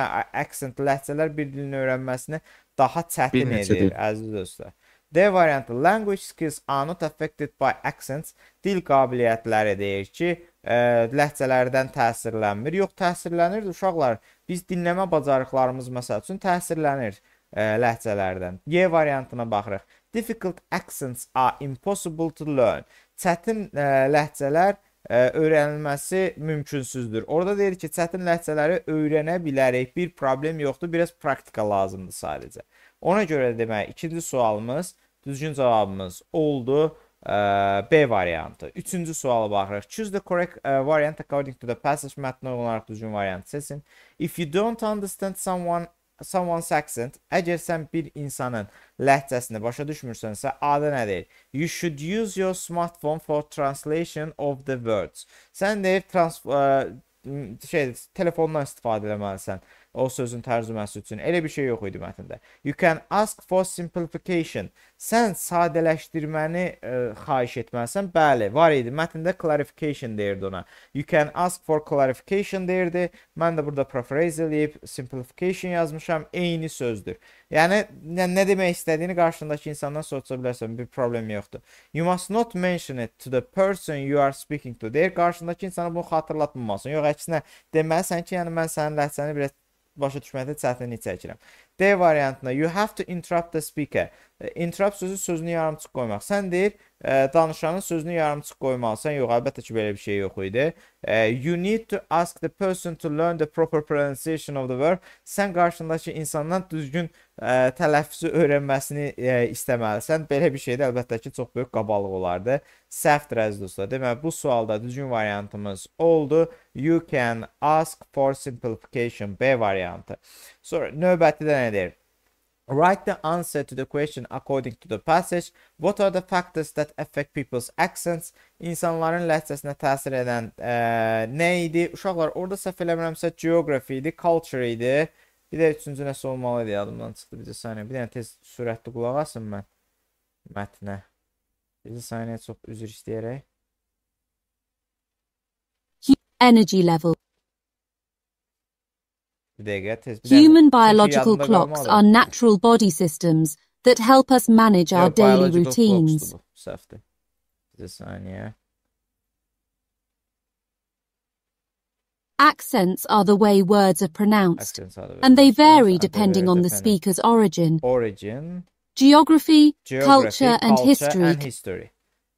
aksent ləhcələr bir dilin öyrənməsini daha çətin edir, əziz dostlar. D variantı language skills are not affected by accents. Dil qabiliyyətləri deyir ki, ə, ləhcələrdən təsirlənmir. Yox, təsirlənir uşaqlar. Biz dinləmə bacarıqlarımız məsəl üçün təsirlənir ə, ləhcələrdən. Y variantına baxırıq. Difficult accents are impossible to learn. Çətin ə, e, ləhcələr ə, e, öyrənilməsi mümkünsüzdür. Orada deyir ki, çətin ləhcələri öyrənə bilərik. Bir problem yoxdur, biraz praktika lazımdır sadəcə. Ona görə demək, ikinci sualımız düzgün cavabımız oldu. Ə, e, B variantı. Üçüncü suala baxırıq. Choose the correct uh, variant according to the passage mətnə olaraq düzgün variantı seçin. If you don't understand someone someone's accent. Əgər sən bir insanın ləhcəsini başa düşmürsənsə, adı nədir? You should use your smartphone for translation of the words. Sən deyir trans ə, şey telefondan istifadə etməlisən o sözün tərcüməsi üçün. Elə bir şey yox idi mətndə. You can ask for simplification. Sən sadələşdirməni ə, e, xahiş etməlisən. Bəli, var idi. Mətndə clarification deyirdi ona. You can ask for clarification deyirdi. Mən də burada paraphrase eləyib simplification yazmışam. Eyni sözdür. Yəni nə, nə demək istədiyini qarşındakı insandan soruşa bilərsən, bir problem yoxdur. You must not mention it to the person you are speaking to. Deyir qarşındakı insana bunu xatırlatmamalısan. Yox, əksinə deməlisən ki, yəni mən sənin ləhcəni biraz başa düşməkdə çətinlik çəkirəm. D variantında you have to interrupt the speaker. Interrupt sözü sözünü yarımçıq qoymaq. Sən deyir, ə, e, danışanın sözünü yarımçıq qoymalısan. Yox, əlbəttə ki, belə bir şey yox idi. E, you need to ask the person to learn the proper pronunciation of the word. Sən qarşındakı insandan düzgün ə, e, tələffüzü öyrənməsini ə, istəməlisən. Belə bir şey də əlbəttə ki, çox böyük qabalıq olardı. Səhvdir əziz dostlar. Deməli, bu sualda düzgün variantımız oldu. You can ask for simplification B variantı. Sonra növbəti də nədir? Write the answer to the question according to the passage. What are the factors that affect people's accents? İnsanların ləhcəsinə təsir edən ə, nə idi? Uşaqlar, orada səhv eləmirəmsə geography idi, culture idi. Bir də üçüncü nəsə olmalı idi, yadımdan çıxdı. Bir saniyə, bir dənə tez sürətli qulaq asım mən mətnə. Bir saniyə çox üzr istəyərək. Energy level. Human biological clocks are natural body systems that help us manage our daily routines. Accents are the way words are pronounced, and they vary depending on the speaker's origin, geography, culture, and history.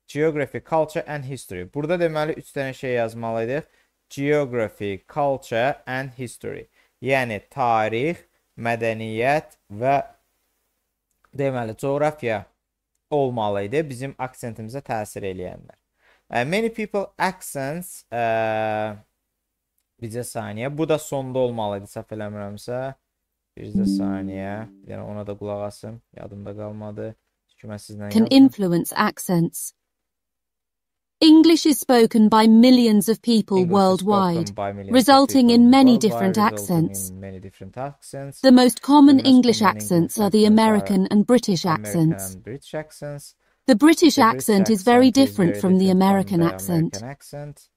Geography, culture and history. Burada demeli 3 dənə şey yazmalıyıq. Geography, culture and history. Yəni tarix, mədəniyyət və deməli coğrafiya olmalı idi bizim aksentimizə təsir eləyənlər. Uh, many people accents uh, bizə saniyə. Bu da sonda olmalı idi səhv eləmirəmsə. Bircə saniyə. Bir dənə yəni ona da qulaq asım. Yadımda qalmadı. Çünki mən sizlə Can influence accents. English is spoken by millions of people English worldwide, resulting people in, many worldwide, resulting in many different accents. The most common the most English common accents English are the American and British American accents. And British accents. The British the accent is very different from the American, from accent. American accent.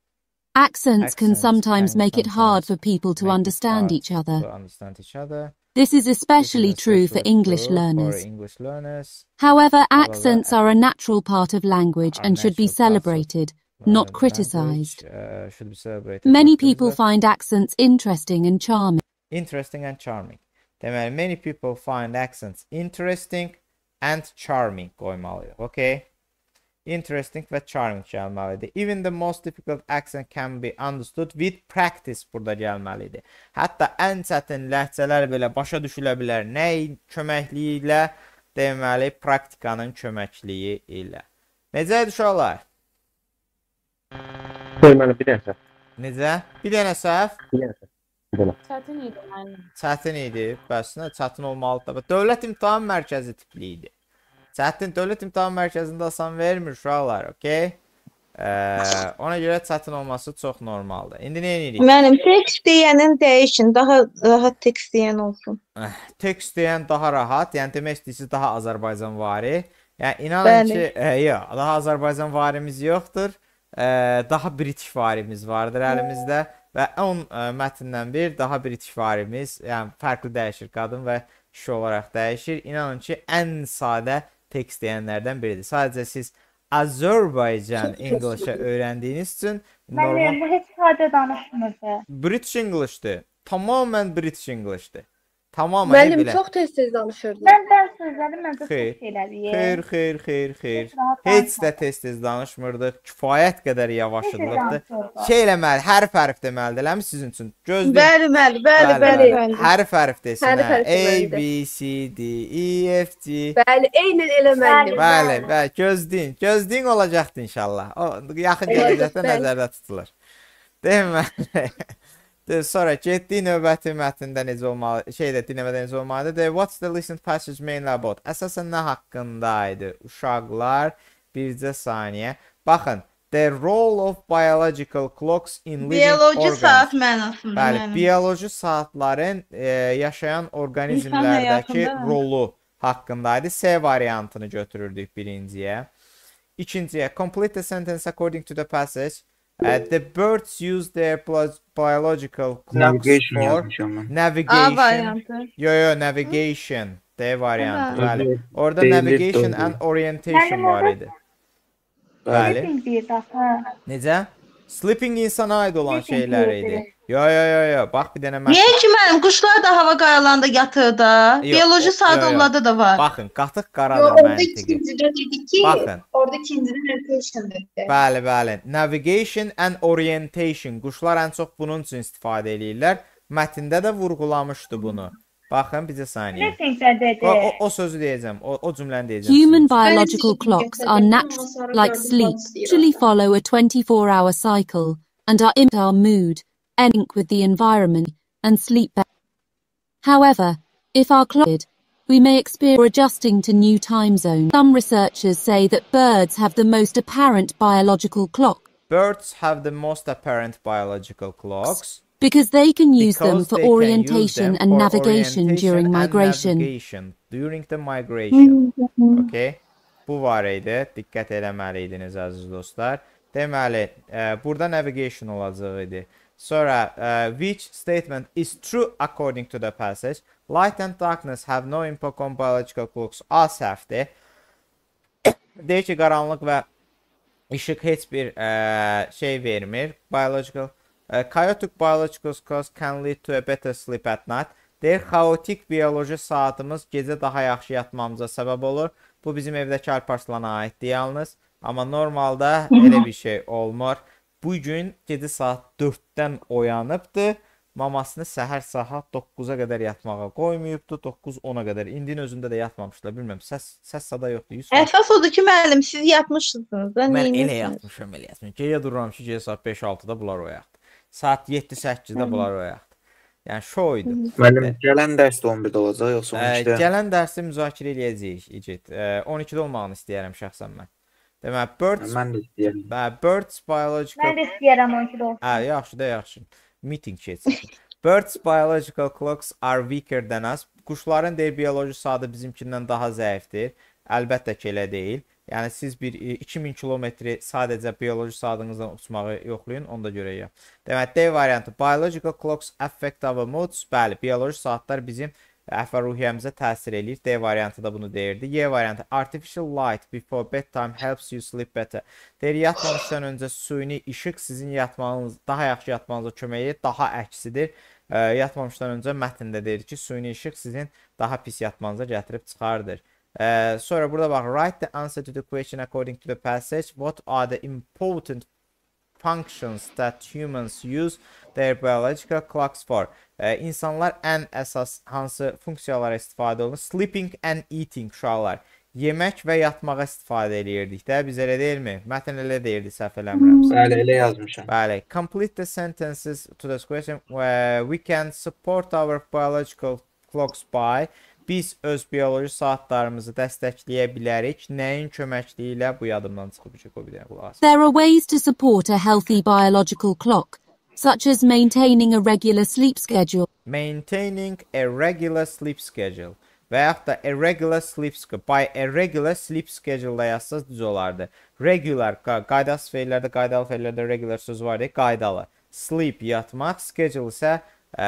Accents, accents can sometimes make sometimes it hard for people to understand each, to understand each other. This is especially true for English learners. However, accents are a natural part of language and should be celebrated, not uh, criticized. Many people find accents interesting and charming. Interesting and charming. many people find accents interesting and charming koymalıydı. Okay? interesting və charming gəlməlidir. Even the most difficult accent can be understood with practice burada gəlməlidir. Hətta ən çətin ləhcələr belə başa düşülə bilər. Nəyin köməkliyi ilə? Deməli, praktikanın köməkliyi ilə. Necə uşaqlar? Deməli, bir dənə. Necə? Bir dənə səhv? Bir dənə. Çətin idi, aynen. Çətin idi. Bəs nə, çətin olmalıdır. Dövlət imtahan mərkəzi tipli idi. Çətin Dövlət İmtahan Mərkəzində asan vermir uşaqlar, okey? Ə, ona görə çətin olması çox normaldır. İndi nə edirik? Mənim tekst deyənin dəyişin, daha rahat tekst deyən olsun. Əh, eh, tekst deyən daha rahat, yəni demək istəyirsiniz daha Azərbaycan vari. Yəni inanın Bəli. ki, ə, e, yox, daha Azərbaycan varimiz yoxdur. Ə, e, daha British varimiz vardır əlimizdə və 10 e, mətndən bir daha British varimiz, yəni fərqli dəyişir qadın və kişi olaraq dəyişir. İnanın ki, ən sadə pek isteyenlerden biridir. Sadece siz Azerbaycan English'ı öğrendiğiniz için normal... bu hiç sadece danışmırdı. British English'tı. Tamamen British English'tı. Tamamen Müəllim belə. çox tez-tez danışırdı. Mən sözləri məncə xeyr, çox elədir. Xeyr, xeyr, xeyr, xeyr. Heç də tez-tez danışmırdıq. Kifayət qədər yavaş idiqdi. Şey eləməli, hərf hərf deməlidir. Eləmi sizin üçün? Göz Bəli, bəli, bəli, bəli. Hərf hərf desin. Hə. A B C D E F G. Bəli, eynən eləməli. Bəli, bəli, gözləyin. Gözləyin olacaqdı inşallah. O yaxın gələcəkdə nəzərdə tutulur. Demə sonra getdiyi növbəti mətndə necə olmalı, şeydə dinləmədə necə olmalıdır? The what's the recent passage mainly about? Əsasən nə haqqında idi? Uşaqlar bircə saniyə. Baxın, the role of biological clocks in living bioloji organs. saat mənasında. Bəli, mənim. bioloji saatların e, yaşayan orqanizmlərdəki rolu haqqında idi. C variantını götürürdük birinciyə. İkinciyə, complete the sentence according to the passage. Uh, the birds use their biological clocks navigation for navigation. Yo yo navigation. Hı? variant. variantı. Evet. Orada navigation and orientation var idi. Vale. Necə? Sleeping insana aid olan şeylər idi. Yo yo yo yo, bax bir dənə mən. Niyə ki mənim quşlar da hava qayalarında yatır da? Yo, Bioloji saat onlarda da var. Baxın, qatıq qaradır məntiqi. Orada ikincidə dedik ki, Baxın. orada ikincidə navigation dedi. Bəli, bəli. Navigation and orientation. Quşlar ən çox bunun üçün istifadə eləyirlər. Mətndə də vurğulamışdı bunu. Baxın, saniyə. O, o, o sözü deyəcəm. O, o cümləni deyəcəm. Human biological clocks are natural like sleep, usually follow a 24-hour cycle and are in our mood, link with the environment and sleep better. However, if our clock we may experience adjusting to new time zones. Some researchers say that birds have the most apparent biological clock. Birds have the most apparent biological clocks. because they can use because them for orientation them and for navigation orientation during migration. Navigation, during the migration. okay. Bu var idi. Diqqət eləməli idiniz əziz dostlar. Deməli, ə, e, burada navigation olacaq idi. Sonra ə, e, which statement is true according to the passage? Light and darkness have no impact on biological clocks. A səhvdir. Deyir ki, qaranlıq və işıq heç bir ə, e, şey vermir. Biological Uh, chaotic biological cause can lead to a better sleep at night. Deyir, xaotik bioloji saatımız gecə daha yaxşı yatmamıza səbəb olur. Bu bizim evdəki Alparslana aiddir yalnız. Amma normalda elə bir şey olmur. Bu gün gecə saat 4-dən oyanıbdı. Mamasını səhər saat 9-a qədər yatmağa qoymayıbdı. 9-10-a qədər. İndinin özündə də yatmamışdılar. Bilmirəm, səs səs sada yoxdur. Yusuf. Əsas odur ki, müəllim, siz yatmışsınız da. Mən elə yatmışam, elə yatmışam. Gecə dururam ki, gecə saat 5-6-da bunlar oyaq saat 7-8-də bunlar oyaq. Yəni şou idi. Müəllim gələn dərs də 11-də olacaq, yoxsa 12-də? Ə, gələn dərsi müzakirə eləyəcəyik, İgid. 12-də olmağını istəyirəm şəxsən mən. Deməli, birds hə, mən də istəyirəm. Bə, birds biological Mən də istəyirəm 12-də olsun. Hə, yaxşı da yaxşı. Meeting keçsin. birds biological clocks are weaker than us. Quşların deyir bioloji saatı bizimkindən daha zəifdir. Əlbəttə ki, elə deyil. Yəni siz bir 2000 e, kilometri sadəcə bioloji saatınızdan uçmağı yoxlayın, onda görəyəm. Deməli D variantı biological clocks affect our moods. Bəli, bioloji saatlar bizim e, əfəruhiyyəmizə təsir eləyir. D variantı da bunu deyirdi. Y variantı artificial light before bedtime helps you sleep better. Deyir yatmamışdan öncə süni işıq sizin yatmanız, daha yaxşı yatmanıza kömək edir, daha əksidir e, yatmamışdan öncə mətndə deyir ki, süni işıq sizin daha pis yatmanıza gətirib çıxardır. Ee, sonra burada bak write the answer to the question according to the passage. What are the important functions that humans use their biological clocks for? Ee, insanlar en esas hansı funksiyalara istifadə olunur? Sleeping and eating uşaqlar. Yemek ve yatmağa istifadə eləyirdik də, biz elə deyilmi? Mətn elə deyirdi, səhv eləmirəm. Bəli, elə yazmışam. Bəli, complete the sentences to the question. Uh, we can support our biological clocks by biz öz bioloji saatlarımızı dəstəkləyə bilərik. Nəyin köməkliyi ilə bu yadımdan çıxıb ki, bir dənə qulaq asın. There are ways to support a healthy biological clock, such as maintaining a regular sleep schedule. Maintaining a regular sleep schedule və yaxud da a regular sleep schedule, by a regular sleep schedule-da yazsaz düz olardı. Regular, qaydası feillərdə, qaydalı feillərdə regular söz var deyə qaydalı. Sleep, yatmaq, schedule isə ə,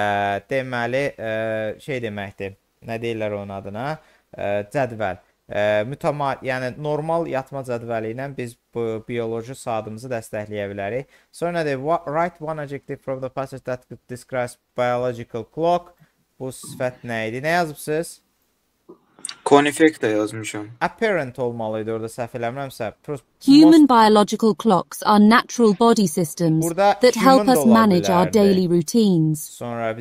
deməli ə, şey deməkdir nə deyirlər onun adına? E, cədvəl. E, Mütəma, yəni normal yatma cədvəli ilə biz bu bioloji saatımızı dəstəkləyə bilərik. Sonra nə deyir? Write one adjective from the passage that describes biological clock. Bu sifət nə idi? Nə yazıbsınız? de Apparent olmalıydı orada Human biological clocks are natural body systems that help us manage our daily routines. Sonra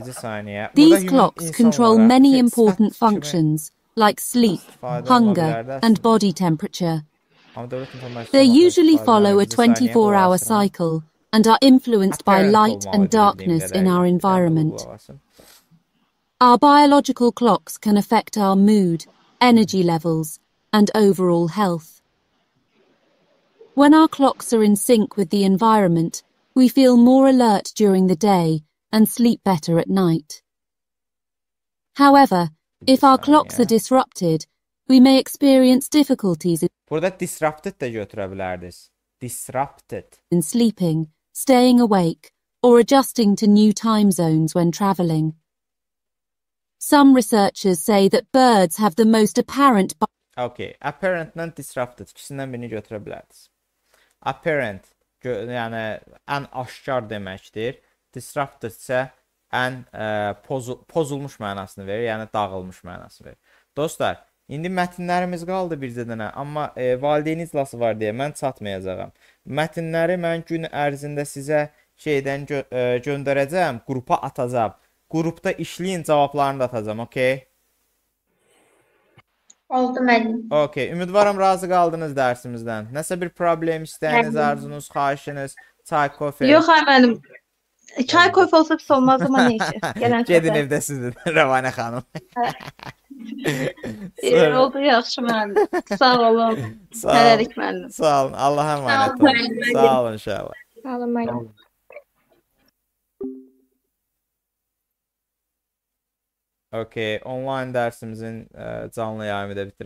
These clocks control many important functions like sleep, hunger and body temperature. They usually follow a 24-hour cycle and are influenced by light and darkness in our environment. Our biological clocks can affect our mood, energy levels, and overall health. When our clocks are in sync with the environment, we feel more alert during the day and sleep better at night. However, if our clocks are disrupted, we may experience difficulties. Burada disrupted de götürebilirdiz. Disrupted. In sleeping, staying awake, or adjusting to new time zones when traveling. Some researchers say that birds have the most apparent Okay, apparentlə disrupted ikisindən birini götürə bilərsiniz. Apparent yəni ən aşkar deməkdir. Disrupted isə ən ə, e, pozul pozulmuş mənasını verir, yəni dağılmış mənasını verir. Dostlar, indi mətnlərimiz qaldı bir dənə, amma e, valideyn iclası var deyə mən çatmayacağam. Mətnləri mən gün ərzində sizə şeydən gö ə, e, göndərəcəm, qrupa atacağam. grupta işleyin cevaplarını da atacağım, okey? Oldu müəllim. Okey, varım razı kaldınız dersimizden. Nasıl bir problem istəyiniz, arzunuz, xahişiniz, çay, kofe. Yok ay müəllim. Çay, kofe olsa pis olmaz ama ne işi. Gələn Gedin evdə sizdir, Rəvanə İyi oldu, yaxşı müəllim. Sağ olun. Sağ olun. Hələlik Sağ olun, Allah'a emanet olun. Sağ olun inşallah. Sağ olun müəllim. Okay, onlayn dərsimizin ə, canlı yayımı da bitirir.